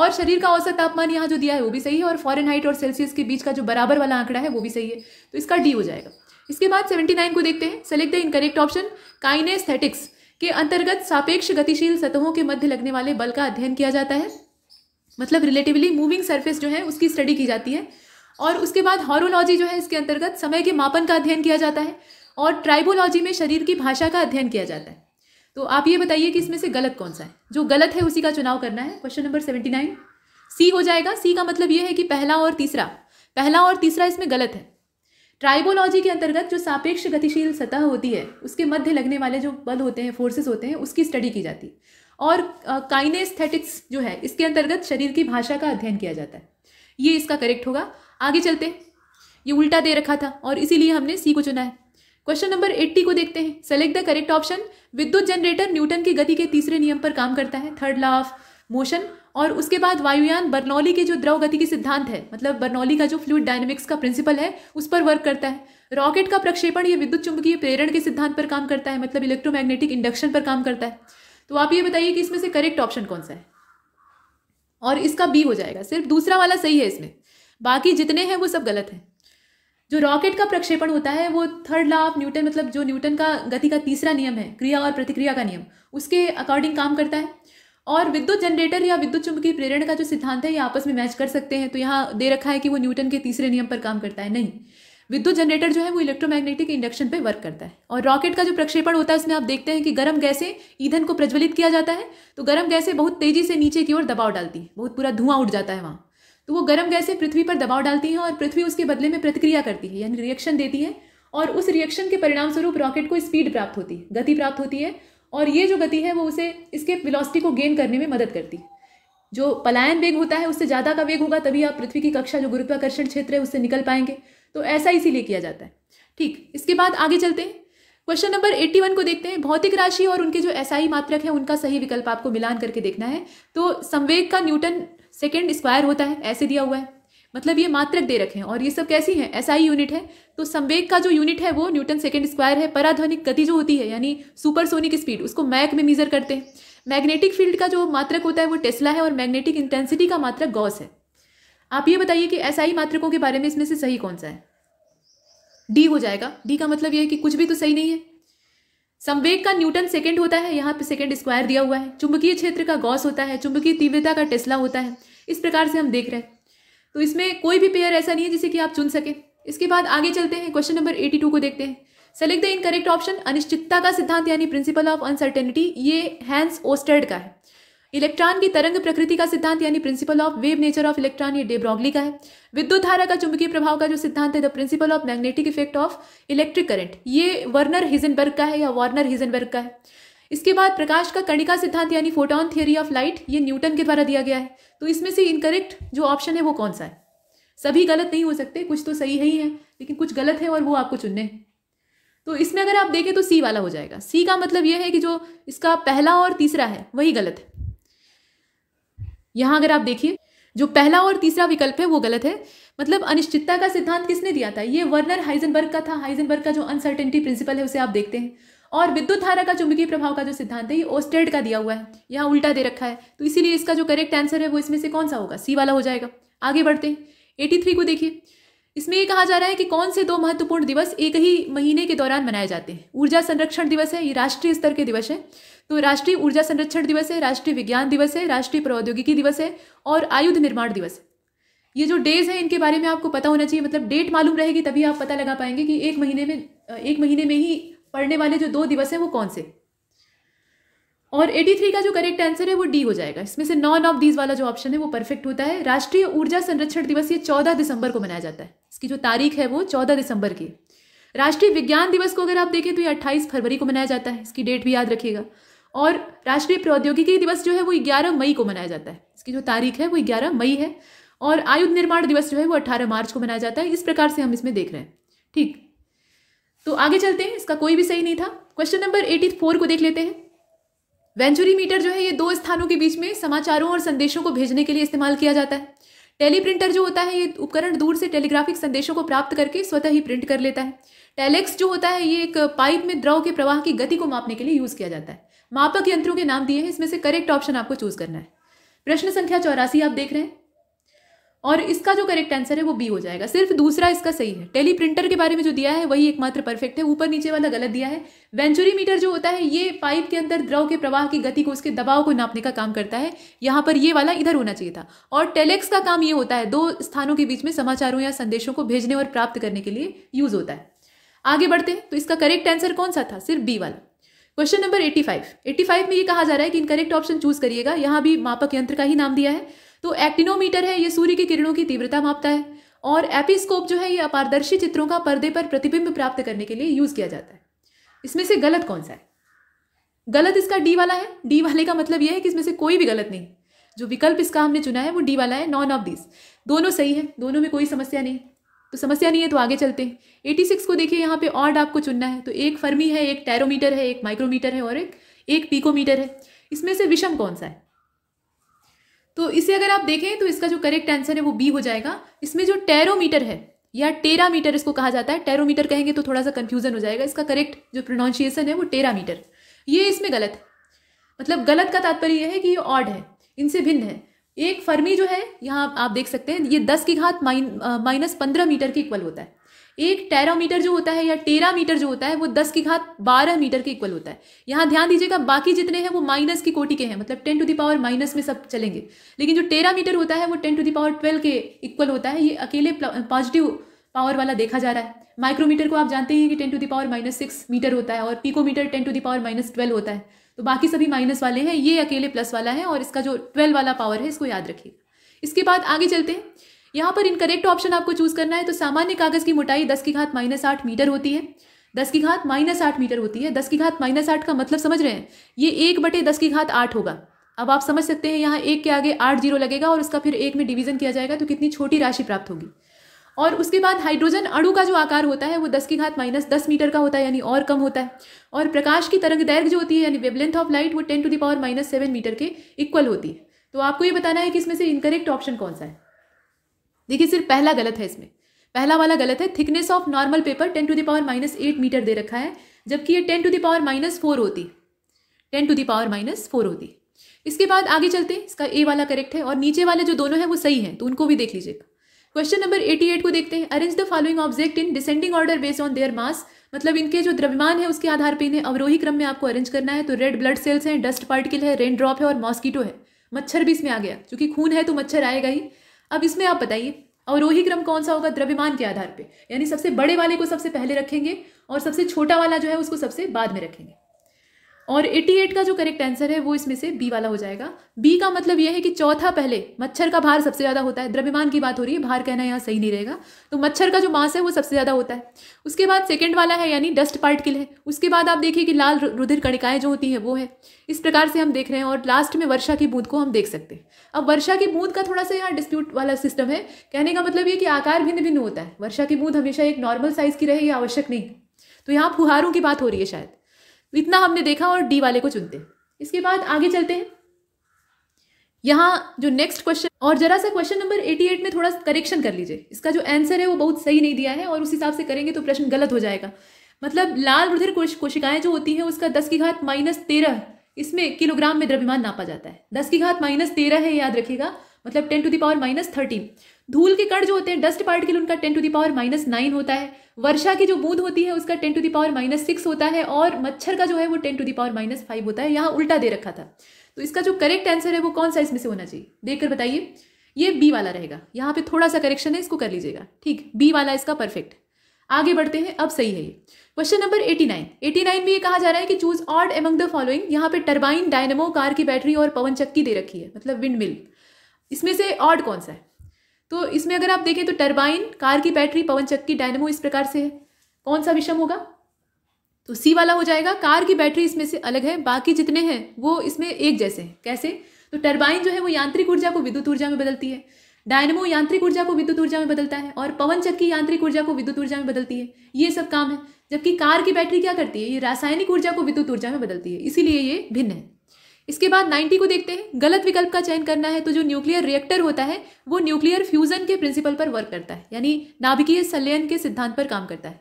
और शरीर का औसत तापमान यहाँ जो दिया है वो भी सही है और फॉरन हाइट और सेल्सियस के बीच का जो बराबर वाला आंकड़ा है वो भी सही है तो इसका डी हो जाएगा इसके बाद सेवेंटी नाइन को देखते हैं select the incorrect option kinesthetics के अंतर्गत सापेक्ष गतिशील सतहों के मध्य लगने वाले बल का अध्ययन किया जाता है मतलब रिलेटिवली मूविंग सर्फेस जो है उसकी स्टडी की जाती है और उसके बाद हॉरोलॉजी जो है इसके अंतर्गत समय के मापन का अध्ययन किया जाता है और ट्राइबोलॉजी में शरीर की भाषा का अध्ययन किया जाता है तो आप ये बताइए कि इसमें से गलत कौन सा है जो गलत है उसी का चुनाव करना है question number seventy nine C हो जाएगा सी का मतलब ये है कि पहला और तीसरा पहला और तीसरा इसमें गलत है ट्राइबोलॉजी के अंतर्गत जो सापेक्ष गतिशील सतह होती है उसके मध्य लगने वाले जो बल होते हैं फोर्सेस होते हैं उसकी स्टडी की जाती है और काइनेस्थेटिक्स जो है इसके अंतर्गत शरीर की भाषा का अध्ययन किया जाता है ये इसका करेक्ट होगा आगे चलते ये उल्टा दे रखा था और इसीलिए हमने सी को चुना है क्वेश्चन नंबर एट्टी को देखते हैं सेलेक्ट द करेक्ट ऑप्शन विद्युत जनरेटर न्यूटन की गति के तीसरे नियम पर काम करता है थर्ड लाफ मोशन और उसके बाद वायुयान बर्नौली के जो द्रव गति के सिद्धांत है मतलब बर्नौली का जो फ्लूड डायनेमिक्स का प्रिंसिपल है उस पर वर्क करता है रॉकेट का प्रक्षेपण ये विद्युत चुंबकीय प्रेरण के सिद्धांत पर काम करता है मतलब इलेक्ट्रोमैग्नेटिक इंडक्शन पर काम करता है तो आप ये बताइए कि इसमें से करेक्ट ऑप्शन कौन सा है और इसका बी हो जाएगा सिर्फ दूसरा वाला सही है इसमें बाकी जितने हैं वो सब गलत हैं जो रॉकेट का प्रक्षेपण होता है वो थर्ड लॉ ऑफ न्यूटन मतलब जो न्यूटन का गति का तीसरा नियम है क्रिया और प्रतिक्रिया का नियम उसके अकॉर्डिंग काम करता है और विद्युत जनरेटर या विद्युत चुंबकीय प्रेरण का जो सिद्धांत है ये आपस में मैच कर सकते हैं तो यहाँ दे रखा है कि वो न्यूटन के तीसरे नियम पर काम करता है नहीं विद्युत जनरेटर जो है वो इलेक्ट्रोमैग्नेटिक इंडक्शन पे वर्क करता है और रॉकेट का जो प्रक्षेपण होता है उसमें आप देखते हैं कि गर्म गैसें ईंधन को प्रज्वलित किया जाता है तो गर्म गैसें बहुत तेजी से नीचे की ओर दबाव डालती हैं बहुत पूरा धुआं उठ जाता है वहाँ तो वो गर्म गैसें पृथ्वी पर दबाव डालती हैं और पृथ्वी उसके बदले में प्रतिक्रिया करती है यानी रिएक्शन देती है और उस रिएक्शन के परिणाम स्वरूप रॉकेट को स्पीड प्राप्त होती है गति प्राप्त होती है और ये जो गति है वो उसे इसके विलॉसिटी को गेन करने में मदद करती है जो पलायन वेग होता है उससे ज़्यादा का वेग होगा तभी आप पृथ्वी की कक्षा जो गुरुत्वाकर्षण क्षेत्र है उससे निकल पाएंगे तो ऐसा इसीलिए किया जाता है ठीक इसके बाद आगे चलते हैं क्वेश्चन नंबर एट्टी वन को देखते हैं भौतिक राशि और उनके जो ऐसा ही मात्रक है उनका सही विकल्प आपको मिलान करके देखना है तो संवेग का न्यूटन सेकेंड स्क्वायर होता है ऐसे दिया हुआ है मतलब ये मात्रक दे रखे हैं और ये सब कैसी हैं ही यूनिट है तो संवेग का जो यूनिट है वो न्यूटन सेकेंड स्क्वायर है पराध्वनिक गति जो होती है यानी सुपरसोनिक स्पीड उसको मैक में मीजर करते हैं मैग्नेटिक फील्ड का जो मात्रक होता है वो टेस्ला है और मैग्नेटिक इंटेंसिटी का मात्रक गॉस है आप ये बताइए कि ऐसा ही मात्रकों के बारे में इसमें से सही कौन सा है डी हो जाएगा डी का मतलब यह है कि कुछ भी तो सही नहीं है संवेग का न्यूटन सेकेंड होता है यहाँ पे सेकेंड स्क्वायर दिया हुआ है चुंबकीय क्षेत्र का गॉस होता है चुंबकीय तीव्रता का टेस्ला होता है इस प्रकार से हम देख रहे हैं तो इसमें कोई भी पेयर ऐसा नहीं है जिसे कि आप चुन सकें इसके बाद आगे चलते हैं क्वेश्चन नंबर एटी टू को देखते हैं सेलेक्ट द इनकरेक्ट ऑप्शन अनिश्चितता का सिद्धांत यानी प्रिंसिपल ऑफ अनसर्टेनिटी ये हैंस ओस्टर्ड का है इलेक्ट्रॉन की तरंग प्रकृति का सिद्धांत यानी principle of wave nature of electron ये डेब्रॉगली का है विद्युत धारा का चुंबकीय प्रभाव का जो सिद्धांत है the principle of magnetic effect of electric current ये वर्नर हिजनबर्ग का है या वार्नर हिजनबर्ग का है इसके बाद प्रकाश का कणिका सिद्धांत यानी फोटोन थियरी ऑफ लाइट ये न्यूटन के द्वारा दिया गया है तो इसमें से इनकरेक्ट जो ऑप्शन है वो कौन सा है सभी गलत नहीं हो सकते कुछ तो सही है ही है लेकिन कुछ गलत है और वो आपको चुनने हैं तो इसमें अगर आप देखें तो सी वाला हो जाएगा सी का मतलब यह है कि जो इसका पहला और तीसरा है वही गलत है यहां अगर आप देखिए जो पहला और तीसरा विकल्प है वो गलत है मतलब अनिश्चितता का सिद्धांत किसने दिया था ये वर्नर हाइजनबर्ग का था हाइजनबर्ग का जो अनसर्टेनिटी प्रिंसिपल है उसे आप देखते हैं और विद्युत धारा का चुंबकीय प्रभाव का जो सिद्धांत है ये ओस्टेड का दिया हुआ है यहाँ उल्टा दे रखा है तो इसीलिए इसका जो करेक्ट आंसर है वो इसमें से कौन सा होगा सी वाला हो जाएगा आगे बढ़ते हैं एटी थ्री को देखिए इसमें ये कहा जा रहा है कि कौन से दो महत्वपूर्ण दिवस एक ही महीने के दौरान मनाए जाते हैं ऊर्जा संरक्षण दिवस है ये राष्ट्रीय स्तर के दिवस है तो राष्ट्रीय ऊर्जा संरक्षण दिवस है राष्ट्रीय विज्ञान दिवस है राष्ट्रीय प्रौद्योगिकी दिवस है और आयुध निर्माण दिवस ये जो डेज है इनके बारे में आपको पता होना चाहिए मतलब डेट मालूम रहेगी तभी आप पता लगा पाएंगे कि एक महीने में एक महीने में ही पढ़ने वाले जो दो दिवस हैं वो कौन से और 83 का जो करेक्ट आंसर है वो डी हो जाएगा इसमें से नॉन ऑफ दीज वाला जो ऑप्शन है वो परफेक्ट होता है राष्ट्रीय ऊर्जा संरक्षण दिवस ये 14 दिसंबर को मनाया जाता है इसकी जो तारीख है वो 14 दिसंबर की राष्ट्रीय विज्ञान दिवस को अगर आप देखें तो ये 28 फरवरी को मनाया जाता है इसकी डेट भी याद रखिएगा और राष्ट्रीय प्रौद्योगिकी दिवस जो है वो ग्यारह मई को मनाया जाता है इसकी जो तारीख है वो ग्यारह मई है और आयुध निर्माण दिवस जो है वो अट्ठारह मार्च को मनाया जाता है इस प्रकार से हम इसमें देख रहे हैं ठीक तो आगे चलते हैं इसका कोई भी सही नहीं था क्वेश्चन नंबर एटी फोर को देख लेते हैं वेंचुरी मीटर जो है ये दो स्थानों के बीच में समाचारों और संदेशों को भेजने के लिए इस्तेमाल किया जाता है टेलीप्रिंटर जो होता है ये उपकरण दूर से टेलीग्राफिक संदेशों को प्राप्त करके स्वतः ही प्रिंट कर लेता है टेलेक्स जो होता है ये एक पाइप में द्रव के प्रवाह की गति को मापने के लिए यूज़ किया जाता है मापक यंत्रों के नाम दिए हैं इसमें से करेक्ट ऑप्शन आपको चूज करना है प्रश्न संख्या चौरासी आप देख रहे हैं और इसका जो करेक्ट आंसर है वो बी हो जाएगा सिर्फ दूसरा इसका सही है टेली प्रिंटर के बारे में जो दिया है वही एकमात्र परफेक्ट है ऊपर नीचे वाला गलत दिया है वेंचुरी मीटर जो होता है ये पाइप के अंदर द्रव के प्रवाह की गति को उसके दबाव को नापने का काम करता है यहाँ पर ये वाला इधर होना चाहिए था और टेलेक्स का काम ये होता है दो स्थानों के बीच में समाचारों या संदेशों को भेजने और प्राप्त करने के लिए यूज होता है आगे बढ़ते हैं तो इसका करेक्ट आंसर कौन सा था सिर्फ बी वाला क्वेश्चन नंबर 85 85 में ये कहा जा रहा है कि इनकरेक्ट ऑप्शन चूज करिएगा यहाँ भी मापक यंत्र का ही नाम दिया है तो एक्टिनोमीटर है ये सूर्य की किरणों की तीव्रता मापता है और एपिस्कोप जो है ये अपारदर्शी चित्रों का पर्दे पर प्रतिबिंब प्राप्त करने के लिए यूज़ किया जाता है इसमें से गलत कौन सा है गलत इसका डी वाला है डी वाले का मतलब यह है कि इसमें से कोई भी गलत नहीं जो विकल्प इसका हमने चुना है वो डी वाला है नॉन ऑफ दिस दोनों सही है दोनों में कोई समस्या नहीं तो समस्या नहीं है तो आगे चलते हैं एटी सिक्स को देखिए यहाँ पे ऑड आपको चुनना है तो एक फर्मी है एक टैरोमीटर है एक माइक्रोमीटर है और एक एक पीकोमीटर है इसमें से विषम कौन सा है तो इसे अगर आप देखें तो इसका जो करेक्ट आंसर है वो बी हो जाएगा इसमें जो टेरोमीटर है या टेरामीटर इसको कहा जाता है टेरोमीटर कहेंगे तो थोड़ा सा कन्फ्यूजन हो जाएगा इसका करेक्ट जो प्रोनाउंसिएशन है वो टेरामीटर ये इसमें गलत है मतलब गलत का तात्पर्य यह है कि ये ऑड है इनसे भिन्न है एक फर्मी जो है यहाँ आप देख सकते हैं ये दस की घात माइन माइनस पंद्रह मीटर के इक्वल होता है एक टेरामीटर जो होता है या टेरामीटर जो होता है वो दस की घात बारह मीटर के इक्वल होता है यहाँ ध्यान दीजिएगा बाकी जितने हैं वो माइनस की कोटि के हैं मतलब ten to the power minus में सब चलेंगे लेकिन जो टेरामीटर होता है वो ten to the power twelve के इक्वल होता है ये अकेले पॉजिटिव पावर वाला देखा जा रहा है माइक्रोमीटर को आप जानते हैं कि ten to the power minus six metre होता है और picometre ten to the power minus twelve होता है तो बाकी सभी माइनस वाले हैं ये अकेले प्लस वाला है और इसका जो ट्वेल्व वाला पावर है इसको याद रखिएगा इसके बाद आगे चलते हैं यहाँ पर इनकरेक्ट ऑप्शन आपको चूज करना है तो सामान्य कागज की मोटाई दस की घात माइनस आठ मीटर होती है दस की घात माइनस आठ मीटर होती है दस की घात माइनस आठ का मतलब समझ रहे हैं ये एक बटे दस की घात आठ होगा अब आप समझ सकते हैं यहाँ एक के आगे आठ जीरो लगेगा और उसका फिर एक में डिवीजन किया जाएगा तो कितनी छोटी राशि प्राप्त होगी और उसके बाद हाइड्रोजन अणु का जो आकार होता है वो दस की घात माइनस दस मीटर का होता है यानी और कम होता है और प्रकाश की तरंग दैर्घ्य जो होती है यानी वेबलेंथ ऑफ लाइट वो ten to the power minus seven metre के इक्वल होती है तो आपको ये बताना है कि इसमें से इनकरेक्ट ऑप्शन कौन सा है देखिए सिर्फ पहला गलत है इसमें पहला वाला गलत है thickness of normal paper ten to the power minus eight metre दे रखा है जबकि ये ten to the power minus four होती ten to the power minus four होती इसके बाद आगे चलते हैं इसका ए वाला करेक्ट है और नीचे वाले जो दोनों हैं वो सही हैं तो उनको भी देख लीजिएगा क्वेश्चन नंबर एटी एट को देखते हैं arrange the following object in descending order based on their mass मतलब इनके जो द्रव्यमान है उसके आधार पर इन्हें अवरोही क्रम में आपको अरेंज करना है तो रेड ब्लड सेल्स हैं डस्ट पार्टिकल है रेन ड्रॉप है और मॉस्किटो है मच्छर भी इसमें आ गया क्योंकि खून है तो मच्छर आएगा ही अब इसमें आप बताइए अवरोही क्रम कौन सा होगा द्रव्यमान के आधार पे यानी सबसे बड़े वाले को सबसे पहले रखेंगे और सबसे छोटा वाला जो है उसको सबसे बाद में रखेंगे और 88 का जो करेक्ट आंसर है वो इसमें से बी वाला हो जाएगा बी का मतलब यह है कि चौथा पहले मच्छर का भार सबसे ज़्यादा होता है द्रव्यमान की बात हो रही है भार कहना यहाँ सही नहीं रहेगा तो मच्छर का जो मास है वो सबसे ज़्यादा होता है उसके बाद सेकेंड वाला है यानी डस्ट पार्टिकल है उसके बाद आप देखिए कि लाल रुधिर कणिकाएँ जो होती हैं वो है इस प्रकार से हम देख रहे हैं और लास्ट में वर्षा की बूंद को हम देख सकते हैं अब वर्षा की बूंद का थोड़ा सा यहाँ डिस्प्यूट वाला सिस्टम है कहने का मतलब ये कि आकार भिन्न भिन्न होता है वर्षा की बूंद हमेशा एक नॉर्मल साइज़ की रहे ये आवश्यक नहीं तो यहाँ फुहारों की बात हो रही है शायद इतना हमने देखा और डी वाले को चुनते हैं इसके बाद आगे चलते हैं यहाँ जो नेक्स्ट क्वेश्चन और जरा सा क्वेश्चन नंबर 88 में थोड़ा करेक्शन कर लीजिए इसका जो आंसर है वो बहुत सही नहीं दिया है और उस हिसाब से करेंगे तो प्रश्न गलत हो जाएगा मतलब लाल रुधिर कोशिकाएं जो होती हैं उसका दस की घात माइनस तेरह इसमें किलोग्राम में द्रव्यमान नापा जाता है दस की घात माइनस तेरह है याद रखिएगा मतलब ten to the power minus thirteen धूल के कण जो होते हैं डस्ट पार्टिकल उनका ten to the power minus nine होता है वर्षा की जो बूंद होती है उसका ten to the power minus six होता है और मच्छर का जो है वो ten to the power minus five होता है यहाँ उल्टा दे रखा था तो इसका जो करेक्ट आंसर है वो कौन सा इसमें से होना चाहिए देखकर बताइए ये बी वाला रहेगा यहाँ पे थोड़ा सा करेक्शन है इसको कर लीजिएगा ठीक बी वाला इसका परफेक्ट आगे बढ़ते हैं अब सही है ये क्वेश्चन नंबर 89 89 में ये कहा जा रहा है कि choose odd among the following यहाँ पे टर्बाइन डायनमो कार की बैटरी और पवन चक्की दे रखी है मतलब विंड मिल इसमें से ऑड कौन सा है तो इसमें अगर आप देखें तो टर्बाइन कार की बैटरी पवन चक्की डायनमो इस प्रकार से है कौन सा विषम होगा तो सी वाला हो जाएगा कार की बैटरी इसमें से अलग है बाकी जितने हैं वो इसमें एक जैसे हैं कैसे तो टर्बाइन जो है वो यांत्रिक ऊर्जा को विद्युत ऊर्जा में बदलती है डायनमो यांत्रिक ऊर्जा को विद्युत ऊर्जा में बदलता है और पवन चक्की यांत्रिक ऊर्जा को विद्युत ऊर्जा में बदलती है ये सब काम है जबकि कार की बैटरी क्या करती है ये रासायनिक ऊर्जा को विद्युत ऊर्जा में बदलती है इसीलिए ये भिन्न है इसके बाद 90 को देखते हैं गलत विकल्प का चयन करना है तो जो न्यूक्लियर रिएक्टर होता है वो न्यूक्लियर फ्यूजन के प्रिंसिपल पर वर्क करता है यानी नाभिकीय संलयन के सिद्धांत पर काम करता है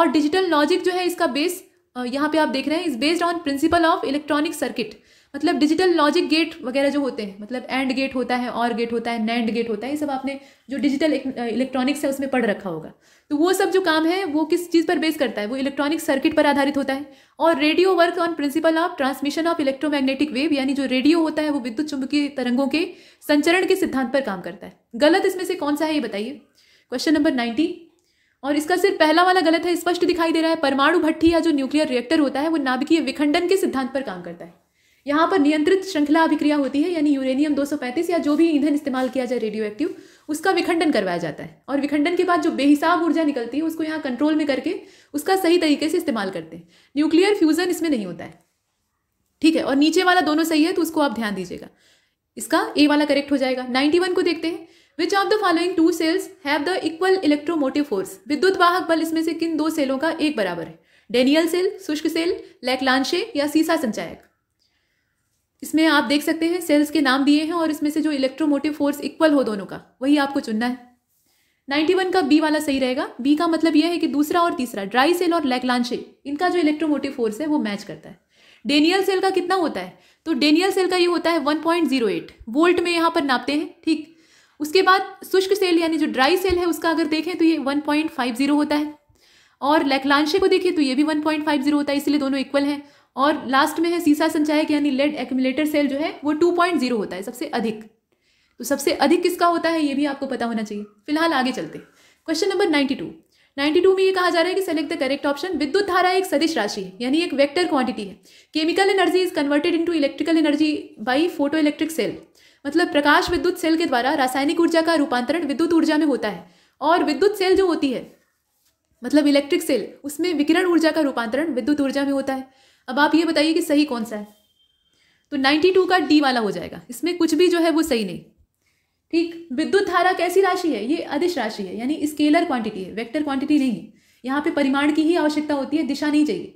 और डिजिटल लॉजिक जो है इसका बेस यहाँ पे आप देख रहे हैं is based on principle of electronic circuit मतलब डिजिटल लॉजिक गेट वगैरह जो होते हैं मतलब एंड गेट होता है और गेट होता है नैंड गेट होता है ये सब आपने जो डिजिटल इलेक्ट्रॉनिक्स है उसमें पढ़ रखा होगा तो वो सब जो काम है वो किस चीज़ पर बेस करता है वो इलेक्ट्रॉनिक सर्किट पर आधारित होता है और radio work on principle of transmission of electromagnetic wave यानी जो रेडियो होता है वो विद्युत चुंबकीय तरंगों के संचरण के सिद्धांत पर काम करता है गलत इसमें से कौन सा है ये बताइए क्वेश्चन नंबर नाइन्टी और इसका सिर्फ पहला वाला गलत है स्पष्ट दिखाई दे रहा है परमाणु भट्टी या जो न्यूक्लियर रिएक्टर होता है वो नाभिकीय विखंडन के सिद्धांत पर काम करता है यहाँ पर नियंत्रित श्रृंखला अभिक्रिया होती है यानी यूरेनियम 235 या जो भी ईंधन इस्तेमाल किया जाए रेडियो एक्टिव उसका विखंडन करवाया जाता है और विखंडन के बाद जो बेहिसाब ऊर्जा निकलती है उसको यहाँ कंट्रोल में करके उसका सही तरीके से इस्तेमाल करते हैं न्यूक्लियर फ्यूज़न इसमें नहीं होता है ठीक है और नीचे वाला दोनों सही है तो उसको आप ध्यान दीजिएगा इसका ए वाला करेक्ट हो जाएगा नाइन्टी वन को देखते हैं which of the following two cells have the equal electromotive force विद्युत वाहक बल इसमें से किन दो सेलों का एक बराबर है डेनियल सेल शुष्क सेल लैकलांशे या सीसा संचायक इसमें आप देख सकते हैं सेल्स के नाम दिए हैं और इसमें से जो इलेक्ट्रोमोटिव फोर्स इक्वल हो दोनों का वही आपको चुनना है 91 का बी वाला सही रहेगा बी का मतलब यह है कि दूसरा और तीसरा ड्राई सेल और लैकलांशे इनका जो इलेक्ट्रोमोटिव फोर्स है वो मैच करता है डेनियल सेल का कितना होता है तो डेनियल सेल का ये होता है 1.08 वोल्ट में यहाँ पर नापते हैं ठीक उसके बाद शुष्क सेल यानी जो ड्राई सेल है उसका अगर देखें तो ये 1.50 होता है और लैकलांशे को देखिए तो ये भी 1.50 होता है इसलिए दोनों इक्वल हैं और लास्ट में है सीसा संचायक यानी लेड एक्यूमुलेटर सेल जो है वो टू पॉइंट जीरो होता है सबसे अधिक तो सबसे अधिक किसका होता है ये भी आपको पता होना चाहिए फिलहाल आगे चलते question number ninety two ninety two में ये कहा जा रहा है कि सेलेक्ट द करेक्ट ऑप्शन विद्युत धारा एक सदिश राशि है यानी एक वेक्टर क्वांटिटी है chemical energy is converted into electrical energy by photo electric cell मतलब प्रकाश विद्युत सेल के द्वारा रासायनिक ऊर्जा का रूपांतरण विद्युत ऊर्जा में होता है और विद्युत सेल जो होती है मतलब इलेक्ट्रिक सेल उसमें विकिरण ऊर्जा का रूपांतरण विद्युत ऊर्जा में होता है अब आप ये बताइए कि सही कौन सा है तो 92 का डी वाला हो जाएगा इसमें कुछ भी जो है वो सही नहीं ठीक विद्युत धारा कैसी राशि है ये अदिश राशि है यानी स्केलर क्वांटिटी है वेक्टर क्वांटिटी नहीं है यहाँ पे परिमाण की ही आवश्यकता होती है दिशा नहीं चाहिए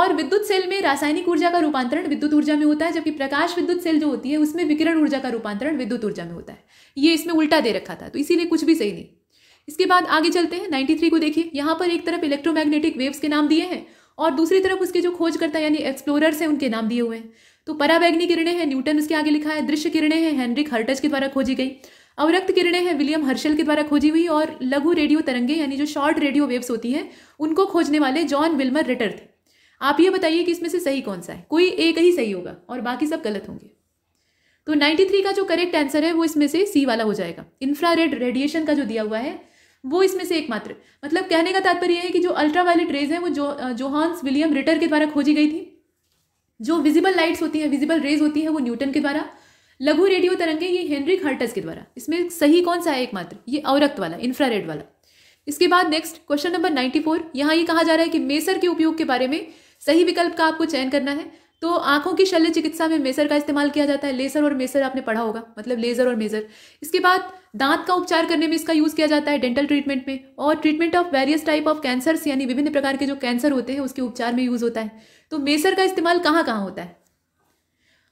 और विद्युत सेल में रासायनिक ऊर्जा का रूपांतरण विद्युत ऊर्जा में होता है जबकि प्रकाश विद्युत सेल जो होती है उसमें विकिरण ऊर्जा का रूपांतरण विद्युत ऊर्जा में होता है ये इसमें उल्टा दे रखा था तो इसीलिए कुछ भी सही नहीं इसके बाद आगे चलते हैं 93 को देखिए यहाँ पर एक तरफ इलेक्ट्रोमैग्नेटिक वेव्स के नाम दिए हैं और दूसरी तरफ उसके जो खोजकर्ता यानी एक्सप्लोरर्स हैं उनके नाम दिए हुए हैं तो पराबैग्नी किरणें हैं न्यूटन उसके आगे लिखा है दृश्य किरणें हैं हेनरिक हर्टज के द्वारा खोजी गई अवरक्त किरणें हैं विलियम हर्शल के द्वारा खोजी हुई और लघु रेडियो तरंगे यानी जो शॉर्ट रेडियो वेव्स होती हैं उनको खोजने वाले जॉन विल्मर रिटर थे आप ये बताइए कि इसमें से सही कौन सा है कोई एक ही सही होगा और बाकी सब गलत होंगे तो 93 का जो करेक्ट आंसर है वो इसमें से सी वाला हो जाएगा इंफ्रारेड रेडिएशन का जो दिया हुआ है वो इसमें से एकमात्र मतलब कहने का तात्पर्य है कि जो अल्ट्रा वायलेट रेज हैं वो जो जोहान्स विलियम रिटर के द्वारा खोजी गई थी जो विजिबल लाइट्स होती हैं विजिबल रेज होती हैं वो न्यूटन के द्वारा लघु रेडियो तरंगे ये हेनरी हर्टस के द्वारा इसमें सही कौन सा है एकमात्र ये अवरक्त वाला इंफ्रारेड वाला इसके बाद next question number ninety four यहाँ ये कहा जा रहा है कि मेसर के उपयोग के बारे में सही विकल्प का आपको चयन करना है तो आंखों की शल्य चिकित्सा में मेसर का इस्तेमाल किया जाता है लेसर और मेसर आपने पढ़ा होगा मतलब लेजर और मेजर इसके बाद दांत का उपचार करने में इसका यूज़ किया जाता है डेंटल ट्रीटमेंट में और treatment of various type of cancers यानी विभिन्न प्रकार के जो कैंसर होते हैं उसके उपचार में यूज़ होता है तो मेसर का इस्तेमाल कहाँ कहाँ होता है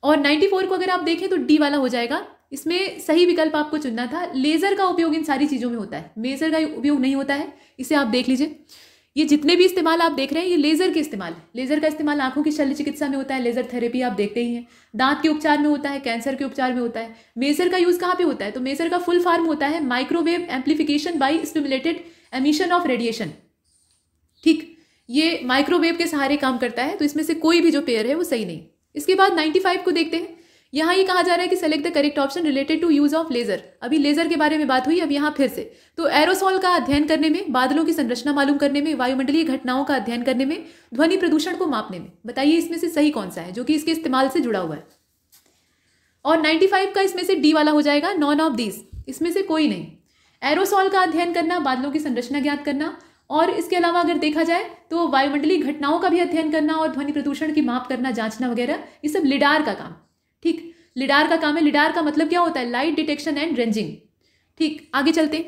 और 94 को अगर आप देखें तो डी वाला हो जाएगा इसमें सही विकल्प आपको चुनना था लेज़र का उपयोग इन सारी चीज़ों में होता है मेजर का उपयोग नहीं होता है इसे आप देख लीजिए ये जितने भी इस्तेमाल आप देख रहे हैं ये लेज़र के इस्तेमाल है लेज़र का इस्तेमाल आंखों की शल्य चिकित्सा में होता है लेज़र थेरेपी आप देखते ही हैं दांत के उपचार में होता है कैंसर के उपचार में होता है मेजर का यूज़ कहाँ पे होता है तो मेजर का फुल फॉर्म होता है microwave amplification by stimulated emission of radiation ठीक ये माइक्रोवेव के सहारे काम करता है तो इसमें से कोई भी जो पेयर है वो सही नहीं इसके बाद नाइन्टी फाइव को देखते हैं यहाँ ये कहा जा रहा है कि select the correct option related to use of laser अभी लेजर के बारे में बात हुई अब यहाँ फिर से तो एरोसॉल का अध्ययन करने में बादलों की संरचना मालूम करने में वायुमंडलीय घटनाओं का अध्ययन करने में ध्वनि प्रदूषण को मापने में बताइए इसमें से सही कौन सा है जो कि इसके इस्तेमाल से जुड़ा हुआ है और फाइव का इसमें से डी वाला हो जाएगा नॉन ऑफ दीज इसमें से कोई नहीं एरोसॉल का अध्ययन करना बादलों की संरचना ज्ञात करना और इसके अलावा अगर देखा जाए तो वायुमंडलीय घटनाओं का भी अध्ययन करना और ध्वनि प्रदूषण की माप करना जांचना वगैरह ये सब लिडार का काम ठीक लिडार का काम है लिडार का मतलब क्या होता है लाइट डिटेक्शन एंड रेंजिंग ठीक आगे चलते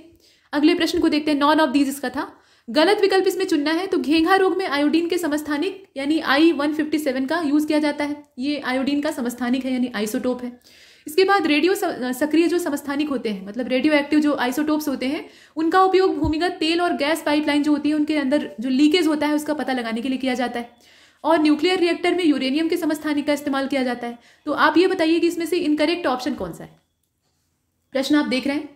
अगले प्रश्न को देखते हैं नॉन ऑफ दीज इसका था गलत विकल्प इसमें चुनना है तो घेंघा रोग में आयोडीन के समस्थानिक यानी आई वन फिफ्टी सेवन का यूज़ किया जाता है ये आयोडीन का समस्थानिक है यानी आइसोटोप है इसके बाद रेडियो सक्रिय जो समस्थानिक होते हैं मतलब रेडियो एक्टिव जो आइसोटोप्स होते हैं उनका उपयोग भूमिगत तेल और गैस पाइपलाइन जो होती है उनके अंदर जो लीकेज होता है उसका पता लगाने के लिए किया जाता है और न्यूक्लियर रिएक्टर में यूरेनियम के समस्थानिक का इस्तेमाल किया जाता है तो आप ये बताइए कि इसमें से इनकरेक्ट ऑप्शन कौन सा है प्रश्न आप देख रहे हैं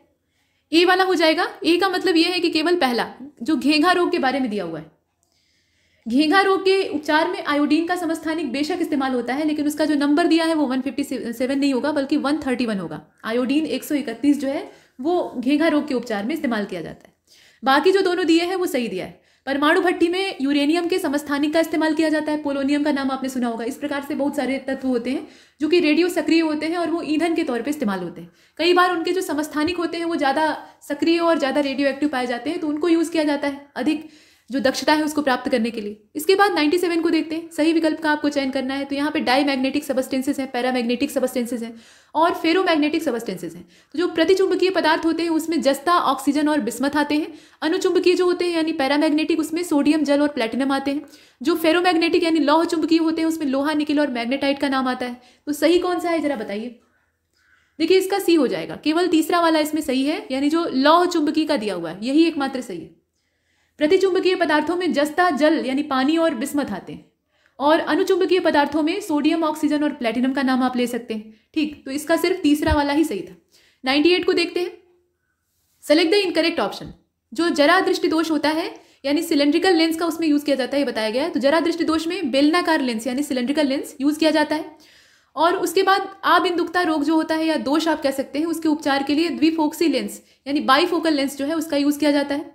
ए वाला हो जाएगा ए का मतलब यह है कि केवल पहला जो घेंघा रोग के बारे में दिया हुआ है घेंघा रोग के उपचार में आयोडीन का समस्थानिक बेशक इस्तेमाल होता है लेकिन उसका जो नंबर दिया है वो 157 नहीं होगा बल्कि 131 होगा आयोडीन 131 जो है वो घेंघा रोग के उपचार में इस्तेमाल किया जाता है बाकी जो दोनों दिए हैं वो सही दिया है परमाणु भट्टी में यूरेनियम के समस्थानिक का इस्तेमाल किया जाता है पोलोनियम का नाम आपने सुना होगा इस प्रकार से बहुत सारे तत्व होते हैं जो कि रेडियो सक्रिय होते हैं और वो ईंधन के तौर पे इस्तेमाल होते हैं कई बार उनके जो समस्थानिक होते हैं वो ज़्यादा सक्रिय और ज़्यादा रेडियो एक्टिव पाए जाते हैं तो उनको यूज़ किया जाता है अधिक जो दक्षता है उसको प्राप्त करने के लिए इसके बाद 97 को देखते हैं सही विकल्प का आपको चयन करना है तो यहाँ पे डाई मैग्नेटिक सबस्टेंसेज हैं पैरा मैग्नेटिक सबस्टेंसेज हैं और फेरोमैग्नेटिक सबस्टेंसेज हैं तो जो प्रतिचुंबकीय पदार्थ होते हैं उसमें जस्ता ऑक्सीजन और बिस्मत आते हैं अनुचुंबकीय जो होते हैं यानी पैरा मैग्नेटिक उसमें सोडियम जल और प्लेटिनम आते हैं जो फेरोमैग्नेटिक यानी लौह चुंबकीय होते हैं उसमें लोहा निकिल और मैग्नेटाइट का नाम आता है तो सही कौन सा है जरा बताइए देखिए इसका सी हो जाएगा केवल तीसरा वाला इसमें सही है यानी जो लौह चुंबकीय का दिया हुआ है यही एकमात्र सही है प्रतिचुंबकीय पदार्थों में जस्ता जल यानी पानी और बिस्मत आते हैं और अनुचुंबकीय पदार्थों में सोडियम ऑक्सीजन और प्लेटिनम का नाम आप ले सकते हैं ठीक तो इसका सिर्फ तीसरा वाला ही सही था 98 को देखते हैं सेलेक्ट द इनकरेक्ट ऑप्शन जो जरा दृष्टि दोष होता है यानी सिलेंड्रिकल लेंस का उसमें यूज़ किया जाता है ये बताया गया है तो जरा दृष्टि दोष में बेलनाकार लेंस यानी सिलेंड्रिकल लेंस यूज़ किया जाता है और उसके बाद आबिंदुकता रोग जो होता है या दोष आप कह सकते हैं उसके उपचार के लिए द्विफोक्सी लेंस यानी बाईफोकल लेंस जो है उसका यूज़ किया जाता है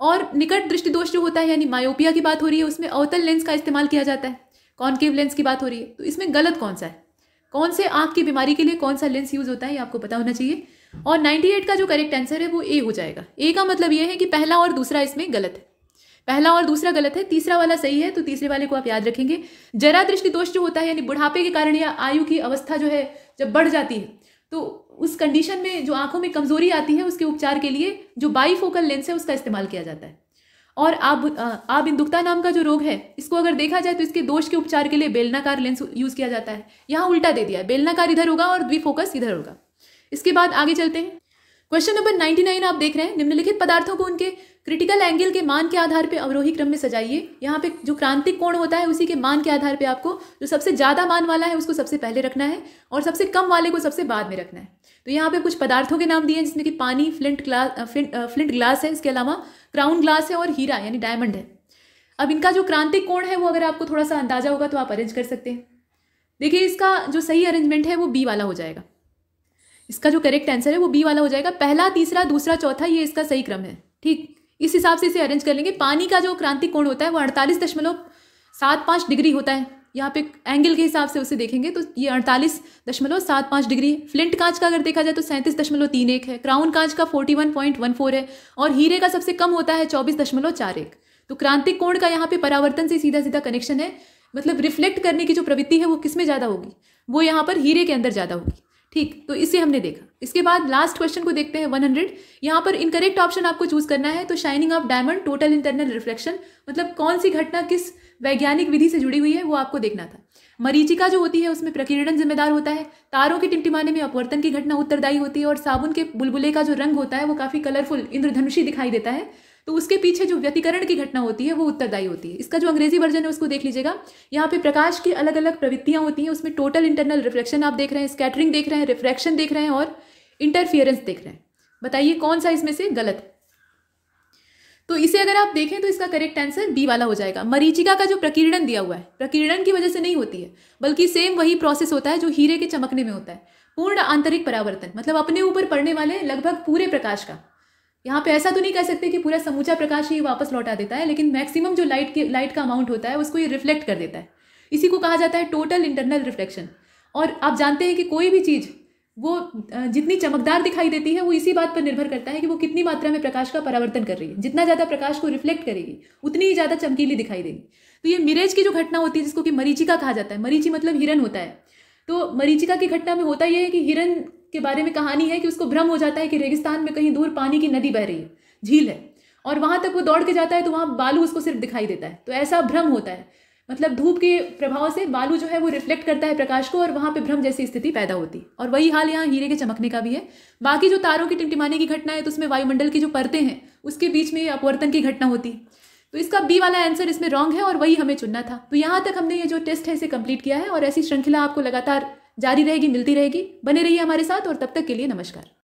और निकट दृष्टि दोष जो होता है यानी मायोपिया की बात हो रही है उसमें अवतल लेंस का इस्तेमाल किया जाता है कॉन्केव लेंस की बात हो रही है तो इसमें गलत कौन सा है कौन से आंख की बीमारी के लिए कौन सा लेंस यूज़ होता है ये आपको पता होना चाहिए और 98 का जो करेक्ट आंसर है वो ए हो जाएगा ए का मतलब ये है कि पहला और दूसरा इसमें गलत है पहला और दूसरा गलत है तीसरा वाला सही है तो तीसरे वाले को आप याद रखेंगे जरा दृष्टि दोष जो होता है यानी बुढ़ापे के कारण या आयु की अवस्था जो है जब बढ़ जाती है तो उस कंडीशन में जो आंखों में कमज़ोरी आती है उसके उपचार के लिए जो बाई फोकल लेंस है उसका इस्तेमाल किया जाता है और आप आप इंदुक्ता नाम का जो रोग है इसको अगर देखा जाए तो इसके दोष के उपचार के लिए बेलनाकार लेंस यूज़ किया जाता है यहाँ उल्टा दे दिया है बेलनाकार इधर होगा और द्विफोकस इधर होगा इसके बाद आगे चलते हैं क्वेश्चन नंबर नाइन्टी नाइन आप देख रहे हैं निम्नलिखित पदार्थों को उनके क्रिटिकल एंगल के मान के आधार पे अवरोही क्रम में सजाइए यहाँ पे जो क्रांतिक कोण होता है उसी के मान के आधार पे आपको जो सबसे ज़्यादा मान वाला है उसको सबसे पहले रखना है और सबसे कम वाले को सबसे बाद में रखना है तो यहाँ पे कुछ पदार्थों के नाम दिए हैं जिसमें कि पानी फ्लिंट ग्लास फ्लिंट ग्लास है इसके अलावा क्राउन ग्लास है और हीरा यानी डायमंड है अब इनका जो क्रांतिक कोण है वो अगर आपको थोड़ा सा अंदाजा होगा तो आप अरेंज कर सकते हैं देखिए इसका जो सही अरेंजमेंट है वो बी वाला हो जाएगा इसका जो करेक्ट आंसर है वो बी वाला हो जाएगा पहला तीसरा दूसरा चौथा ये इसका सही क्रम है ठीक इस हिसाब से इसे अरेंज कर लेंगे पानी का जो क्रांति कोण होता है वो अड़तालीस दशमलव सात पाँच डिग्री होता है यहाँ पे एंगल के हिसाब से उसे देखेंगे तो ये अड़तालीस दशमलव सात पाँच डिग्री फ्लिंट कांच का अगर देखा जाए तो सैंतीस दशमलव तीन एक है क्राउन कांच का forty one point one four है और हीरे का सबसे कम होता है चौबीस दशमलव चार एक तो क्रांतिक कोण का यहाँ पे परावर्तन से सीधा सीधा कनेक्शन है मतलब रिफ्लेक्ट करने की जो प्रवृत्ति है वो किस में ज़्यादा होगी वो यहाँ पर हीरे के अंदर ज़्यादा होगी ठीक तो इसे हमने देखा इसके बाद लास्ट क्वेश्चन को देखते हैं वन हंड्रेड यहाँ पर इनकरेक्ट ऑप्शन आपको चूज करना है तो shining of diamond total internal reflection मतलब कौन सी घटना किस वैज्ञानिक विधि से जुड़ी हुई है वो आपको देखना था मरीचिका जो होती है उसमें प्रकीर्णन जिम्मेदार होता है तारों के टिमटिमाने में अपवर्तन की घटना उत्तरदायी होती है और साबुन के बुलबुले का जो रंग होता है वो काफ़ी कलरफुल इंद्रधनुषी दिखाई देता है तो उसके पीछे जो व्यतिकरण की घटना होती है वो उत्तरदायी होती है इसका जो अंग्रेजी वर्जन है उसको देख लीजिएगा यहाँ पे प्रकाश की अलग अलग प्रवृत्तियाँ होती हैं उसमें टोटल इंटरनल रिफ्लेक्शन आप देख रहे हैं स्कैटरिंग देख रहे हैं रिफ्रैक्शन देख रहे हैं और इंटरफियरेंस देख रहे हैं बताइए कौन सा इसमें से गलत है तो इसे अगर आप देखें तो इसका करेक्ट आंसर बी वाला हो जाएगा मरीचिका का जो प्रकीर्णन दिया हुआ है प्रकीर्णन की वजह से नहीं होती है बल्कि सेम वही प्रोसेस होता है जो हीरे के चमकने में होता है पूर्ण आंतरिक परावर्तन मतलब अपने ऊपर पड़ने वाले लगभग पूरे प्रकाश का यहाँ पे ऐसा तो नहीं कह सकते कि पूरा समूचा प्रकाश ही वापस लौटा देता है लेकिन मैक्सिमम जो लाइट के लाइट का अमाउंट होता है उसको ये रिफ्लेक्ट कर देता है इसी को कहा जाता है टोटल इंटरनल रिफ्लेक्शन और आप जानते हैं कि कोई भी चीज़ वो जितनी चमकदार दिखाई देती है वो इसी बात पर निर्भर करता है कि वो कितनी मात्रा में प्रकाश का परावर्तन कर रही है जितना ज़्यादा प्रकाश को रिफ्लेक्ट करेगी उतनी ही ज़्यादा चमकीली दिखाई देगी तो ये मिरेज की जो घटना होती है जिसको कि मरीचिका कहा जाता है मरीची मतलब हिरन होता है तो मरीचिका की घटना में होता यह है कि हिरन के बारे में कहानी है कि उसको भ्रम हो जाता है कि रेगिस्तान में कहीं दूर पानी की नदी बह रही है झील है और वहां तक वो दौड़ के जाता है तो वहाँ बालू उसको सिर्फ दिखाई देता है तो ऐसा भ्रम होता है मतलब धूप के प्रभाव से बालू जो है वो रिफ्लेक्ट करता है प्रकाश को और वहाँ पे भ्रम जैसी स्थिति पैदा होती है और वही हाल यहाँ हीरे के चमकने का भी है बाकी जो तारों की टिमटिमाने की घटना है तो उसमें वायुमंडल की जो परतें हैं उसके बीच में अपवर्तन की घटना होती है तो इसका बी वाला आंसर इसमें रॉन्ग है और वही हमें चुनना था तो यहाँ तक हमने ये जो टेस्ट है इसे कंप्लीट किया है और ऐसी श्रृंखला आपको लगातार जारी रहेगी मिलती रहेगी बने रहिए हमारे साथ और तब तक के लिए नमस्कार